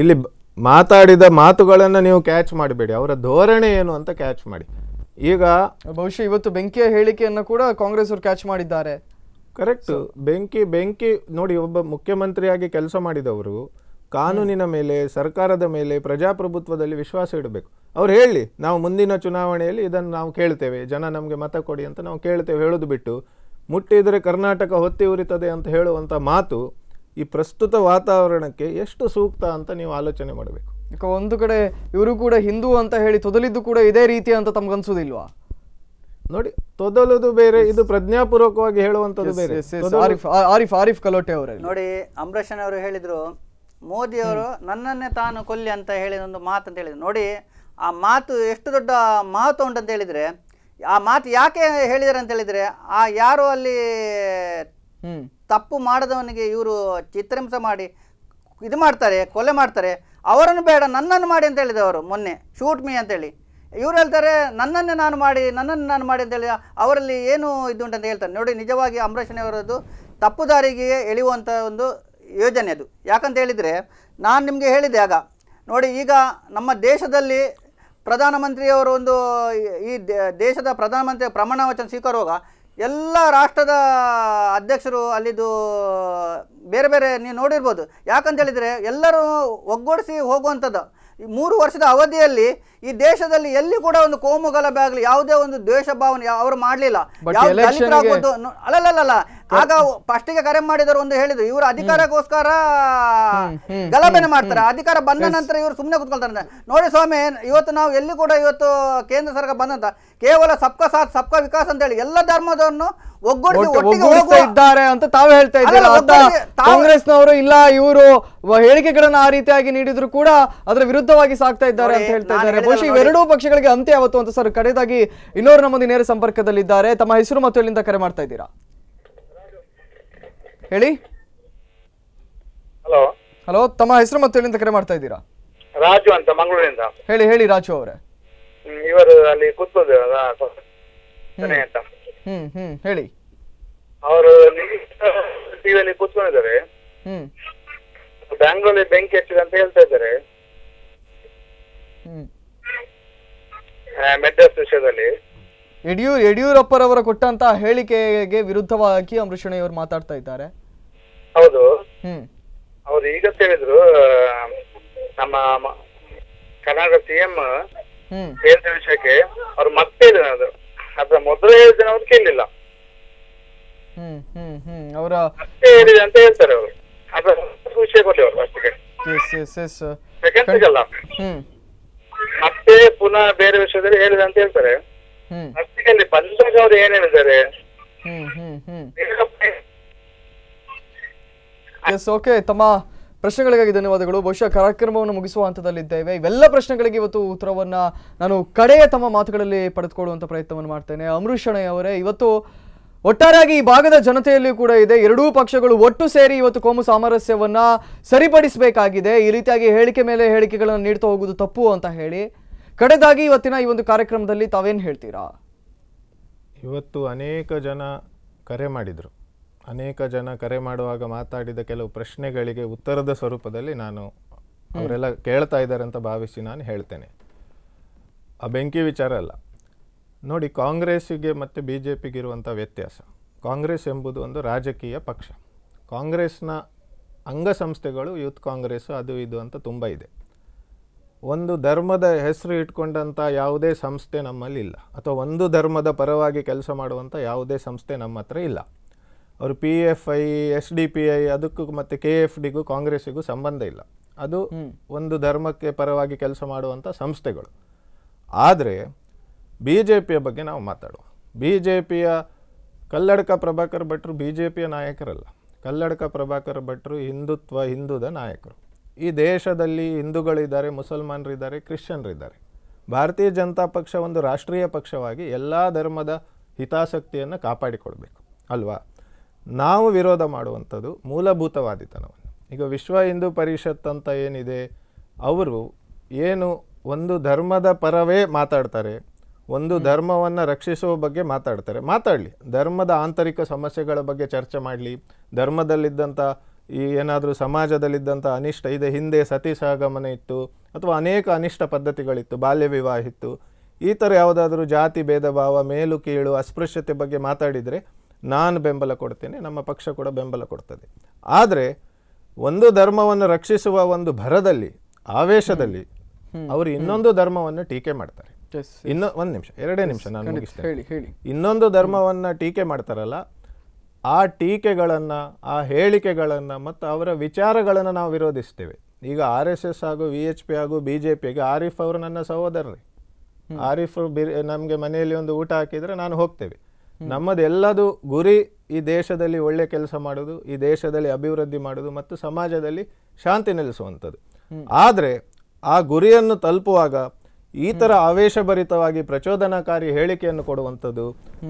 ಇಲ್ಲಿ ಮಾತಾಡಿದ ಮಾತುಗಳನ್ನು ನೀವು ಕ್ಯಾಚ್ ಮಾಡಬೇಡಿ ಅವರ ಧೋರಣೆ ಏನು ಅಂತ ಕ್ಯಾಚ್ ಮಾಡಿ ಈಗ ಬಹುಶಃ ಇವತ್ತು ಬೆಂಕಿಯ ಹೇಳಿಕೆಯನ್ನು ಕೂಡ ಕಾಂಗ್ರೆಸ್ ಅವರು ಕ್ಯಾಚ್ ಮಾಡಿದ್ದಾರೆ ಕರೆಕ್ಟು ಬೆಂಕಿ ಬೆಂಕಿ ನೋಡಿ ಒಬ್ಬ ಮುಖ್ಯಮಂತ್ರಿಯಾಗಿ ಕೆಲಸ ಮಾಡಿದವರು ಕಾನೂನಿನ ಮೇಲೆ ಸರ್ಕಾರದ ಮೇಲೆ ಪ್ರಜಾಪ್ರಭುತ್ವದಲ್ಲಿ ವಿಶ್ವಾಸ ಇಡಬೇಕು ಅವ್ರು ಹೇಳಿ ನಾವು ಮುಂದಿನ ಚುನಾವಣೆಯಲ್ಲಿ ಇದನ್ನು ನಾವು ಕೇಳ್ತೇವೆ ಜನ ನಮಗೆ ಮತ ಕೊಡಿ ಅಂತ ನಾವು ಕೇಳ್ತೇವೆ ಹೇಳೋದು ಬಿಟ್ಟು ಮುಟ್ಟಿದರೆ ಕರ್ನಾಟಕ ಹೊತ್ತಿ ಉರಿತದೆ ಅಂತ ಹೇಳುವಂಥ ಮಾತು ಈ ಪ್ರಸ್ತುತ ವಾತಾವರಣಕ್ಕೆ ಎಷ್ಟು ಸೂಕ್ತ ಅಂತ ನೀವು ಆಲೋಚನೆ ಮಾಡಬೇಕು ಯಾಕೆ ಒಂದು ಕಡೆ ಇವರು ಕೂಡ ಹಿಂದೂ ಅಂತ ಹೇಳಿ ತೊದಲಿದ್ದು ಕೂಡ ಇದೇ ರೀತಿ ಅಂತ ಅನಿಸೋದಿಲ್ವಾ ನೋಡಿ ತೊದಲುದು ಬೇರೆ ಇದು ಪ್ರಜ್ಞಾಪೂರ್ವಕವಾಗಿ ಹೇಳುವಂಥದ್ದು ಬೇರೆ ಆರಿಫ್ ಆರಿಫ್ ಆರಿಫ್ ಕಲೋಟೆ ಅವರೇ ನೋಡಿ ಅಂಬರೀಷನ್ ಅವರು ಹೇಳಿದ್ರು ಮೋದಿಯವರು ನನ್ನನ್ನೇ ತಾನು ಕೊಲ್ಲಿ ಅಂತ ಹೇಳಿದ ಒಂದು ಮಾತು ಅಂತ ಹೇಳಿದ್ರು ನೋಡಿ ಆ ಮಾತು ಎಷ್ಟು ದೊಡ್ಡ ಮಹತ್ವ ಉಂಟಂತ ಹೇಳಿದರೆ ಆ ಮಾತು ಯಾಕೆ ಹೇಳಿದ್ದಾರೆ ಅಂತ ಹೇಳಿದರೆ ಆ ಯಾರು ಅಲ್ಲಿ ತಪ್ಪು ಮಾಡದವನಿಗೆ ಇವರು ಚಿತ್ರಹಿಂಸೆ ಮಾಡಿ ಇದು ಮಾಡ್ತಾರೆ ಕೊಲೆ ಮಾಡ್ತಾರೆ ಅವರನ್ನು ಬೇಡ ನನ್ನನ್ನು ಮಾಡಿ ಅಂತ ಅವರು ಮೊನ್ನೆ ಶೂಟ್ ಮೀ ಅಂತೇಳಿ ಇವ್ರು ಹೇಳ್ತಾರೆ ನನ್ನನ್ನೇ ನಾನು ಮಾಡಿ ನನ್ನನ್ನು ನಾನು ಮಾಡಿ ಅಂತೇಳಿ ಅವರಲ್ಲಿ ಏನು ಇದು ಉಂಟಂತ ಹೇಳ್ತಾರೆ ನೋಡಿ ನಿಜವಾಗಿ ಅಂಬರೀಷನವರದ್ದು ತಪ್ಪು ದಾರಿಗೆ ಎಳೆಯುವಂಥ ಒಂದು ಯೋಜನೆ ಅದು ಯಾಕಂತ ಹೇಳಿದರೆ ನಾನು ನಿಮಗೆ ಹೇಳಿದೆ ಆಗ ನೋಡಿ ಈಗ ನಮ್ಮ ದೇಶದಲ್ಲಿ ಪ್ರಧಾನಮಂತ್ರಿಯವರು ಒಂದು ಈ ದೇಶದ ಪ್ರಧಾನಮಂತ್ರಿ ಪ್ರಮಾಣ ವಚನ ಸ್ವೀಕಾರುವಾಗ ಎಲ್ಲ ರಾಷ್ಟ್ರದ ಅಧ್ಯಕ್ಷರು ಅಲ್ಲಿದು ಬೇರೆ ಬೇರೆ ನೀವು ನೋಡಿರ್ಬೋದು ಯಾಕಂತ ಎಲ್ಲರೂ ಒಗ್ಗೂಡಿಸಿ ಹೋಗುವಂಥದ್ದು ಈ ಮೂರು ವರ್ಷದ ಅವಧಿಯಲ್ಲಿ ಈ ದೇಶದಲ್ಲಿ ಎಲ್ಲಿ ಕೂಡ ಒಂದು ಗಲಭೆ ಆಗಲಿ ಯಾವುದೇ ಒಂದು ದ್ವೇಷ ಭಾವನೆ ಅವರು ಮಾಡಲಿಲ್ಲ ಅಲ್ಲಲ್ಲ ಆಗ ಗೆ ಕರೆ ಮಾಡಿದವರು ಒಂದು ಹೇಳಿದ್ರು ಇವರು ಅಧಿಕಾರಕ್ಕೋಸ್ಕರ ಗಲಭೆನೆ ಮಾಡ್ತಾರೆ ಅಧಿಕಾರ ಬಂದ ನಂತರ ಇವರು ಸುಮ್ಮನೆ ಕುತ್ಕೊಳ್ತಾರೆ ನೋಡಿ ಸ್ವಾಮಿ ಇವತ್ತು ನಾವು ಎಲ್ಲಿ ಕೂಡ ಇವತ್ತು ಕೇಂದ್ರ ಸರ್ಕಾರ ಬಂದಂತ ಕೇವಲ ಸಬ್ಕಾ ಸಾಥ್ ಸಬ್ಕಾ ವಿಕಾಸ್ ಅಂತ ಹೇಳಿ ಎಲ್ಲ ಧರ್ಮದವನ್ನು ಒಗ್ಗೂಡಿಸಿ ಒಟ್ಟಿಗೆ ಇದ್ದಾರೆ ಅಂತ ತಾವೇ ಹೇಳ್ತಾ ಇದ್ದಾರೆ ಕಾಂಗ್ರೆಸ್ನವರು ಇಲ್ಲ ಇವರು ಹೇಳಿಕೆಗಳನ್ನ ಆ ರೀತಿಯಾಗಿ ನೀಡಿದ್ರು ಕೂಡ ಅದರ ವಿರುದ್ಧವಾಗಿ ಸಾಕ್ತಾ ಇದ್ದಾರೆ ಅಂತ ಹೇಳ್ತಾ ಇದ್ದಾರೆ ಬಹುಶಃ ಇವೆರಡೂ ಪಕ್ಷಗಳಿಗೆ ಅಂತ್ಯ ಯಾವತ್ತು ಅಂತ ಸರ್ ಕಡೆದಾಗಿ ಇನ್ನೋರು ನಮ್ಮೊಂದು ನೇರ ಸಂಪರ್ಕದಲ್ಲಿದ್ದಾರೆ ತಮ್ಮ ಹೆಸರು ಮತ್ತು ಎಲ್ಲಿಂದ ಕರೆ ಮಾಡ್ತಾ ಇದ್ದೀರಾ ಹೇಳಿ ಹಲೋ ಹಲೋ ತಮ್ಮ ಹೆಸರು ಮತ್ತೆ ಎಲ್ಲಿಂದ ಕರೆ ಮಾಡ್ತಾ ಇದ್ದೀರಾ ರಾಜು ಅಂತ ಮಂಗಳೂರಿಂದ ಹೇಳಿ ಹೇಳಿ ರಾಜು ಅವರೇ ಇವರು ಅಲ್ಲಿ ಕೂತ್ಕೊಂಡಿದ್ದಾರೆ ಹ್ಮ್ ಹ್ಮ್ ಹೇಳಿ ಅವರು ಟಿವಿಯಲ್ಲಿ ಕೂತ್ಕೊಂಡಿದ್ದಾರೆ ಹ್ಮ್ ಬ್ಯಾಂಗ್ಳೂರಲ್ಲಿ ಬೆಂಕಿ ಹಚ್ಚಿದೆ ಅಂತ ಹೇಳ್ತಾ ಇದ್ದಾರೆ ಹ್ಮ್ ಮೆಡ್ರಾಸ್ ವಿಷಯದಲ್ಲಿ ಯಡಿಯೂರ್ ಯಡಿಯೂರಪ್ಪರವರ ಕೊಟ್ಟಂತ ಹೇಳಿಕೆಗೆ ವಿರುದ್ಧವಾಗಿ ಅಮೃಷಣಿ ಅವರು ಮಾತಾಡ್ತಾ ಇದ್ದಾರೆ ಹೌದು ಅವ್ರು ಈಗ ಹೇಳಿದ್ರು ನಮ್ಮ ಕರ್ನಾಟಕ ಸಿಎಂ ಹೇಳಿದ ವಿಷಯಕ್ಕೆ ಅವ್ರು ಮತ್ತೆ ಹೇಳಿದ್ರು ಅದ್ರ ಮೊದಲು ಹೇಳಿದ ಅವ್ರು ಅವರು ಮತ್ತೆ ಹೇಳಿದೆ ಅಂತ ಹೇಳ್ತಾರೆ ಅವರು ಅದ್ರ ವಿಷಯ ಕೊಟ್ಟೆ ಅವರು ಅಷ್ಟಕ್ಕೆ ಸೆಕೆಂಡ್ ಮತ್ತೆ ಪುನಃ ಬೇರೆ ವಿಷಯದಲ್ಲಿ ಹೇಳಿದೆ ಅಂತ ಹೇಳ್ತಾರೆ ಅಷ್ಟಕ್ಕೆ ಬಂದಾಗ ಅವ್ರು ಏನ್ ಹೇಳಿದ್ದಾರೆ ಎಸ್ ಓಕೆ ತಮ್ಮ ಪ್ರಶ್ನೆಗಳಿಗಾಗಿ ಧನ್ಯವಾದಗಳು ಬಹುಶಃ ಕಾರ್ಯಕ್ರಮವನ್ನು ಮುಗಿಸುವ ಹಂತದಲ್ಲಿದ್ದೇವೆ ಇವೆಲ್ಲ ಪ್ರಶ್ನೆಗಳಿಗೆ ಇವತ್ತು ಉತ್ತರವನ್ನು ನಾನು ಕಡೆಯ ತಮ್ಮ ಮಾತುಗಳಲ್ಲಿ ಪಡೆದುಕೊಳ್ಳುವಂಥ ಪ್ರಯತ್ನವನ್ನು ಮಾಡ್ತೇನೆ ಅಮೃಷ್ ಅವರೇ ಇವತ್ತು ಒಟ್ಟಾರೆಯಾಗಿ ಈ ಭಾಗದ ಜನತೆಯಲ್ಲಿಯೂ ಕೂಡ ಇದೆ ಎರಡೂ ಪಕ್ಷಗಳು ಒಟ್ಟು ಸೇರಿ ಇವತ್ತು ಕೋಮು ಸಾಮರಸ್ಯವನ್ನು ಸರಿಪಡಿಸಬೇಕಾಗಿದೆ ಈ ರೀತಿಯಾಗಿ ಹೇಳಿಕೆ ಮೇಲೆ ಹೇಳಿಕೆಗಳನ್ನು ನೀಡ್ತಾ ಹೋಗುವುದು ತಪ್ಪು ಅಂತ ಹೇಳಿ ಕಡೆದಾಗಿ ಇವತ್ತಿನ ಈ ಒಂದು ಕಾರ್ಯಕ್ರಮದಲ್ಲಿ ತಾವೇನು ಹೇಳ್ತೀರಾ ಇವತ್ತು ಅನೇಕ ಜನ ಕರೆ ಮಾಡಿದರು ಅನೇಕ ಜನ ಕರೆ ಮಾಡುವಾಗ ಮಾತಾಡಿದ ಕೆಲವು ಪ್ರಶ್ನೆಗಳಿಗೆ ಉತ್ತರದ ಸ್ವರೂಪದಲ್ಲಿ ನಾನು ಅವರೆಲ್ಲ ಕೇಳ್ತಾ ಇದ್ದಾರೆ ಅಂತ ಭಾವಿಸಿ ನಾನು ಹೇಳ್ತೇನೆ ಆ ಬೆಂಕಿ ವಿಚಾರ ಅಲ್ಲ ನೋಡಿ ಕಾಂಗ್ರೆಸ್ಸಿಗೆ ಮತ್ತು ಬಿ ಜೆ ಪಿಗಿರುವಂಥ ವ್ಯತ್ಯಾಸ ಕಾಂಗ್ರೆಸ್ ಎಂಬುದು ಒಂದು ರಾಜಕೀಯ ಪಕ್ಷ ಕಾಂಗ್ರೆಸ್ನ ಅಂಗಸಂಸ್ಥೆಗಳು ಯೂತ್ ಕಾಂಗ್ರೆಸ್ ಅದು ಇದು ಅಂತ ತುಂಬ ಇದೆ ಒಂದು ಧರ್ಮದ ಹೆಸರು ಇಟ್ಕೊಂಡಂಥ ಯಾವುದೇ ಸಂಸ್ಥೆ ನಮ್ಮಲ್ಲಿ ಇಲ್ಲ ಅಥವಾ ಒಂದು ಧರ್ಮದ ಪರವಾಗಿ ಕೆಲಸ ಮಾಡುವಂಥ ಯಾವುದೇ ಸಂಸ್ಥೆ ನಮ್ಮ ಹತ್ರ ಇಲ್ಲ ಅವರು P F I S D P I ಅದಕ್ಕೂ ಮತ್ತು ಕೆ ಎಫ್ ಡಿಗೂ ಕಾಂಗ್ರೆಸ್ಸಿಗೂ ಸಂಬಂಧ ಇಲ್ಲ ಅದು ಒಂದು ಧರ್ಮಕ್ಕೆ ಪರವಾಗಿ ಕೆಲಸ ಮಾಡುವಂಥ ಸಂಸ್ಥೆಗಳು ಆದರೆ ಬಿ ಜೆ ಪಿಯ ಬಗ್ಗೆ ನಾವು ಮಾತಾಡುವ ಬಿ ಜೆ ಪಿಯ ಕಲ್ಲಡಕ ಪ್ರಭಾಕರ್ ಭಟ್ರು ಬಿ ಜೆ ಪಿಯ ನಾಯಕರಲ್ಲ ಕಲ್ಲಡಕ ಪ್ರಭಾಕರ್ ಭಟ್ರು ಹಿಂದುತ್ವ ಹಿಂದೂದ ನಾಯಕರು ಈ ದೇಶದಲ್ಲಿ ಹಿಂದೂಗಳಿದ್ದಾರೆ ಮುಸಲ್ಮಾನರಿದ್ದಾರೆ ಕ್ರಿಶ್ಚಿಯನ್ರಿದ್ದಾರೆ ಭಾರತೀಯ ಜನತಾ ಪಕ್ಷ ಒಂದು ರಾಷ್ಟ್ರೀಯ ಪಕ್ಷವಾಗಿ ಎಲ್ಲ ಧರ್ಮದ ಹಿತಾಸಕ್ತಿಯನ್ನು ಕಾಪಾಡಿಕೊಳ್ಬೇಕು ಅಲ್ವಾ ನಾವು ವಿರೋಧ ಮಾಡುವಂಥದ್ದು ಮೂಲಭೂತವಾದಿತನವನ್ನು ಈಗ ವಿಶ್ವ ಹಿಂದೂ ಪರಿಷತ್ ಅಂತ ಏನಿದೆ ಅವರು ಏನು ಒಂದು ಧರ್ಮದ ಪರವೇ ಮಾತಾಡ್ತಾರೆ ಒಂದು ಧರ್ಮವನ್ನು ರಕ್ಷಿಸುವ ಬಗ್ಗೆ ಮಾತಾಡ್ತಾರೆ ಮಾತಾಡಲಿ ಧರ್ಮದ ಆಂತರಿಕ ಸಮಸ್ಯೆಗಳ ಬಗ್ಗೆ ಚರ್ಚೆ ಮಾಡಲಿ ಧರ್ಮದಲ್ಲಿದ್ದಂಥ ಈ ಏನಾದರೂ ಸಮಾಜದಲ್ಲಿದ್ದಂಥ ಅನಿಷ್ಟ ಇದೆ ಹಿಂದೆ ಸತಿ ಸಹಗಮನ ಇತ್ತು ಅಥವಾ ಅನೇಕ ಅನಿಷ್ಟ ಪದ್ಧತಿಗಳಿತ್ತು ಬಾಲ್ಯ ವಿವಾಹ ಇತ್ತು ಈ ಥರ ಯಾವುದಾದ್ರೂ ಜಾತಿ ಭೇದ ಭಾವ ಮೇಲು ಕೀಳು ಅಸ್ಪೃಶ್ಯತೆ ಬಗ್ಗೆ ಮಾತಾಡಿದರೆ ನಾನು ಬೆಂಬಲ ಕೊಡ್ತೇನೆ ನಮ್ಮ ಪಕ್ಷ ಕೂಡ ಬೆಂಬಲ ಕೊಡ್ತದೆ ಆದರೆ ಒಂದು ಧರ್ಮವನ್ನು ರಕ್ಷಿಸುವ ಒಂದು ಭರದಲ್ಲಿ ಆವೇಶದಲ್ಲಿ ಅವರು ಇನ್ನೊಂದು ಧರ್ಮವನ್ನು ಟೀಕೆ ಮಾಡ್ತಾರೆ ಇನ್ನೊ ಒಂದು ನಿಮಿಷ ಎರಡೇ ನಿಮಿಷ ನಾನು ಇನ್ನೊಂದು ಧರ್ಮವನ್ನು ಟೀಕೆ ಮಾಡ್ತಾರಲ್ಲ ಆ ಟೀಕೆಗಳನ್ನು ಆ ಹೇಳಿಕೆಗಳನ್ನು ಮತ್ತು ಅವರ ವಿಚಾರಗಳನ್ನು ನಾವು ವಿರೋಧಿಸ್ತೇವೆ ಈಗ ಆರ್ ಎಸ್ ಎಸ್ ಹಾಗೂ ವಿ ಎಚ್ ಪಿ ಹಾಗೂ ಬಿ ಜೆ ಪಿಗೆ ಆರಿಫ್ ಅವರು ನನ್ನ ಸಹೋದರರೇ ಆರಿಫ್ ನಮಗೆ ಮನೆಯಲ್ಲಿ ಒಂದು ಊಟ ಹಾಕಿದರೆ ನಾನು ಹೋಗ್ತೇವೆ ನಮ್ಮದೆಲ್ಲದು ಗುರಿ ಈ ದೇಶದಲ್ಲಿ ಒಳ್ಳೆ ಕೆಲಸ ಮಾಡೋದು ಈ ದೇಶದಲ್ಲಿ ಅಭಿವೃದ್ಧಿ ಮಾಡೋದು ಮತ್ತು ಸಮಾಜದಲ್ಲಿ ಶಾಂತಿ ನೆಲೆಸುವಂಥದ್ದು ಆದರೆ ಆ ಗುರಿಯನ್ನು ತಲುಪುವಾಗ ಈ ತರ ಆವೇಶಭರಿತವಾಗಿ ಪ್ರಚೋದನಾಕಾರಿ ಹೇಳಿಕೆಯನ್ನು ಕೊಡುವಂತದ್ದು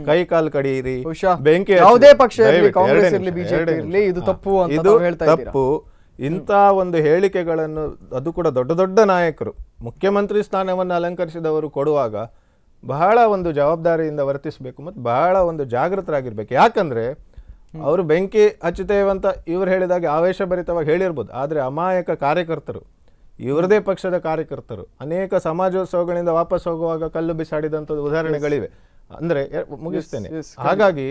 ಕೈ ಕಾಲು ಕಡಿಯಿರಿ ಬೆಂಕಿ ಯಾವುದೇ ಪಕ್ಷ ಇದು ತಪ್ಪು ತಪ್ಪು ಇಂಥ ಒಂದು ಹೇಳಿಕೆಗಳನ್ನು ಅದು ಕೂಡ ದೊಡ್ಡ ದೊಡ್ಡ ನಾಯಕರು ಮುಖ್ಯಮಂತ್ರಿ ಸ್ಥಾನವನ್ನು ಅಲಂಕರಿಸಿದವರು ಕೊಡುವಾಗ ಬಹಳ ಒಂದು ಜವಾಬ್ದಾರಿಯಿಂದ ವರ್ತಿಸಬೇಕು ಮತ್ತು ಬಹಳ ಒಂದು ಜಾಗೃತರಾಗಿರ್ಬೇಕು ಯಾಕಂದರೆ ಅವರು ಬೆಂಕಿ ಹಚ್ಚುತ್ತೇವಂತ ಇವ್ರು ಹೇಳಿದಾಗೆ ಆವೇಶಭರಿತವಾಗಿ ಹೇಳಿರ್ಬೋದು ಆದರೆ ಅಮಾಯಕ ಕಾರ್ಯಕರ್ತರು ಇವರದೇ ಪಕ್ಷದ ಕಾರ್ಯಕರ್ತರು ಅನೇಕ ಸಮಾಜೋತ್ಸವಗಳಿಂದ ವಾಪಸ್ ಹೋಗುವಾಗ ಕಲ್ಲು ಬಿಸಾಡಿದಂಥದ್ದು ಉದಾಹರಣೆಗಳಿವೆ ಅಂದರೆ ಮುಗಿಸ್ತೇನೆ ಹಾಗಾಗಿ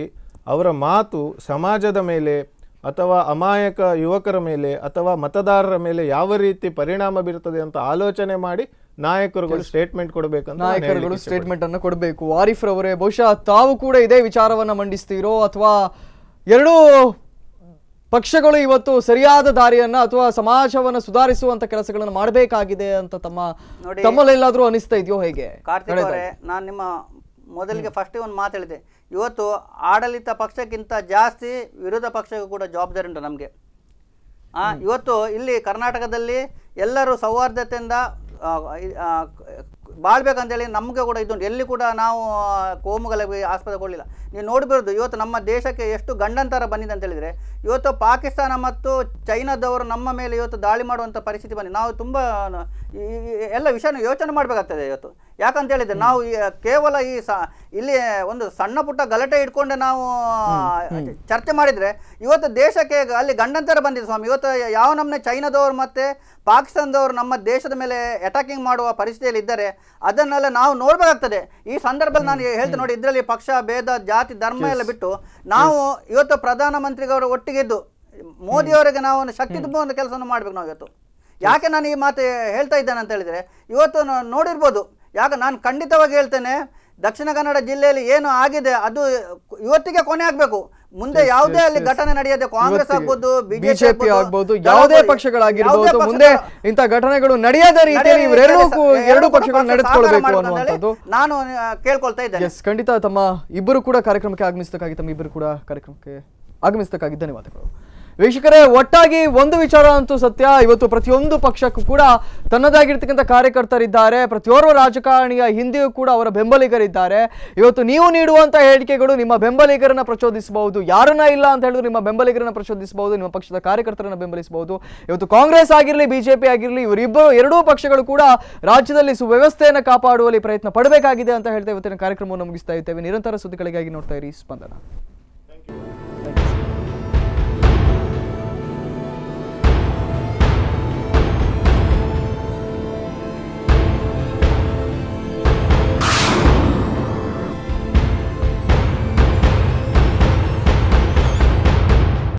ಅವರ ಮಾತು ಸಮಾಜದ ಮೇಲೆ ಅಥವಾ ಅಮಾಯಕ ಯುವಕರ ಮೇಲೆ ಅಥವಾ ಮತದಾರರ ಮೇಲೆ ಯಾವ ರೀತಿ ಪರಿಣಾಮ ಬೀರುತ್ತದೆ ಅಂತ ಆಲೋಚನೆ ಮಾಡಿ ನಾಯಕರುಗಳು ಸ್ಟೇಟ್ಮೆಂಟ್ ಕೊಡಬೇಕು ನಾಯಕರುಗಳು ಸ್ಟೇಟ್ಮೆಂಟ್ ಅನ್ನು ಕೊಡಬೇಕು ಆರಿಫ್ ರವರೇ ಬಹುಶಃ ತಾವು ಕೂಡ ಇದೇ ವಿಚಾರವನ್ನ ಮಂಡಿಸ್ತೀರೋ ಅಥವಾ ಎರಡೂ ಪಕ್ಷಗಳು ಇವತ್ತು ಸರಿಯಾದ ದಾರಿಯನ್ನ ಅಥವಾ ಸಮಾಜವನ್ನ ಸುಧಾರಿಸುವಂತ ಕೆಲಸಗಳನ್ನು ಮಾಡಬೇಕಾಗಿದೆ ಅಂತ ತಮ್ಮ ತಮ್ಮಲ್ಲೆಲ್ಲಾದ್ರೂ ಅನಿಸ್ತಾ ಇದೆಯೋ ಹೇಗೆ ಕಾರ್ತಿಕ್ ಅವರೇ ನಾನು ನಿಮ್ಮ ಮೊದಲಿಗೆ ಫಸ್ಟ್ ಒಂದು ಹೇಳಿದೆ ಇವತ್ತು ಆಡಳಿತ ಪಕ್ಷಕ್ಕಿಂತ ಜಾಸ್ತಿ ವಿರೋಧ ಪಕ್ಷಕ್ಕೂ ಕೂಡ ಜವಾಬ್ದಾರಿ ಉಂಟು ನಮಗೆ ಇವತ್ತು ಇಲ್ಲಿ ಕರ್ನಾಟಕದಲ್ಲಿ ಎಲ್ಲರೂ ಸೌಹಾರ್ದತೆಯಿಂದ ಬಾಳ್ಬೇಕಂತೇಳಿ ನಮಗೆ ಕೂಡ ಇದು ಎಲ್ಲಿ ಕೂಡ ನಾವು ಕೋಮುಗಲ ಆಸ್ಪದ ಕೊಡಲಿಲ್ಲ ನೀವು ನೋಡಿಬಿಡೋದು ಇವತ್ತು ನಮ್ಮ ದೇಶಕ್ಕೆ ಎಷ್ಟು ಗಂಡಂತರ ಬಂದಿದೆ ಅಂತ ಇವತ್ತು ಪಾಕಿಸ್ತಾನ ಮತ್ತು ಚೈನಾದವರು ನಮ್ಮ ಮೇಲೆ ಇವತ್ತು ದಾಳಿ ಮಾಡುವಂಥ ಪರಿಸ್ಥಿತಿ ಬಂದಿದೆ ನಾವು ತುಂಬ ಎಲ್ಲ ವಿಷಯನ ಯೋಚನೆ ಮಾಡಬೇಕಾಗ್ತದೆ ಇವತ್ತು ಯಾಕಂತ ನಾವು ಕೇವಲ ಈ ಸ ಇಲ್ಲಿ ಒಂದು ಸಣ್ಣ ಪುಟ್ಟ ಗಲಾಟೆ ಇಟ್ಕೊಂಡೆ ನಾವು ಚರ್ಚೆ ಮಾಡಿದರೆ ಇವತ್ತು ದೇಶಕ್ಕೆ ಅಲ್ಲಿ ಗಂಡಂತರ ಬಂದಿದೆ ಸ್ವಾಮಿ ಇವತ್ತು ಯಾವ ನಮ್ಮನೆ ಚೈನಾದವರು ಮತ್ತು ಪಾಕಿಸ್ತಾನದವರು ನಮ್ಮ ದೇಶದ ಮೇಲೆ ಅಟ್ಯಾಕಿಂಗ್ ಮಾಡುವ ಪರಿಸ್ಥಿತಿಯಲ್ಲಿ ಇದ್ದರೆ ಅದನ್ನೆಲ್ಲ ನಾವು ನೋಡಬೇಕಾಗ್ತದೆ ಈ ಸಂದರ್ಭದಲ್ಲಿ ನಾನು ಹೇಳ್ತೇನೆ ನೋಡಿ ಇದರಲ್ಲಿ ಪಕ್ಷ ಭೇದ ಜಾತಿ ಧರ್ಮ ಎಲ್ಲ ಬಿಟ್ಟು ನಾವು ಇವತ್ತು ಪ್ರಧಾನಮಂತ್ರಿಗಳ ಒಟ್ಟಿಗೆ ಮೋದಿ ಮೋದಿಯವರಿಗೆ ನಾವು ಶಕ್ತಿ ತುಂಬುವ ಒಂದು ಕೆಲಸವನ್ನು ಮಾಡಬೇಕು ನಾವು ಇವತ್ತು ಯಾಕೆ ನಾನು ಈ ಮಾತು ಹೇಳ್ತಾ ಇದ್ದೇನೆ ಅಂತ ಹೇಳಿದರೆ ಇವತ್ತು ನೋಡಿರ್ಬೋದು ಯಾಕೆ ನಾನು ಖಂಡಿತವಾಗಿ ಹೇಳ್ತೇನೆ ದಕ್ಷಿಣ ಕನ್ನಡ ಜಿಲ್ಲೆಯಲ್ಲಿ ಏನು ಆಗಿದೆ ಅದು ಇವತ್ತಿಗೆ ಕೊನೆ ಆಗಬೇಕು ಮುಂದೆ ಯಾವುದೇ ಅಲ್ಲಿ ಘಟನೆ ನಡೆಯದೆ ಕಾಂಗ್ರೆಸ್ ಆಗ್ಬೋದು ಬಿಜೆಪಿ ಆಗ್ಬೋದು ಯಾವುದೇ ಪಕ್ಷಗಳಾಗಿರ್ಬೋದು ಮುಂದೆ ಇಂಥ ಘಟನೆಗಳು ನಡೆಯದ ರೀತಿಯಲ್ಲಿ ಇವರೆಲ್ಲೂ ಎರಡು ಪಕ್ಷಗಳು ನಡೆದುಕೊಳ್ಬೇಕು ಅನ್ನುವಂಥದ್ದು ನಾನು ಕೇಳ್ಕೊಳ್ತಾ ಇದ್ದೇನೆ ಖಂಡಿತ ತಮ್ಮ ಇಬ್ಬರು ಕೂಡ ಕಾರ್ಯಕ್ರಮಕ್ಕೆ ಆಗಮಿಸಬೇಕಾಗಿ ತಮ್ಮ ಇಬ್ಬರು ಕೂಡ ಕಾರ್ಯಕ್ರಮಕ್ಕೆ ಆಗಮಿಸ್ತಕ್ಕಾಗಿ ಧನ್ಯವಾದಗಳು ವೀಕ್ಷಕರೇ ಒಟ್ಟಾಗಿ ಒಂದು ವಿಚಾರ ಅಂತೂ ಸತ್ಯ ಇವತ್ತು ಪ್ರತಿಯೊಂದು ಪಕ್ಷಕ್ಕೂ ಕೂಡ ತನ್ನದಾಗಿರ್ತಕ್ಕಂಥ ಕಾರ್ಯಕರ್ತರಿದ್ದಾರೆ ಪ್ರತಿಯೋರ್ವ ರಾಜಕಾರಣಿಯ ಹಿಂದೆಯೂ ಕೂಡ ಅವರ ಬೆಂಬಲಿಗರಿದ್ದಾರೆ ಇವತ್ತು ನೀವು ನೀಡುವಂತಹ ಹೇಳಿಕೆಗಳು ನಿಮ್ಮ ಬೆಂಬಲಿಗರನ್ನ ಪ್ರಚೋದಿಸಬಹುದು ಯಾರನ್ನ ಇಲ್ಲ ಅಂತ ಹೇಳಿದ್ರು ನಿಮ್ಮ ಬೆಂಬಲಿಗರನ್ನ ಪ್ರಚೋದಿಸಬಹುದು ನಿಮ್ಮ ಪಕ್ಷದ ಕಾರ್ಯಕರ್ತರನ್ನ ಬೆಂಬಲಿಸಬಹುದು ಇವತ್ತು ಕಾಂಗ್ರೆಸ್ ಆಗಿರಲಿ ಬಿಜೆಪಿ ಆಗಿರಲಿ ಇವರಿಬ್ಬರು ಎರಡೂ ಪಕ್ಷಗಳು ಕೂಡ ರಾಜ್ಯದಲ್ಲಿ ಸುವ್ಯವಸ್ಥೆಯನ್ನು ಕಾಪಾಡುವಲ್ಲಿ ಪ್ರಯತ್ನ ಪಡಬೇಕಾಗಿದೆ ಅಂತ ಹೇಳ್ತಾ ಇವತ್ತಿನ ಕಾರ್ಯಕ್ರಮವನ್ನು ಮುಗಿಸ್ತಾ ಇದ್ದೇವೆ ನಿರಂತರ ಸುದ್ದಿಗಳಿಗಾಗಿ ನೋಡ್ತಾ ಇರಿ ಸ್ಪಂದನ